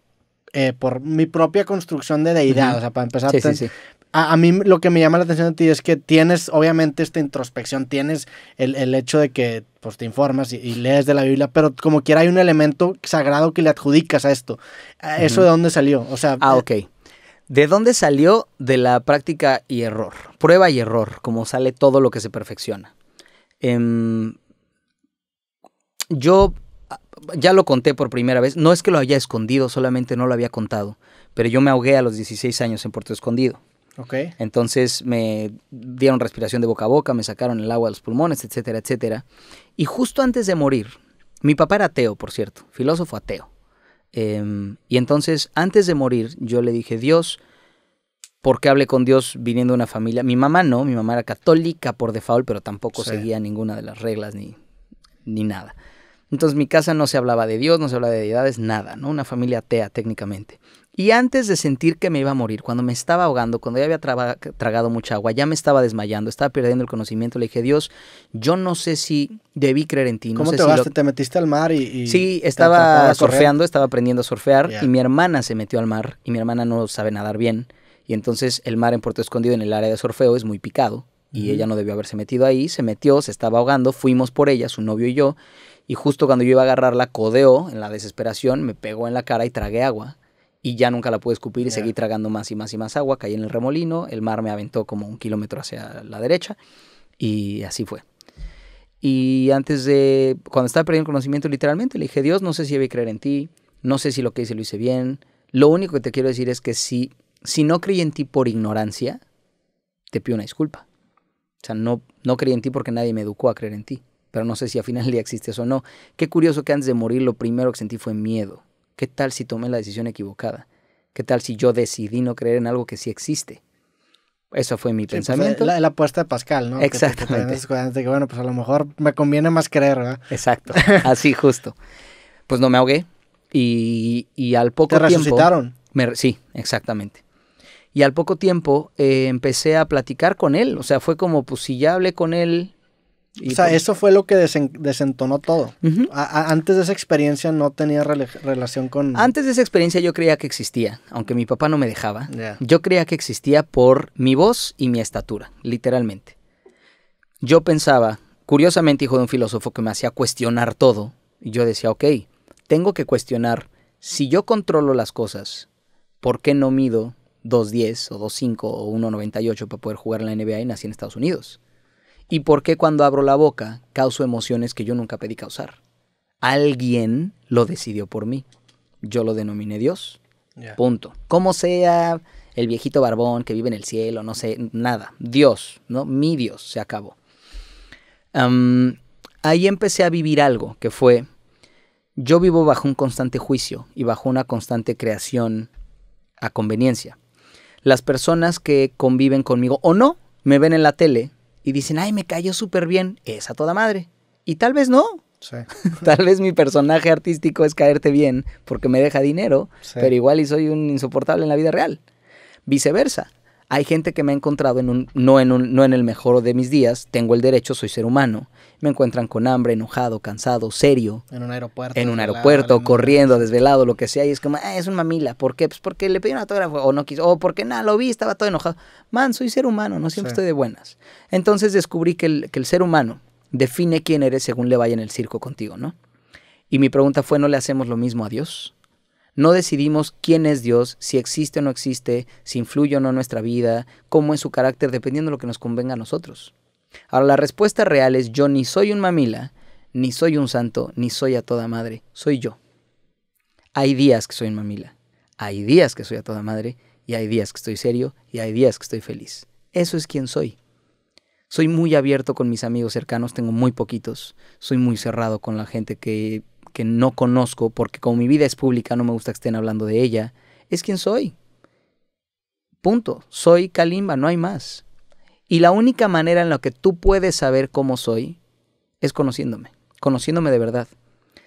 eh, por mi propia construcción de deidad. O sea, para empezar, a, mí lo que me llama la atención de ti es que tienes, obviamente, esta introspección, tienes el, hecho de que pues, te informas y, lees de la Biblia, pero como quiera hay un elemento sagrado que le adjudicas a esto. ¿Eso de dónde salió? O sea, ah, ok. ¿De dónde salió? De la práctica y error. Prueba y error, como sale todo lo que se perfecciona. Em, yo ya lo conté por primera vez. No es que lo haya escondido, solamente no lo había contado. Pero yo me ahogué a los 16 años en Puerto Escondido. Okay. Entonces me dieron respiración de boca a boca, me sacaron el agua de los pulmones, etcétera, etcétera. Y justo antes de morir, mi papá era ateo, por cierto, filósofo ateo. Em, y entonces, antes de morir, yo le dije, Dios, ¿por qué hablé con Dios viniendo de una familia? Mi mamá no, mi mamá era católica por default, pero tampoco seguía ninguna de las reglas ni, ni nada. Entonces mi casa no se hablaba de Dios, no se hablaba de deidades, nada, ¿no? Una familia atea técnicamente. Y antes de sentir que me iba a morir, cuando me estaba ahogando, cuando ya había tragado mucha agua, ya me estaba desmayando, estaba perdiendo el conocimiento, le dije, Dios, yo no sé si debí creer en ti. No ¿Cómo te ¿Te metiste al mar y...? sí, estaba surfeando, estaba aprendiendo a surfear y mi hermana se metió al mar y mi hermana no sabe nadar bien. Y entonces el mar en Puerto Escondido, en el área de sorfeo, es muy picado. Y ella no debió haberse metido ahí, se metió, se estaba ahogando, fuimos por ella, su novio y yo, y justo cuando yo iba a agarrarla, codeó en la desesperación, me pegó en la cara y tragué agua y ya nunca la pude escupir y seguí tragando más y más y más agua, caí en el remolino, el mar me aventó como un kilómetro hacia la derecha y así fue. Y antes de, cuando estaba perdiendo conocimiento literalmente, le dije, Dios, no sé si debí creer en ti, no sé si lo que hice lo hice bien, lo único que te quiero decir es que si, si no creí en ti por ignorancia, te pido una disculpa. O sea, no, no creí en ti porque nadie me educó a creer en ti, pero no sé si al final existe existes o no. Qué curioso que antes de morir lo primero que sentí fue miedo ¿Qué tal si tomé la decisión equivocada? ¿Qué tal si yo decidí no creer en algo que sí existe? Eso fue mi pues, pensamiento. la, apuesta de Pascal, ¿no? Exactamente. Que, bueno, pues a lo mejor me conviene más creer, ¿verdad? Exacto. Así justo. Pues no me ahogué y, al poco tiempo... ¿Te resucitaron? sí, exactamente. Y al poco tiempo eh, empecé a platicar con él. O sea, fue como, pues si ya hablé con él, o sea, pues eso fue lo que desentonó todo. antes de esa experiencia no tenía relación con... Antes de esa experiencia yo creía que existía, aunque mi papá no me dejaba. Yo creía que existía por mi voz y mi estatura, literalmente. Yo pensaba, curiosamente hijo de un filósofo que me hacía cuestionar todo, y yo decía, ok, tengo que cuestionar, si yo controlo las cosas, ¿por qué no mido 2.10 o 2.5 o 1.98 para poder jugar en la NBA y nací en Estados Unidos? ¿Y por qué cuando abro la boca causo emociones que yo nunca pedí causar? Alguien lo decidió por mí. Yo lo denominé Dios. Punto. Como sea el viejito barbón que vive en el cielo, no sé, nada. Dios, ¿no? Mi Dios se acabó. ahí empecé a vivir algo que fue, yo vivo bajo un constante juicio y bajo una constante creación a conveniencia. Las personas que conviven conmigo o no, me ven en la tele y dicen, ay, me cayó súper bien, es a toda madre. Y tal vez no. tal vez mi personaje artístico es caerte bien porque me deja dinero, pero igual y soy un insoportable en la vida real. Viceversa. Hay gente que me ha encontrado en un, no, en un, no en el mejor de mis días, tengo el derecho, soy ser humano, me encuentran con hambre, enojado, cansado, serio. En un aeropuerto. En un aeropuerto, corriendo, desvelado, lo que sea. Y es como, ah, es un mamila. ¿Por qué? Pues porque le pedí un autógrafo o no quiso. O porque nada, lo vi, estaba todo enojado. Man, soy ser humano, no siempre estoy de buenas. Entonces descubrí que el, que el ser humano define quién eres según le vaya en el circo contigo, ¿no? Y mi pregunta fue, ¿no le hacemos lo mismo a Dios? No decidimos quién es Dios, si existe o no existe, si influye o no en nuestra vida, cómo es su carácter, dependiendo de lo que nos convenga a nosotros. Ahora, la respuesta real es yo ni soy un mamila, ni soy un santo, ni soy a toda madre, soy yo. Hay días que soy un mamila, hay días que soy a toda madre, y hay días que estoy serio, y hay días que estoy feliz. Eso es quien soy. Soy muy abierto con mis amigos cercanos, tengo muy poquitos. Soy muy cerrado con la gente que, que no conozco, porque como mi vida es pública, no me gusta que estén hablando de ella. Es quien soy. Punto. Soy Kalimba, no hay más. Y la única manera en la que tú puedes saber cómo soy es conociéndome, conociéndome de verdad.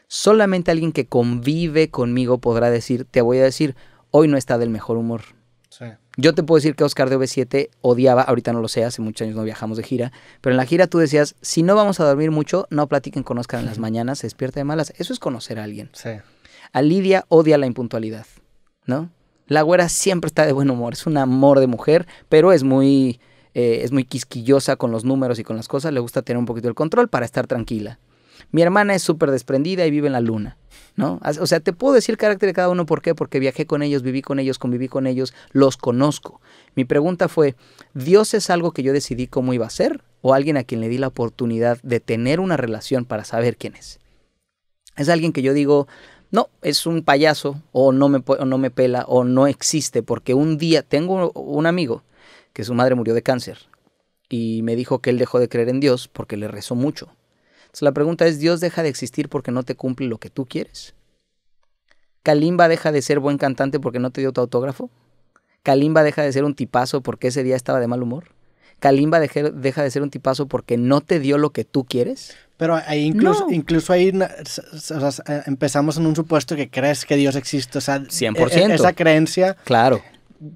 Solamente alguien que convive conmigo podrá decir, te voy a decir, hoy no está del mejor humor. Sí. Yo te puedo decir que Oscar de V7 odiaba, ahorita no lo sé, hace muchos años no viajamos de gira, pero en la gira tú decías, si no vamos a dormir mucho, no platiquen con Oscar en las mañanas, se despierta de malas. Eso es conocer a alguien. Sí. A Lidia odia la impuntualidad, ¿no? La güera siempre está de buen humor, es un amor de mujer, pero es muy eh, es muy quisquillosa con los números y con las cosas, le gusta tener un poquito el control para estar tranquila. Mi hermana es súper desprendida y vive en la luna, ¿no? O sea, te puedo decir el carácter de cada uno, ¿por qué? Porque viajé con ellos, viví con ellos, conviví con ellos, los conozco. Mi pregunta fue, ¿Dios es algo que yo decidí cómo iba a ser? ¿O alguien a quien le di la oportunidad de tener una relación para saber quién es? Es alguien que yo digo, no, es un payaso, o no me, o no me pela, o no existe, porque un día tengo un amigo que su madre murió de cáncer y me dijo que él dejó de creer en Dios porque le rezó mucho. Entonces la pregunta es, ¿Dios deja de existir porque no te cumple lo que tú quieres? ¿Kalimba deja de ser buen cantante porque no te dio tu autógrafo? ¿Kalimba deja de ser un tipazo porque ese día estaba de mal humor? Kalimba deja de ser un tipazo porque no te dio lo que tú quieres. Pero ahí incluso, incluso ahí eh, empezamos en un supuesto que crees que Dios existe. O sea, 100%. E, e, esa creencia. Claro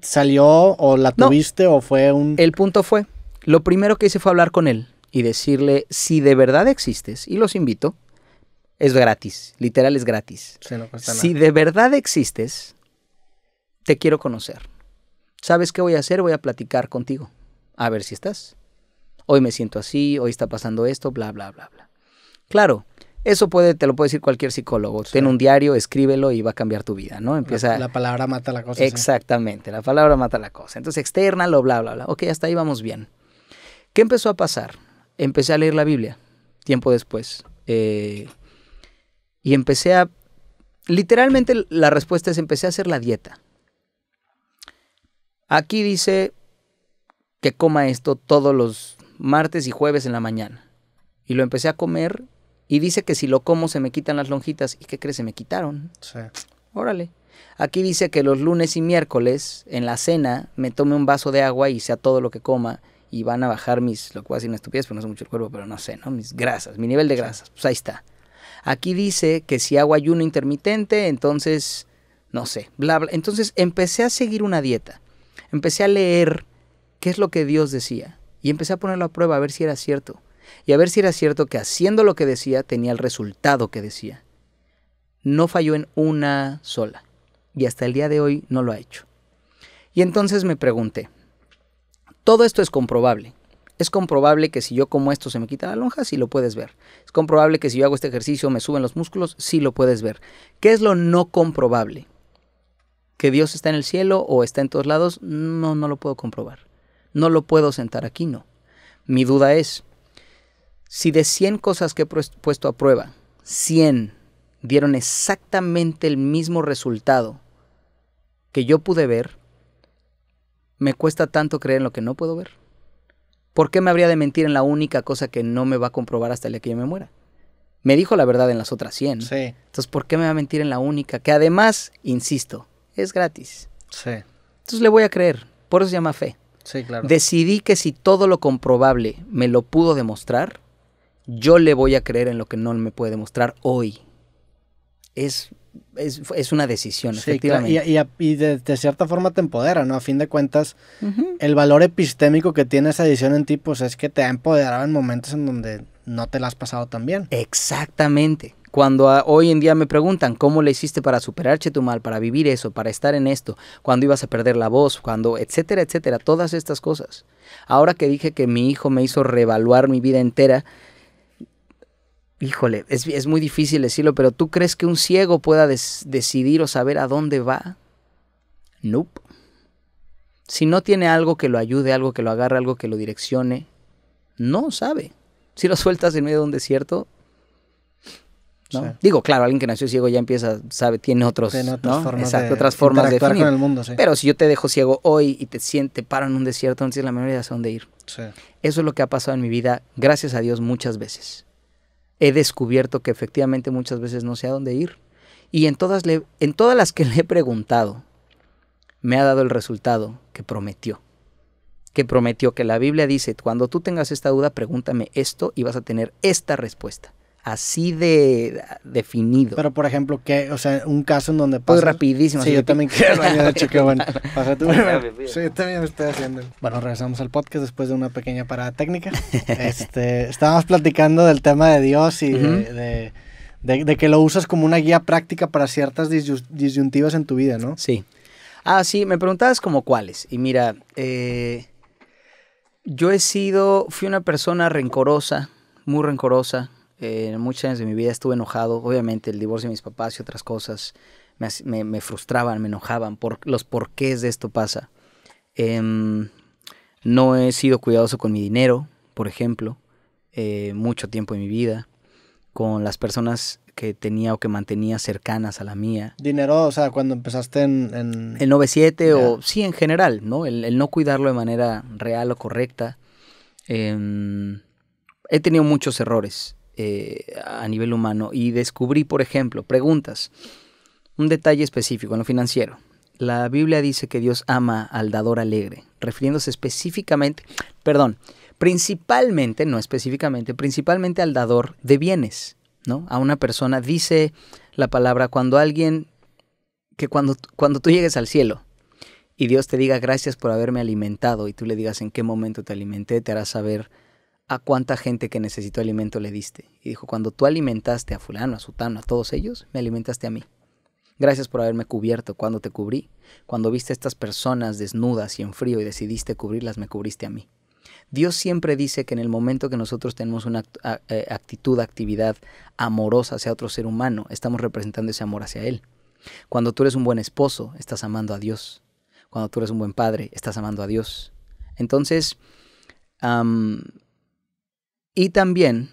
salió o la tuviste o fue un... El punto fue, lo primero que hice fue hablar con él y decirle, si de verdad existes, y los invito, es gratis, literal es gratis. Si de verdad existes, te quiero conocer. ¿Sabes qué voy a hacer? Voy a platicar contigo. A ver si estás. Hoy me siento así, hoy está pasando esto, bla, bla, bla, bla. Claro, eso puede, te lo puede decir cualquier psicólogo. Ten un diario, escríbelo y va a cambiar tu vida, ¿no? Empieza. La, palabra mata la cosa. Exactamente, la palabra mata la cosa. Entonces, externa lo bla, bla, bla. Ok, hasta ahí vamos bien. ¿Qué empezó a pasar? Empecé a leer la Biblia tiempo después. Eh, y empecé a. Literalmente la respuesta es: empecé a hacer la dieta. Aquí dice que coma esto todos los martes y jueves en la mañana. Y lo empecé a comer y dice que si lo como se me quitan las lonjitas. ¿Y qué crees? Se me quitaron. Sí. Órale. Aquí dice que los lunes y miércoles en la cena me tome un vaso de agua y sea todo lo que coma y van a bajar mis, lo cual una estupidez, pero no sé mucho el cuerpo, pero no sé, ¿no? Mis grasas, mi nivel de grasas. Pues ahí está. Aquí dice que si hago ayuno intermitente, entonces, no sé, bla, bla. Entonces empecé a seguir una dieta. Empecé a leer qué es lo que Dios decía y empecé a ponerlo a prueba a ver si era cierto y a ver si era cierto que haciendo lo que decía tenía el resultado que decía. No falló en una sola, y hasta el día de hoy no lo ha hecho. Y entonces me pregunté, todo esto es comprobable. Es comprobable que si yo como esto se me quita la lonja, sí lo puedes ver. Es comprobable que si yo hago este ejercicio me suben los músculos, sí lo puedes ver. ¿Qué es lo no comprobable? ¿Que Dios está en el cielo o está en todos lados? No, no lo puedo comprobar. No lo puedo sentar aquí, no. Mi duda es, si de 100 cosas que he puesto a prueba, 100 dieron exactamente el mismo resultado que yo pude ver, me cuesta tanto creer en lo que no puedo ver. ¿Por qué me habría de mentir en la única cosa que no me va a comprobar hasta el día que yo me muera? Me dijo la verdad en las otras 100. Sí. Entonces, ¿por qué me va a mentir en la única? Que además, insisto, es gratis. Sí. Entonces le voy a creer. Por eso se llama fe. Sí, claro. Decidí que si todo lo comprobable me lo pudo demostrar, yo le voy a creer en lo que no me puede mostrar hoy. Es, es, una decisión, efectivamente. Y, de, cierta forma te empodera, ¿no? A fin de cuentas, el valor epistémico que tiene esa decisión en ti, pues es que te ha empoderado en momentos en donde no te la has pasado tan bien. Exactamente. Cuando ah, hoy en día me preguntan cómo le hiciste para superar tu mal, para vivir eso, para estar en esto, cuando ibas a perder la voz, cuando, etcétera, etcétera, todas estas cosas. Ahora que dije que mi hijo me hizo reevaluar mi vida entera, híjole, es, muy difícil decirlo, pero ¿tú crees que un ciego pueda decidir o saber a dónde va? Nope. Si no tiene algo que lo ayude, algo que lo agarre, algo que lo direccione, no sabe. Si lo sueltas en medio de un desierto, ¿no? Digo, claro, alguien que nació ciego ya empieza, sabe, tiene otros, otras formas Exacto, de otras formas de Pero si yo te dejo ciego hoy y te siente, paro en un desierto, no tienes la menor idea hacia dónde ir. Eso es lo que ha pasado en mi vida, gracias a Dios, muchas veces he descubierto que efectivamente muchas veces no sé a dónde ir. Y en todas, en todas las que le he preguntado, me ha dado el resultado que prometió. Que prometió que la Biblia dice, cuando tú tengas esta duda, pregúntame esto y vas a tener esta respuesta así de definido. Pero por ejemplo, que, o sea, un caso en donde pues pasa. Pues rapidísimo. Sí, yo también quiero baño, de hecho, qué bueno. sí, yo también lo estoy haciendo. Bueno, regresamos al podcast después de una pequeña parada técnica. Este, estábamos platicando del tema de Dios y de, de, que lo usas como una guía práctica para ciertas disyuntivas en tu vida, ¿no? Sí. Ah, sí, me preguntabas como cuáles. Y mira, eh, yo he sido, fui una persona rencorosa, muy rencorosa, eh, en muchos años de mi vida estuve enojado. Obviamente el divorcio de mis papás y otras cosas me, frustraban, me enojaban por los porqués de esto pasa. Em, no he sido cuidadoso con mi dinero, por ejemplo, eh, mucho tiempo en mi vida, con las personas que tenía o que mantenía cercanas a la mía. Dinero, o sea, cuando empezaste en... en... El 97 o sí, en general, ¿no? el, no cuidarlo de manera real o correcta. Em, he tenido muchos errores eh, a nivel humano y descubrí, por ejemplo, preguntas. Un detalle específico en lo financiero. La Biblia dice que Dios ama al dador alegre, refiriéndose específicamente, perdón, principalmente, no específicamente, principalmente al dador de bienes, ¿no? A una persona dice la palabra cuando alguien, que cuando, cuando tú llegues al cielo, y Dios te diga gracias por haberme alimentado y tú le digas en qué momento te alimenté, te hará saber a cuánta gente que necesitó alimento le diste. Y dijo, cuando tú alimentaste a fulano, a sutano, a todos ellos, me alimentaste a mí. Gracias por haberme cubierto cuando te cubrí. Cuando viste a estas personas desnudas y en frío y decidiste cubrirlas, me cubriste a mí. Dios siempre dice que en el momento que nosotros tenemos una eh, actitud, actividad amorosa hacia otro ser humano, estamos representando ese amor hacia Él. Cuando tú eres un buen esposo, estás amando a Dios. Cuando tú eres un buen padre, estás amando a Dios. Entonces, y también,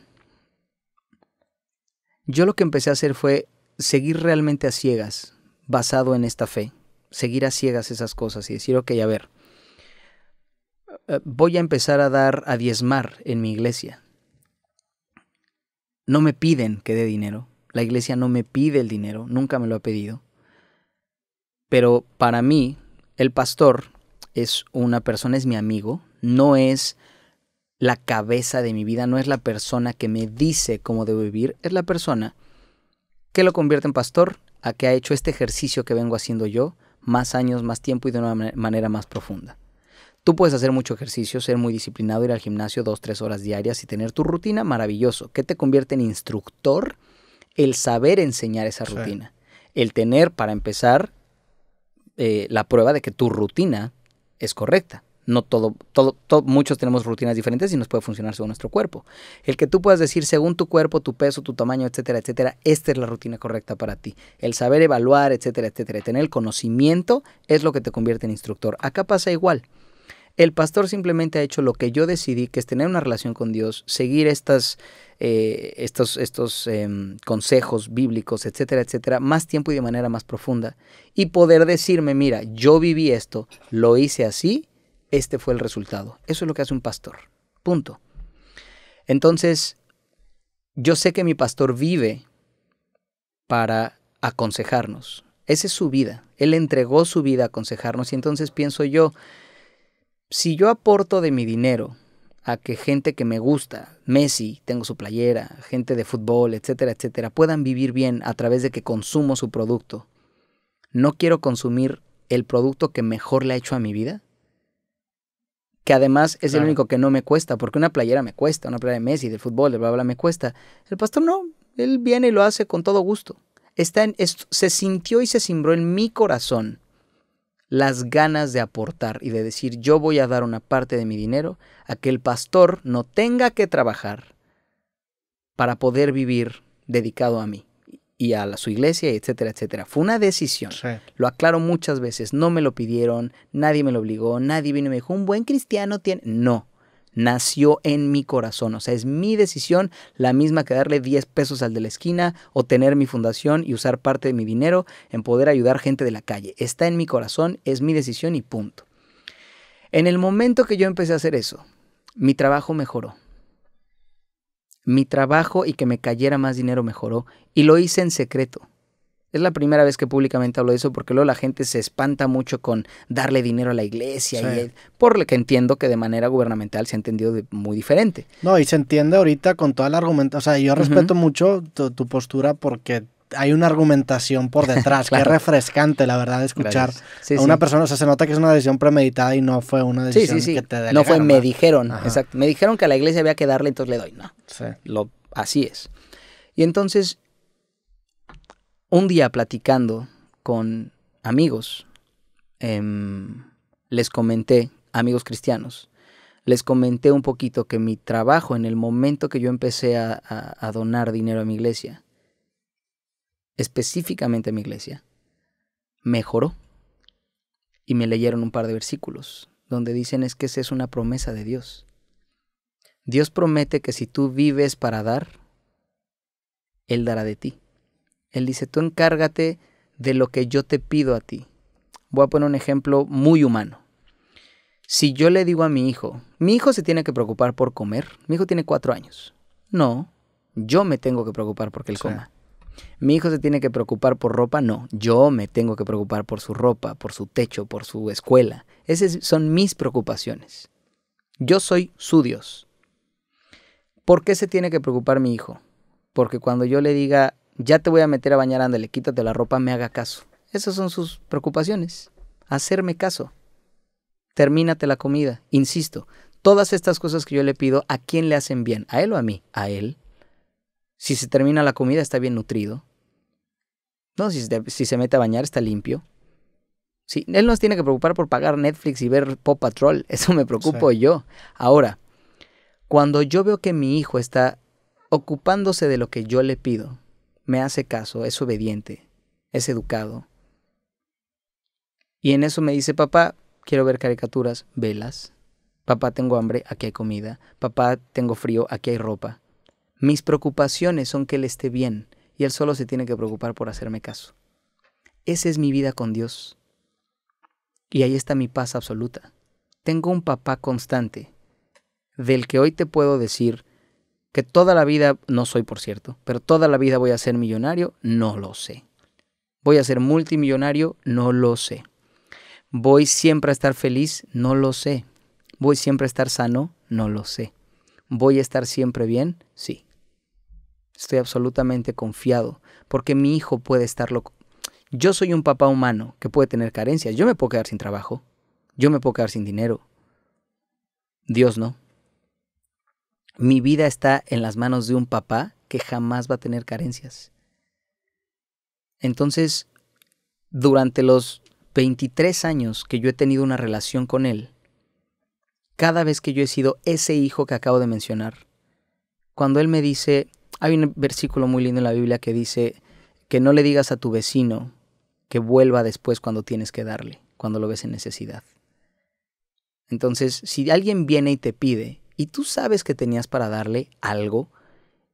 yo lo que empecé a hacer fue seguir realmente a ciegas, basado en esta fe, seguir a ciegas esas cosas y decir, ok, a ver, eh, voy a empezar a dar, a diezmar en mi iglesia. No me piden que dé dinero, la iglesia no me pide el dinero, nunca me lo ha pedido. Pero para mí, el pastor es una persona, es mi amigo, no es la cabeza de mi vida, no es la persona que me dice cómo debo vivir, es la persona que lo convierte en pastor, a que ha hecho este ejercicio que vengo haciendo yo más años, más tiempo y de una manera más profunda. Tú puedes hacer mucho ejercicio, ser muy disciplinado, ir al gimnasio dos, tres horas diarias y tener tu rutina, maravilloso. ¿Qué te convierte en instructor? El saber enseñar esa rutina. El tener, para empezar, eh, la prueba de que tu rutina es correcta. No todo, todo, muchos tenemos rutinas diferentes y nos puede funcionar según nuestro cuerpo. El que tú puedas decir según tu cuerpo, tu peso, tu tamaño, etcétera, etcétera, esta es la rutina correcta para ti. El saber evaluar, etcétera, etcétera, tener el conocimiento es lo que te convierte en instructor. Acá pasa igual. El pastor simplemente ha hecho lo que yo decidí, que es tener una relación con Dios, seguir estas, eh, estos, estos em, consejos bíblicos, etcétera, etcétera, más tiempo y de manera más profunda. Y poder decirme, mira, yo viví esto, lo hice así este fue el resultado. Eso es lo que hace un pastor. Punto. Entonces, yo sé que mi pastor vive para aconsejarnos. Esa es su vida. Él entregó su vida a aconsejarnos y entonces pienso yo, si yo aporto de mi dinero a que gente que me gusta, Messi, tengo su playera, gente de fútbol, etcétera, etcétera, puedan vivir bien a través de que consumo su producto, no quiero consumir el producto que mejor le ha hecho a mi vida que además es el único que no me cuesta, porque una playera me cuesta, una playera de Messi, de fútbol, de bla, bla, me cuesta. El pastor no, él viene y lo hace con todo gusto. Está en, se sintió y se cimbró en mi corazón las ganas de aportar y de decir yo voy a dar una parte de mi dinero a que el pastor no tenga que trabajar para poder vivir dedicado a mí y a su iglesia, etcétera, etcétera. Fue una decisión. Lo aclaro muchas veces. No me lo pidieron, nadie me lo obligó, nadie vino y me dijo, un buen cristiano tiene... No, nació en mi corazón. O sea, es mi decisión, la misma que darle 10 pesos al de la esquina o tener mi fundación y usar parte de mi dinero en poder ayudar gente de la calle. Está en mi corazón, es mi decisión y punto. En el momento que yo empecé a hacer eso, mi trabajo mejoró mi trabajo y que me cayera más dinero mejoró, y lo hice en secreto. Es la primera vez que públicamente hablo de eso porque luego la gente se espanta mucho con darle dinero a la iglesia. Y, por lo que entiendo que de manera gubernamental se ha entendido muy diferente. No, y se entiende ahorita con toda la argumentación. O sea, yo respeto mucho tu, postura porque hay una argumentación por detrás. que es refrescante, la verdad, escuchar a una persona. O sea, se nota que es una decisión premeditada y no fue una decisión que te delegaron. No fue, me dijeron, exacto. Me dijeron que a la iglesia había que darle, entonces le doy. No. así es. Y entonces, un día platicando con amigos, em, les comenté, amigos cristianos, les comenté un poquito que mi trabajo en el momento que yo empecé a, a donar dinero a mi iglesia, específicamente mi iglesia, mejoró. Y me leyeron un par de versículos donde dicen es que esa es una promesa de Dios. Dios promete que si tú vives para dar, Él dará de ti. Él dice, tú encárgate de lo que yo te pido a ti. Voy a poner un ejemplo muy humano. Si yo le digo a mi hijo, mi hijo se tiene que preocupar por comer, mi hijo tiene cuatro años. No, yo me tengo que preocupar porque él coma. Mi hijo se tiene que preocupar por ropa, no. Yo me tengo que preocupar por su ropa, por su techo, por su escuela. Esas son mis preocupaciones. Yo soy su Dios. ¿Por qué se tiene que preocupar mi hijo? Porque cuando yo le diga, ya te voy a meter a bañar, ándale, quítate la ropa, me haga caso. Esas son sus preocupaciones. Hacerme caso. Termínate la comida. Insisto, todas estas cosas que yo le pido, ¿a quién le hacen bien? ¿A él o a mí? A él. Si se termina la comida, está bien nutrido. No, si se, mete a bañar, está limpio. Sí, él no tiene que preocupar por pagar Netflix y ver Pop Patrol. Eso me preocupo yo. Ahora, cuando yo veo que mi hijo está ocupándose de lo que yo le pido, me hace caso, es obediente, es educado. Y en eso me dice, papá, quiero ver caricaturas, velas. Papá, tengo hambre, aquí hay comida. Papá, tengo frío, aquí hay ropa. Mis preocupaciones son que Él esté bien y Él solo se tiene que preocupar por hacerme caso. Esa es mi vida con Dios. Y ahí está mi paz absoluta. Tengo un papá constante, del que hoy te puedo decir que toda la vida, no soy por cierto, pero toda la vida voy a ser millonario, no lo sé. Voy a ser multimillonario, no lo sé. Voy siempre a estar feliz, no lo sé. Voy siempre a estar sano, no lo sé. Voy a estar siempre bien, sí. Estoy absolutamente confiado porque mi hijo puede estar loco. Yo soy un papá humano que puede tener carencias. Yo me puedo quedar sin trabajo. Yo me puedo quedar sin dinero. Dios no. Mi vida está en las manos de un papá que jamás va a tener carencias. Entonces, durante los 23 años que yo he tenido una relación con él, cada vez que yo he sido ese hijo que acabo de mencionar, cuando él me dice, hay un versículo muy lindo en la Biblia que dice que no le digas a tu vecino que vuelva después cuando tienes que darle, cuando lo ves en necesidad. Entonces, si alguien viene y te pide, y tú sabes que tenías para darle algo,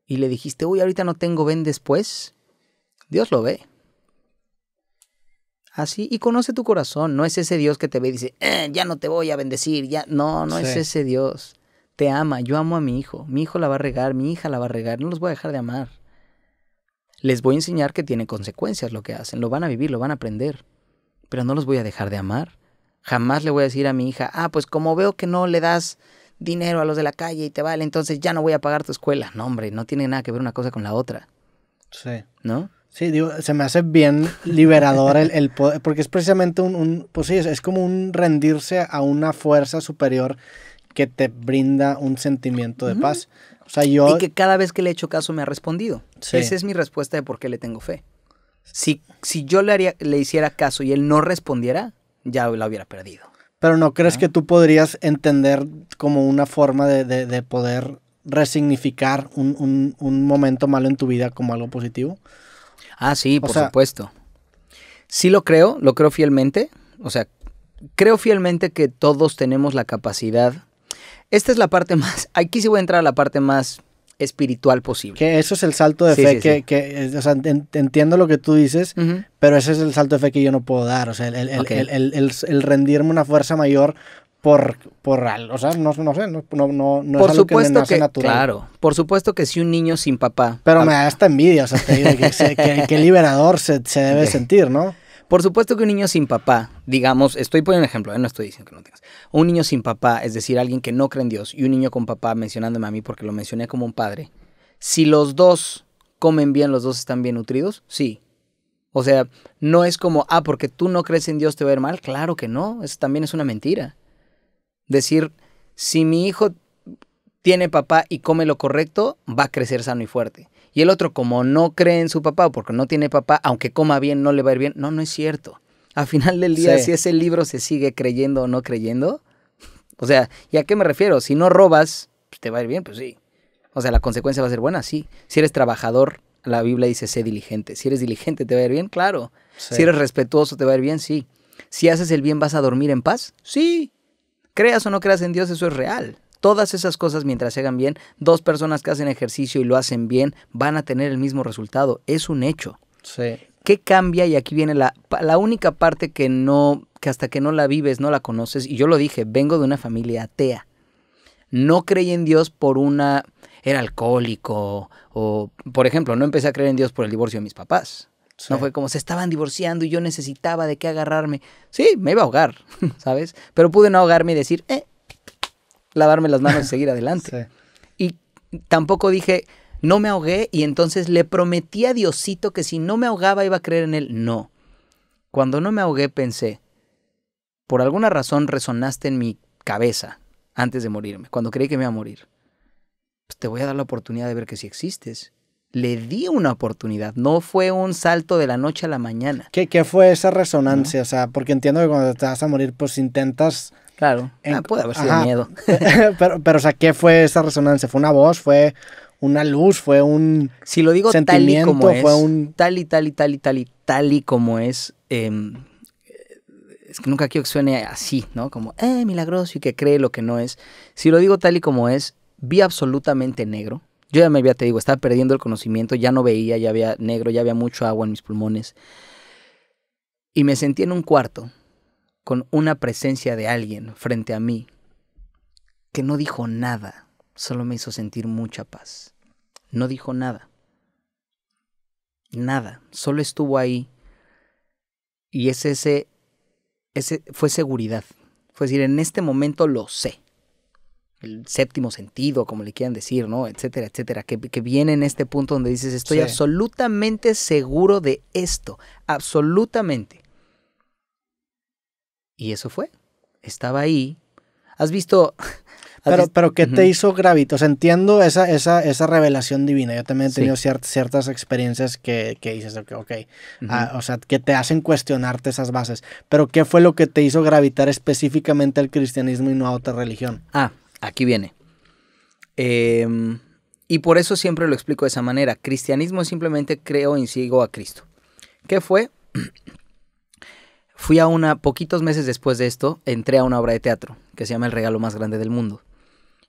y le dijiste, uy, ahorita no tengo, ven después, Dios lo ve. Así, y conoce tu corazón, no es ese Dios que te ve y dice, eh, ya no te voy a bendecir, ya, no, no es ese Dios te ama, yo amo a mi hijo, mi hijo la va a regar, mi hija la va a regar, no los voy a dejar de amar. Les voy a enseñar que tiene consecuencias lo que hacen, lo van a vivir, lo van a aprender, pero no los voy a dejar de amar. Jamás le voy a decir a mi hija, ah, pues como veo que no le das dinero a los de la calle y te vale, entonces ya no voy a pagar tu escuela. No, hombre, no tiene nada que ver una cosa con la otra. Sí. ¿No? Sí, digo, se me hace bien liberador el, poder, porque es precisamente un, un pues sí, es, como un rendirse a una fuerza superior que te brinda un sentimiento de paz. O sea, yo... Y que cada vez que le he hecho caso me ha respondido. Esa es mi respuesta de por qué le tengo fe. Si, si yo le, haría, le hiciera caso y él no respondiera, ya lo hubiera perdido. Pero ¿no crees que tú podrías entender como una forma de, poder resignificar un, momento malo en tu vida como algo positivo? Ah, sí, por supuesto. Sí lo creo, lo creo fielmente. O sea, creo fielmente que todos tenemos la capacidad esta es la parte más, aquí sí voy a entrar a la parte más espiritual posible. Que eso es el salto de fe que, o sea, entiendo lo que tú dices, pero ese es el salto de fe que yo no puedo dar, o sea, el, rendirme una fuerza mayor por, por o sea, no, sé, no, no, no es algo supuesto que me nace natural. Claro, por supuesto que si un niño sin papá. Pero me da hasta envidia, o sea, te que, liberador se, debe sentir, ¿no? Por supuesto que un niño sin papá, digamos, estoy poniendo un ejemplo, ¿eh? no estoy diciendo que no tengas. Un niño sin papá, es decir, alguien que no cree en Dios, y un niño con papá, mencionándome a mí porque lo mencioné como un padre, si los dos comen bien, los dos están bien nutridos, sí. O sea, no es como, ah, porque tú no crees en Dios te va a ir mal. Claro que no, eso también es una mentira. Decir, si mi hijo tiene papá y come lo correcto, va a crecer sano y fuerte. Y el otro, como no cree en su papá o porque no tiene papá, aunque coma bien, no le va a ir bien. No, no es cierto. Al final del día, si ese libro se sigue creyendo o no creyendo, o sea, ¿y a qué me refiero? Si no robas, pues, te va a ir bien, pues sí. O sea, la consecuencia va a ser buena, sí. Si eres trabajador, la Biblia dice, sé diligente. Si eres diligente, te va a ir bien, claro. Si eres respetuoso, te va a ir bien, sí. Si haces el bien, ¿vas a dormir en paz? Sí. Creas o no creas en Dios, eso es real. Todas esas cosas mientras se hagan bien, dos personas que hacen ejercicio y lo hacen bien van a tener el mismo resultado. Es un hecho. Sí. ¿Qué cambia? Y aquí viene la, la única parte que no, que hasta que no la vives, no la conoces. Y yo lo dije, vengo de una familia atea. No creí en Dios por una... Era alcohólico o, por ejemplo, no empecé a creer en Dios por el divorcio de mis papás. No fue como se estaban divorciando y yo necesitaba de qué agarrarme. Sí, me iba a ahogar, ¿sabes? Pero pude no ahogarme y decir, eh, lavarme las manos y seguir adelante. Y tampoco dije, no me ahogué y entonces le prometí a Diosito que si no me ahogaba iba a creer en él. No. Cuando no me ahogué pensé, por alguna razón resonaste en mi cabeza antes de morirme, cuando creí que me iba a morir. Pues te voy a dar la oportunidad de ver que si existes. Le di una oportunidad, no fue un salto de la noche a la mañana. ¿Qué, qué fue esa resonancia? O sea, porque entiendo que cuando te vas a morir, pues intentas Claro. Ah, puede haber sido miedo. pero, pero, o sea, ¿qué fue esa resonancia? ¿Fue una voz? ¿Fue una luz? ¿Fue un. Si lo digo tal y como es. un... Tal y tal y tal y tal y tal y como es. Em, es que nunca quiero que suene así, ¿no? Como, eh, milagroso y que cree lo que no es. Si lo digo tal y como es, vi absolutamente negro. Yo ya me había, te digo, estaba perdiendo el conocimiento, ya no veía, ya había negro, ya había mucho agua en mis pulmones. Y me sentí en un cuarto con una presencia de alguien frente a mí que no dijo nada, solo me hizo sentir mucha paz. No dijo nada. Nada, solo estuvo ahí. Y ese, ese, ese fue seguridad. Fue decir, en este momento lo sé. El séptimo sentido, como le quieran decir, ¿no? Etcétera, etcétera. Que, viene en este punto donde dices, estoy absolutamente seguro de esto. Absolutamente. Y eso fue. Estaba ahí. ¿Has visto? pero, ¿qué te hizo gravitar? O sea, entiendo esa, esa, esa revelación divina. Yo también he tenido ciertas experiencias que, que dices, ok, ah, o sea, que te hacen cuestionarte esas bases. Pero, ¿qué fue lo que te hizo gravitar específicamente al cristianismo y no a otra religión? Ah, aquí viene. Em, y por eso siempre lo explico de esa manera. Cristianismo simplemente creo y sigo a Cristo. ¿Qué fue? Fui a una, poquitos meses después de esto, entré a una obra de teatro que se llama El Regalo Más Grande del Mundo,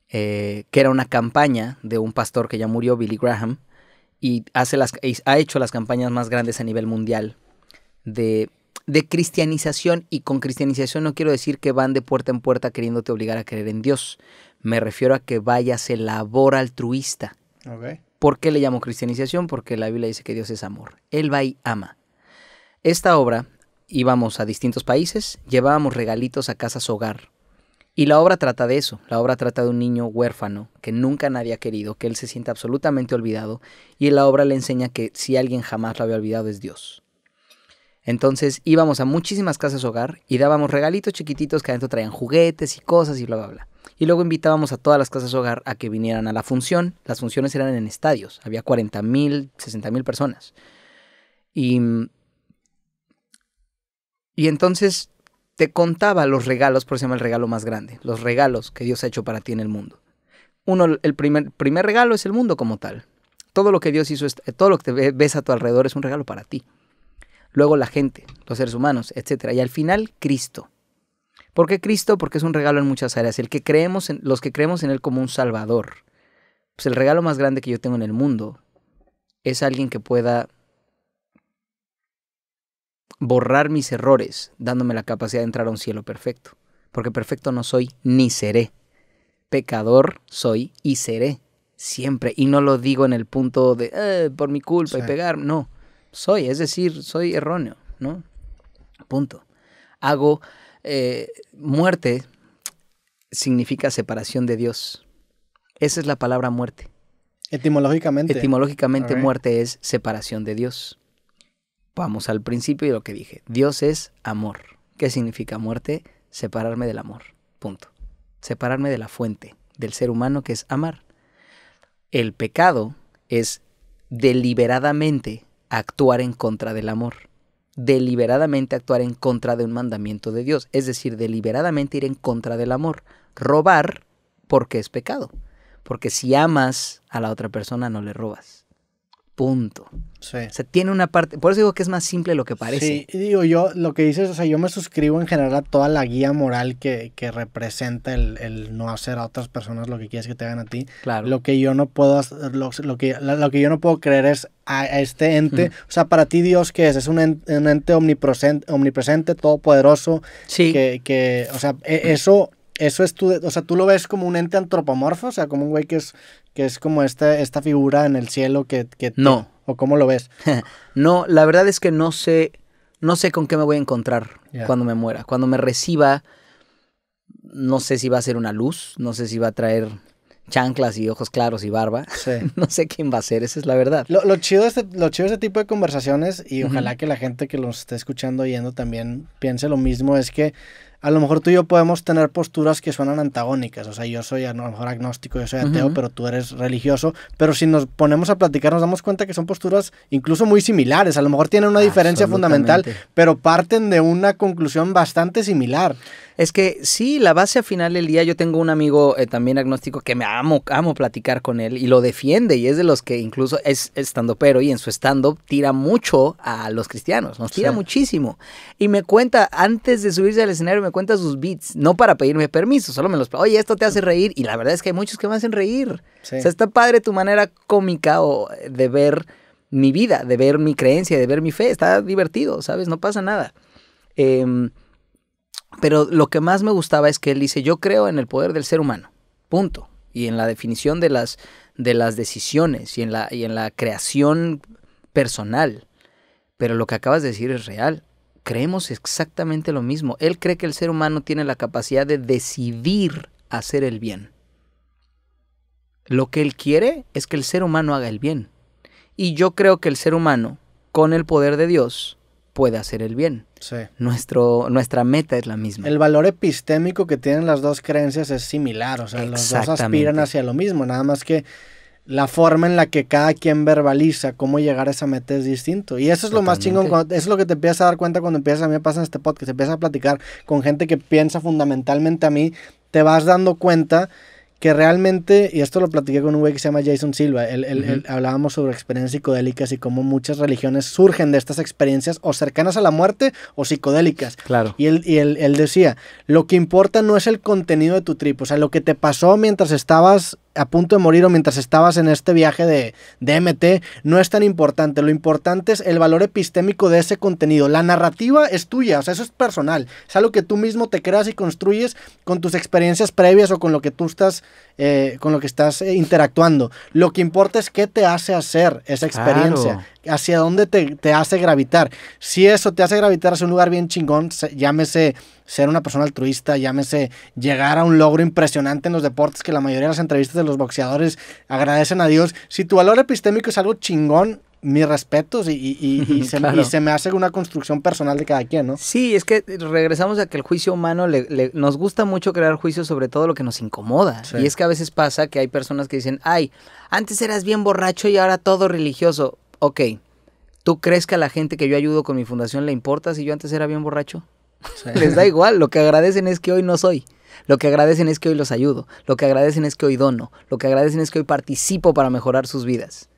eh, que era una campaña de un pastor que ya murió, Billy Graham, y hace las, ha hecho las campañas más grandes a nivel mundial de, de cristianización, y con cristianización no quiero decir que van de puerta en puerta queriéndote obligar a creer en Dios, me refiero a que vayas el labor altruista. ¿Por qué le llamo cristianización? Porque la Biblia dice que Dios es amor. Él va y ama. Esta obra íbamos a distintos países, llevábamos regalitos a casas hogar. Y la obra trata de eso, la obra trata de un niño huérfano que nunca nadie ha querido, que él se siente absolutamente olvidado, y la obra le enseña que si alguien jamás lo había olvidado es Dios. Entonces íbamos a muchísimas casas hogar y dábamos regalitos chiquititos que adentro traían juguetes y cosas y bla, bla, bla. Y luego invitábamos a todas las casas hogar a que vinieran a la función. Las funciones eran en estadios, había 40 mil, 60 mil personas. Y mm, y entonces te contaba los regalos, por eso se llama el regalo más grande, los regalos que Dios ha hecho para ti en el mundo. Uno, el primer, regalo es el mundo como tal. Todo lo que Dios hizo, eh, todo lo que te ves a tu alrededor es un regalo para ti. Luego la gente, los seres humanos, etc. Y al final, Cristo. ¿Por qué Cristo? Porque es un regalo en muchas áreas. El que creemos en, los que creemos en Él como un Salvador. Pues el regalo más grande que yo tengo en el mundo es alguien que pueda borrar mis errores, dándome la capacidad de entrar a un cielo perfecto. Porque perfecto no soy ni seré. Pecador soy y seré siempre. Y no lo digo en el punto de eh, por mi culpa y pegar. No, soy, es decir, soy erróneo, ¿no? Punto. Hago eh, muerte significa separación de Dios. Esa es la palabra muerte. Etimológicamente. Etimológicamente muerte es separación de Dios. Vamos al principio y lo que dije. Dios es amor. ¿Qué significa muerte? Separarme del amor. Punto. Separarme de la fuente, del ser humano que es amar. El pecado es deliberadamente actuar en contra del amor. Deliberadamente actuar en contra de un mandamiento de Dios. Es decir, deliberadamente ir en contra del amor. Robar porque es pecado. Porque si amas a la otra persona no le robas. Punto. Sí. tiene una parte. Por eso digo que es más simple lo que parece. Sí, digo yo, lo que dices, o sea, yo me suscribo en general a toda la guía moral que, representa el, no hacer a otras personas lo que quieres que te hagan a ti. Claro. Lo que yo no puedo hacer, lo que, lo que yo no puedo creer es a, este ente. O sea, para ti, Dios, ¿qué es? Es un ente, omnipresente, todopoderoso. Sí. Que, o sea, e, eso eso es tu, o sea, tú lo ves como un ente antropomorfo, o sea, como un güey que es, que es como esta, esta figura en el cielo que... no. ¿O cómo lo ves? no, la verdad es que no sé, no sé con qué me voy a encontrar cuando me muera. Cuando me reciba, no sé si va a ser una luz, no sé si va a traer chanclas y ojos claros y barba. no sé quién va a ser, esa es la verdad. Lo, este, chido, de este tipo de conversaciones, y ojalá que la gente que los esté escuchando oyendo también piense lo mismo, es que a lo mejor tú y yo podemos tener posturas que suenan antagónicas. O sea, yo soy a lo mejor agnóstico, yo soy ateo, pero tú eres religioso. Pero si nos ponemos a platicar, nos damos cuenta que son posturas incluso muy similares. A lo mejor tienen una ah, diferencia fundamental, pero parten de una conclusión bastante similar. Es que sí, la base al final del día, yo tengo un amigo eh, también agnóstico que me amo, amo platicar con él y lo defiende y es de los que incluso es estando pero y en su stand-up tira mucho a los cristianos, nos tira muchísimo. Y me cuenta, antes de subirse al escenario, me cuenta sus beats, no para pedirme permiso, solo me los... Oye, esto te hace reír y la verdad es que hay muchos que me hacen reír. O sea, está padre tu manera cómica o de ver mi vida, de ver mi creencia, de ver mi fe. Está divertido, ¿sabes? No pasa nada. Em, pero lo que más me gustaba es que él dice, yo creo en el poder del ser humano, punto. Y en la definición de las, de las decisiones y en, y en la creación personal. Pero lo que acabas de decir es real. Creemos exactamente lo mismo. Él cree que el ser humano tiene la capacidad de decidir hacer el bien. Lo que él quiere es que el ser humano haga el bien. Y yo creo que el ser humano, con el poder de Dios, puede hacer el bien. Sí. Nuestro, nuestra meta es la misma. El valor epistémico que tienen las dos creencias es similar, o sea, los dos aspiran hacia lo mismo, nada más que la forma en la que cada quien verbaliza cómo llegar a esa meta es distinto. Y eso es lo más chingón, eso es lo que te empiezas a dar cuenta cuando empiezas, a mí me pasa en este podcast, te empiezas a platicar con gente que piensa fundamentalmente a mí, te vas dando cuenta que realmente, y esto lo platiqué con un güey que se llama Jason Silva, hablábamos sobre experiencias psicodélicas y cómo muchas religiones surgen de estas experiencias o cercanas a la muerte o psicodélicas. Claro. Y él, y él, él decía, lo que importa no es el contenido de tu trip, o sea, lo que te pasó mientras estabas a punto de morir o mientras estabas en este viaje de, MT no es tan importante. Lo importante es el valor epistémico de ese contenido. La narrativa es tuya, o sea, eso es personal. Es algo que tú mismo te creas y construyes con tus experiencias previas o con lo que tú estás, eh, con lo que estás eh, interactuando. Lo que importa es qué te hace hacer esa experiencia. hacia dónde te, te, hace gravitar. Si eso te hace gravitar hacia un lugar bien chingón, llámese ser una persona altruista, llámese llegar a un logro impresionante en los deportes que la mayoría de las entrevistas de los boxeadores agradecen a Dios. Si tu valor epistémico es algo chingón, mis respetos y, se, me hace una construcción personal de cada quien, ¿no? Sí, es que regresamos a que el juicio humano nos gusta mucho crear juicios sobre todo lo que nos incomoda. Y es que a veces pasa que hay personas que dicen, ay, antes eras bien borracho y ahora todo religioso. Ok, ¿tú crees que a la gente que yo ayudo con mi fundación le importa si yo antes era bien borracho? Les da igual, lo que agradecen es que hoy no soy. Lo que agradecen es que hoy los ayudo. Lo que agradecen es que hoy dono. Lo que agradecen es que hoy participo para mejorar sus vidas.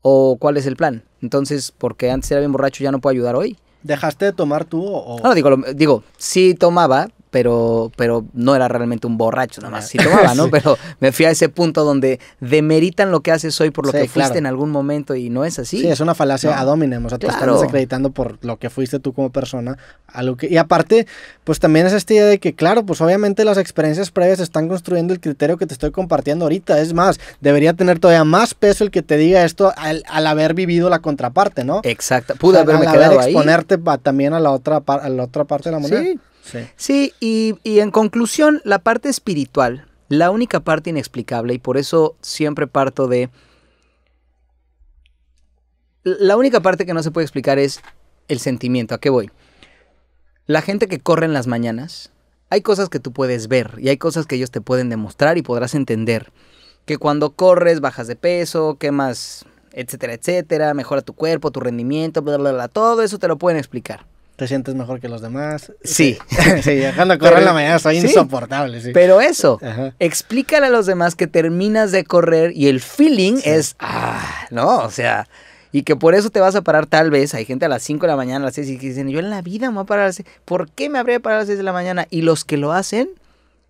¿O cuál es el plan? Entonces, porque antes era bien borracho, ya no puedo ayudar hoy. ¿Dejaste de tomar tú o...? No, digo, digo sí tomaba, pero, pero no era realmente un borracho, nada más ah. Sí tomaba, ¿no? Pero me fui a ese punto donde demeritan lo que haces hoy por lo que fuiste en algún momento y no es así. Sí, es una falacia no. ad hominem, o sea, te desacreditando por lo que fuiste tú como persona. Algo y aparte, pues también es esta idea de que, claro, pues obviamente las experiencias previas están construyendo el criterio que te estoy compartiendo ahorita. Es más, debería tener todavía más peso el que te diga esto al, haber vivido la contraparte, ¿no? Exacto, pude haberme quedado haber exponerte también a la, otra, a la otra parte de la moneda. Sí. Sí, y, y en conclusión, la parte espiritual, la única parte inexplicable, y por eso siempre parto de... La única parte que no se puede explicar es el sentimiento. ¿A qué voy? La gente que corre en las mañanas, hay cosas que tú puedes ver y hay cosas que ellos te pueden demostrar y podrás entender. Que cuando corres bajas de peso, quemas, etcétera, etcétera, mejora tu cuerpo, tu rendimiento, bla, bla, Todo eso te lo pueden explicar te sientes mejor que los demás. Sí. sí, dejando correr en la mañana soy insoportable. Pero eso, explícale a los demás que terminas de correr y el feeling es, ah, no, o sea, y que por eso te vas a parar tal vez. Hay gente a las 5 de la mañana, a las 6 y dicen, yo en la vida me voy a parar a ¿Por qué me habría de parar a las 6 de la mañana? Y los que lo hacen,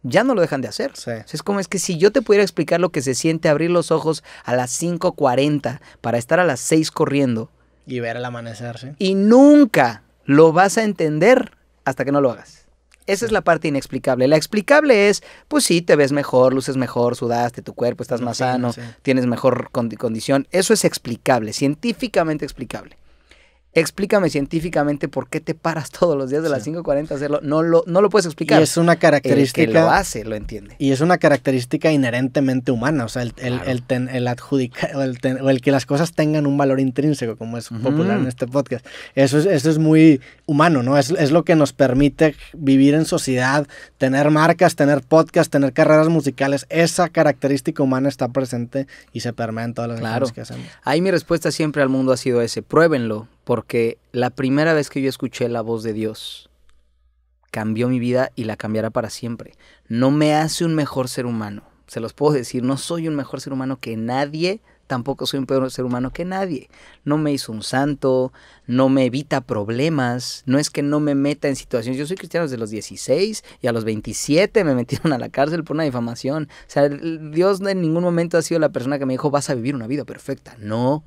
ya no lo dejan de hacer. Sí. Es como es que si yo te pudiera explicar lo que se siente abrir los ojos a las 5.40 para estar a las 6 corriendo. Y ver el amanecer, sí. Y nunca lo vas a entender hasta que no lo hagas. Esa es la parte inexplicable. La explicable es, pues sí, te ves mejor, luces mejor, sudaste, tu cuerpo estás más sano, tienes mejor condición. Eso es explicable, científicamente explicable. Explícame científicamente por qué te paras todos los días de las 5.40 a hacerlo. No lo, no lo puedes explicar. Y es una característica. El que lo hace, lo entiende. Y es una característica inherentemente humana. O sea, el, el, el, adjudicar, o el que las cosas tengan un valor intrínseco, como es popular en este podcast. Eso es, eso es muy humano, ¿no? Es, lo que nos permite vivir en sociedad, tener marcas, tener podcasts, tener carreras musicales. Esa característica humana está presente y se permea en todas las claro. que hacemos. Ahí mi respuesta siempre al mundo ha sido ese. Pruébenlo porque la primera vez que yo escuché la voz de Dios cambió mi vida y la cambiará para siempre. No me hace un mejor ser humano, se los puedo decir, no soy un mejor ser humano que nadie, tampoco soy un peor ser humano que nadie. No me hizo un santo, no me evita problemas, no es que no me meta en situaciones. Yo soy cristiano desde los 16 y a los 27 me metieron a la cárcel por una difamación. O sea, Dios en ningún momento ha sido la persona que me dijo, vas a vivir una vida perfecta. No,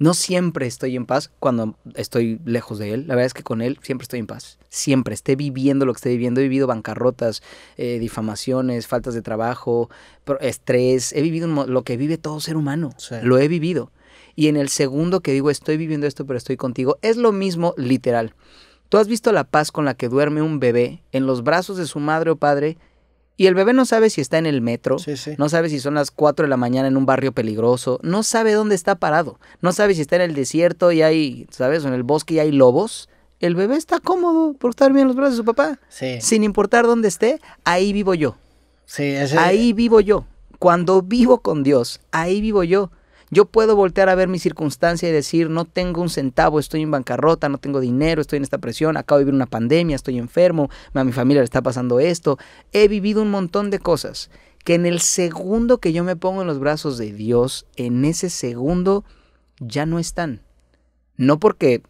no siempre estoy en paz cuando estoy lejos de él. La verdad es que con él siempre estoy en paz. Siempre esté viviendo lo que esté viviendo. He vivido bancarrotas, eh, difamaciones, faltas de trabajo, estrés. He vivido lo que vive todo ser humano. Lo he vivido. Y en el segundo que digo, estoy viviendo esto, pero estoy contigo, es lo mismo literal. Tú has visto la paz con la que duerme un bebé en los brazos de su madre o padre y el bebé no sabe si está en el metro, no sabe si son las 4 de la mañana en un barrio peligroso, no sabe dónde está parado, no sabe si está en el desierto y hay, ¿sabes?, en el bosque y hay lobos. El bebé está cómodo por estar bien en los brazos de su papá. Sin importar dónde esté, ahí vivo yo. Sí, Ahí vivo yo. Cuando vivo con Dios, ahí vivo yo. Yo puedo voltear a ver mi circunstancia y decir, no tengo un centavo, estoy en bancarrota, no tengo dinero, estoy en esta presión, acabo de vivir una pandemia, estoy enfermo, a mi familia le está pasando esto. He vivido un montón de cosas que en el segundo que yo me pongo en los brazos de Dios, en ese segundo ya no están. No porque,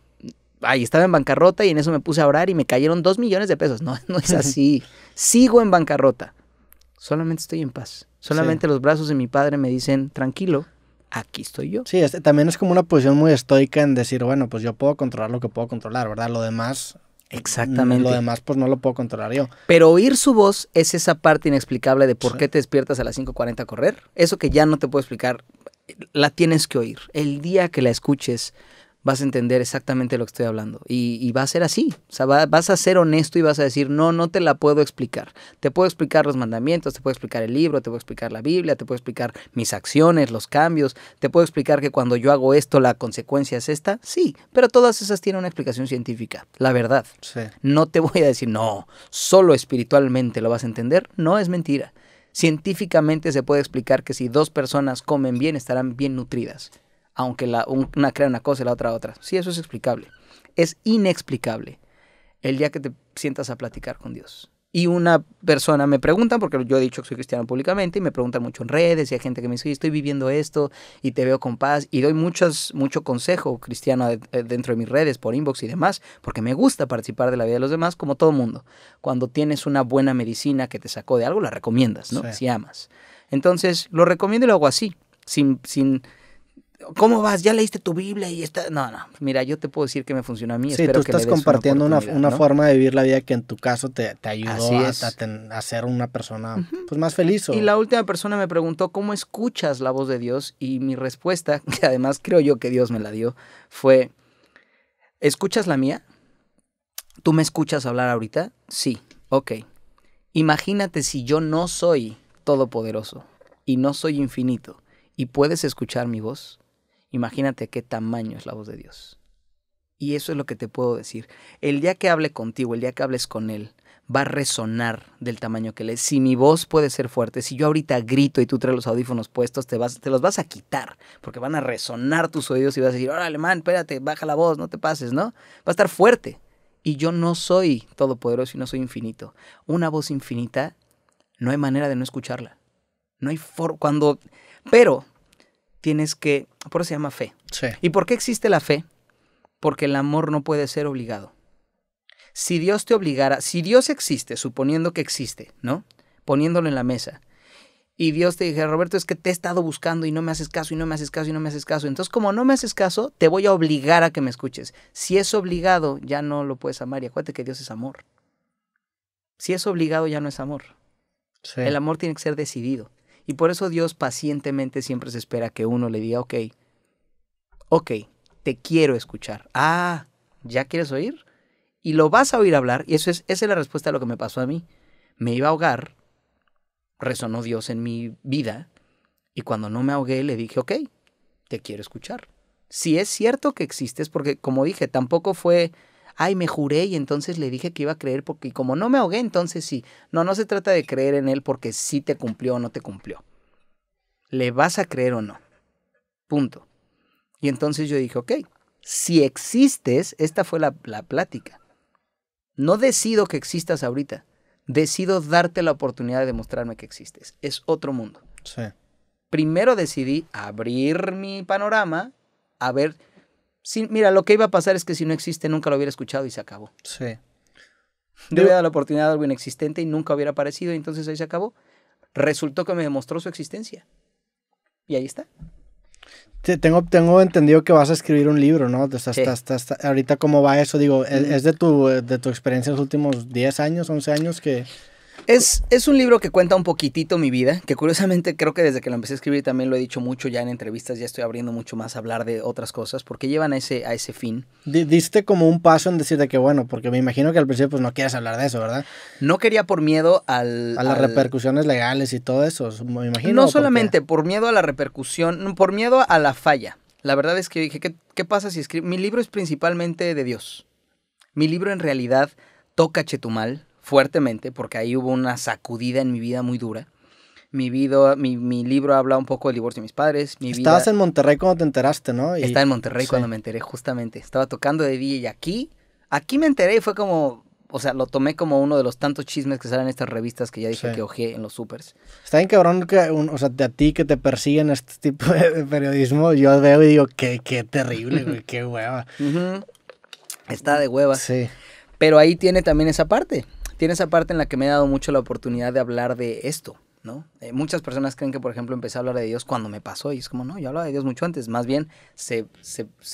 ay, estaba en bancarrota y en eso me puse a orar y me cayeron dos millones de pesos. No, no es así. Sigo en bancarrota. Solamente estoy en paz. Solamente los brazos de mi padre me dicen, tranquilo, aquí estoy yo. Sí, también es como una posición muy estoica en decir, bueno, pues yo puedo controlar lo que puedo controlar, ¿verdad? Lo demás... Exactamente. Lo demás pues no lo puedo controlar yo. Pero oír su voz es esa parte inexplicable de por qué te despiertas a las 5.40 a correr. Eso que ya no te puedo explicar, la tienes que oír. El día que la escuches, vas a entender exactamente lo que estoy hablando. Y, va a ser así. O sea, vas a ser honesto y vas a decir, no, no te la puedo explicar. Te puedo explicar los mandamientos, te puedo explicar el libro, te puedo explicar la Biblia, te puedo explicar mis acciones, los cambios, te puedo explicar que cuando yo hago esto la consecuencia es esta. Sí, pero todas esas tienen una explicación científica, la verdad. No te voy a decir, no, solo espiritualmente lo vas a entender. No es mentira. Científicamente se puede explicar que si dos personas comen bien estarán bien nutridas aunque la, una crea una cosa y la otra otra. Sí, eso es explicable. Es inexplicable el día que te sientas a platicar con Dios. Y una persona me pregunta, porque yo he dicho que soy cristiano públicamente, y me preguntan mucho en redes, y hay gente que me dice, estoy viviendo esto, y te veo con paz, y doy muchos, mucho consejo cristiano eh, dentro de mis redes, por inbox y demás, porque me gusta participar de la vida de los demás, como todo mundo. Cuando tienes una buena medicina que te sacó de algo, la recomiendas, ¿no? Si amas. Entonces, lo recomiendo y lo hago así, sin, sin ¿Cómo vas? ¿Ya leíste tu Biblia y está? No, no. Mira, yo te puedo decir que me funciona a mí. Sí, tú estás compartiendo una, forma de vivir la vida que en tu caso te, te ayudó a, ser una persona pues, más feliz. Y la última persona me preguntó, ¿cómo escuchas la voz de Dios? Y mi respuesta, que además creo yo que Dios me la dio, fue, ¿escuchas la mía? ¿Tú me escuchas hablar ahorita? Sí, ok. Imagínate si yo no soy todopoderoso y no soy infinito y puedes escuchar mi voz Imagínate qué tamaño es la voz de Dios. Y eso es lo que te puedo decir. El día que hable contigo, el día que hables con Él, va a resonar del tamaño que le es. Si mi voz puede ser fuerte, si yo ahorita grito y tú traes los audífonos puestos, te, vas, te los vas a quitar, porque van a resonar tus oídos y vas a decir, órale, man, espérate, baja la voz, no te pases, ¿no? Va a estar fuerte. Y yo no soy todopoderoso y no soy infinito. Una voz infinita, no hay manera de no escucharla. No hay forma. Cuando. Pero tienes que por eso se llama fe. ¿Y por qué existe la fe? Porque el amor no puede ser obligado. Si Dios te obligara, si Dios existe, suponiendo que existe, ¿no? Poniéndolo en la mesa. Y Dios te dice, Roberto, es que te he estado buscando y no me haces caso y no me haces caso y no me haces caso. Entonces, como no me haces caso, te voy a obligar a que me escuches. Si es obligado, ya no lo puedes amar. Y acuérdate que Dios es amor. Si es obligado, ya no es amor. El amor tiene que ser decidido. Y por eso Dios pacientemente siempre se espera que uno le diga, ok, ok, te quiero escuchar. Ah, ¿ya quieres oír? Y lo vas a oír hablar, y eso es, esa es la respuesta a lo que me pasó a mí. Me iba a ahogar, resonó Dios en mi vida, y cuando no me ahogué le dije, ok, te quiero escuchar. Si es cierto que existes, porque como dije, tampoco fue ay, me juré y entonces le dije que iba a creer porque como no me ahogué, entonces sí. No, no se trata de creer en él porque sí te cumplió o no te cumplió. Le vas a creer o no. Punto. Y entonces yo dije, ok, si existes, esta fue la, la plática. No decido que existas ahorita. Decido darte la oportunidad de demostrarme que existes. Es otro mundo. Sí. Primero decidí abrir mi panorama a ver Sí, mira, lo que iba a pasar es que si no existe, nunca lo hubiera escuchado y se acabó. Sí. Yo hubiera dado la oportunidad a algo inexistente y nunca hubiera aparecido, y entonces ahí se acabó. Resultó que me demostró su existencia. Y ahí está. te tengo, tengo entendido que vas a escribir un libro, ¿no? ahorita, ¿cómo va eso? Digo, ¿es de tu, de tu experiencia en los últimos 10 años, 11 años que...? Es, un libro que cuenta un poquitito mi vida, que curiosamente creo que desde que lo empecé a escribir también lo he dicho mucho ya en entrevistas, ya estoy abriendo mucho más a hablar de otras cosas, porque llevan a ese, a ese fin. diste como un paso en decir de que bueno, porque me imagino que al principio pues no quieres hablar de eso, ¿verdad? No quería por miedo al... A las repercusiones legales y todo eso, me imagino. No solamente, por, miedo a la repercusión, por miedo a la falla. La verdad es que dije, ¿qué, qué pasa si escribo? Mi libro es principalmente de Dios. Mi libro en realidad toca Chetumal, fuertemente, porque ahí hubo una sacudida en mi vida muy dura. Mi, vida, mi, libro habla un poco del divorcio de mis padres. Mi Estabas en Monterrey cuando te enteraste, ¿no? Estaba en Monterrey cuando me enteré, justamente. Estaba tocando de DJ y aquí, aquí me enteré y fue como, o sea, lo tomé como uno de los tantos chismes que salen en estas revistas que ya dije que ojé en los supers. Está bien cabrón que, o sea, de a ti que te persiguen este tipo de periodismo, yo veo y digo, qué, qué terrible, güey, qué hueva. Está de hueva. Sí. Pero ahí tiene también esa parte tiene esa parte en la que me he dado mucho la oportunidad de hablar de esto, ¿no? Eh, muchas personas creen que, por ejemplo, empecé a hablar de Dios cuando me pasó y es como, no, yo hablaba de Dios mucho antes, más bien se,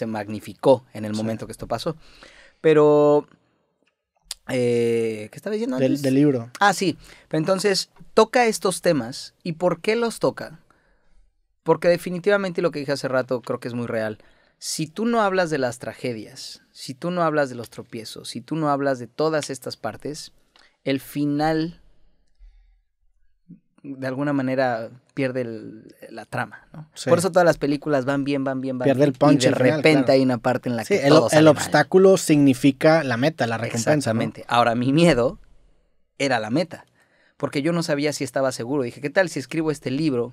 magnificó en el momento que esto pasó. Pero... Eh, ¿Qué estaba diciendo? Antes? Del, libro. Ah, sí. Pero entonces, toca estos temas y por qué los toca. Porque definitivamente lo que dije hace rato creo que es muy real. Si tú no hablas de las tragedias, si tú no hablas de los tropiezos, si tú no hablas de todas estas partes, el final de alguna manera pierde la trama, Por eso todas las películas van bien, van bien, van pierde el punch. Y de repente hay una parte en la que. El, el obstáculo significa la meta, la recompensa. Exactamente. Ahora, mi miedo era la meta. Porque yo no sabía si estaba seguro. Dije, ¿qué tal si escribo este libro?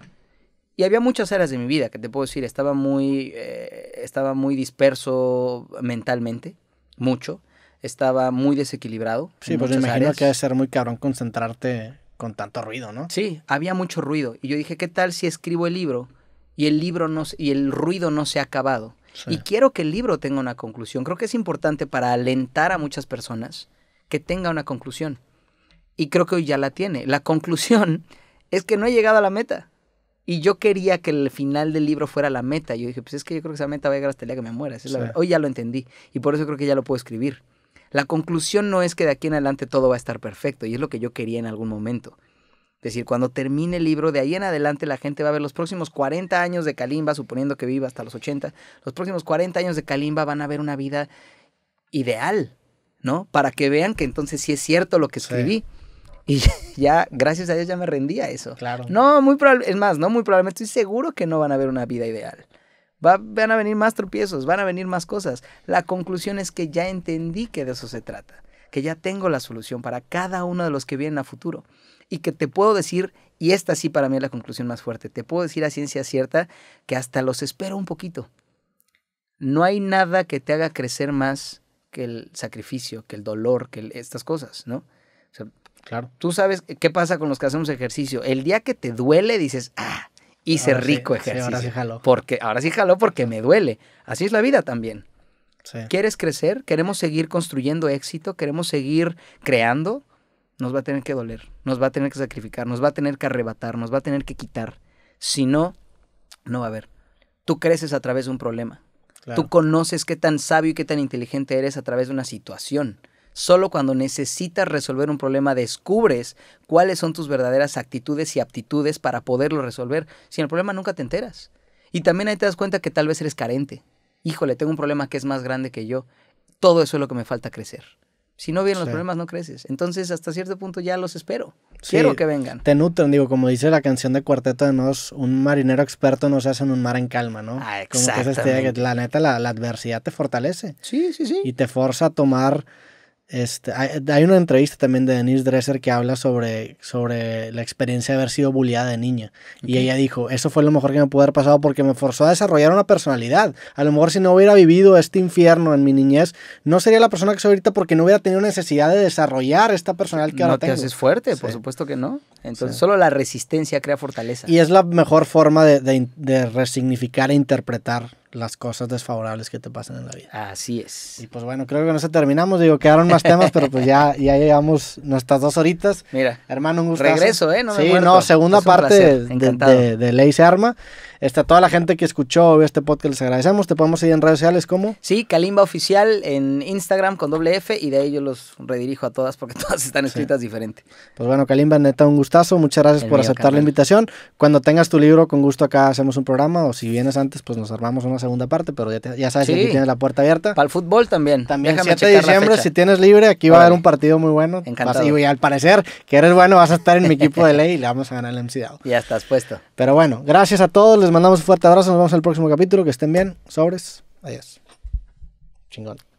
Y había muchas áreas de mi vida que te puedo decir, estaba muy, eh, estaba muy disperso mentalmente, mucho estaba muy desequilibrado. Sí, pues me imagino que debe ser muy cabrón concentrarte con tanto ruido, ¿no? Sí, había mucho ruido. Y yo dije, ¿qué tal si escribo el libro y el libro no y el ruido no se ha acabado? Y quiero que el libro tenga una conclusión. Creo que es importante para alentar a muchas personas que tenga una conclusión. Y creo que hoy ya la tiene. La conclusión es que no he llegado a la meta. Y yo quería que el final del libro fuera la meta. Yo dije, pues es que yo creo que esa meta va a llegar hasta el día que me muera. Hoy ya lo entendí. Y por eso creo que ya lo puedo escribir. La conclusión no es que de aquí en adelante todo va a estar perfecto, y es lo que yo quería en algún momento. Es decir, cuando termine el libro, de ahí en adelante la gente va a ver los próximos 40 años de Kalimba, suponiendo que viva hasta los 80, los próximos 40 años de Kalimba van a ver una vida ideal, ¿no? Para que vean que entonces sí es cierto lo que escribí. Y ya, gracias a Dios, ya me rendía eso. Claro. No, muy probable, es más, no muy probablemente, estoy seguro que no van a ver una vida ideal van a venir más tropiezos, van a venir más cosas. La conclusión es que ya entendí que de eso se trata, que ya tengo la solución para cada uno de los que vienen a futuro. Y que te puedo decir, y esta sí para mí es la conclusión más fuerte, te puedo decir a ciencia cierta que hasta los espero un poquito. No hay nada que te haga crecer más que el sacrificio, que el dolor, que estas cosas, ¿no? claro. Tú sabes qué pasa con los que hacemos ejercicio. El día que te duele, dices, ah, y ser rico ejercicio. ahora sí jaló. Porque, ahora sí jaló porque me duele. Así es la vida también. ¿Quieres crecer? ¿Queremos seguir construyendo éxito? ¿Queremos seguir creando? Nos va a tener que doler, nos va a tener que sacrificar, nos va a tener que arrebatar, nos va a tener que quitar. Si no, no va a haber. Tú creces a través de un problema. Tú conoces qué tan sabio y qué tan inteligente eres a través de una situación. Solo cuando necesitas resolver un problema descubres cuáles son tus verdaderas actitudes y aptitudes para poderlo resolver. Sin el problema nunca te enteras. Y también ahí te das cuenta que tal vez eres carente. Híjole, tengo un problema que es más grande que yo. Todo eso es lo que me falta crecer. Si no vienen los problemas, no creces. Entonces, hasta cierto punto ya los espero. Quiero que vengan. Te nutren, digo, como dice la canción de Cuarteto de Nos, un marinero experto no se hace en un mar en calma, ¿no? Ah, este, exactamente. Como la neta, la, la, adversidad te fortalece. Sí, sí, sí. Y te forza a tomar este, hay, una entrevista también de Denise Dresser que habla sobre, sobre la experiencia de haber sido bulliada de niña. Y ella dijo, eso fue lo mejor que me pudo haber pasado porque me forzó a desarrollar una personalidad. A lo mejor si no hubiera vivido este infierno en mi niñez, no sería la persona que soy ahorita porque no hubiera tenido necesidad de desarrollar esta personalidad que ahora tengo. No te haces fuerte, por supuesto que no. Entonces solo la resistencia crea fortaleza. Y es la mejor forma de resignificar e interpretar las cosas desfavorables que te pasan en la vida. Así es. Y pues bueno, creo que no se terminamos. Digo, quedaron más temas, pero pues ya, ya llegamos nuestras dos horitas. Mira. Hermano, un gusto. Regreso, ¿eh? No sí, no, segunda parte de, de, de, Ley se arma. Este, a toda la gente que escuchó este podcast les agradecemos. Te podemos seguir en redes sociales como. Sí, Kalimba Oficial en Instagram con doble F y de ahí yo los redirijo a todas porque todas están escritas diferente. Pues bueno, Kalimba, neta, un gustazo. Muchas gracias por aceptar la invitación. Cuando tengas tu libro, con gusto acá hacemos un programa o si vienes antes, pues nos armamos una segunda parte, pero ya, sabes que aquí tienes la puerta abierta. Para el fútbol también. También 7 de diciembre, si tienes libre, aquí va a haber un partido muy bueno. Encantado. y al parecer que eres bueno, vas a estar en mi equipo de ley y le vamos a ganar el MC Ya estás puesto. Pero bueno, gracias a todos, les mandamos un fuerte abrazo, nos vemos en el próximo capítulo, que estén bien, sobres, adiós. Chingón.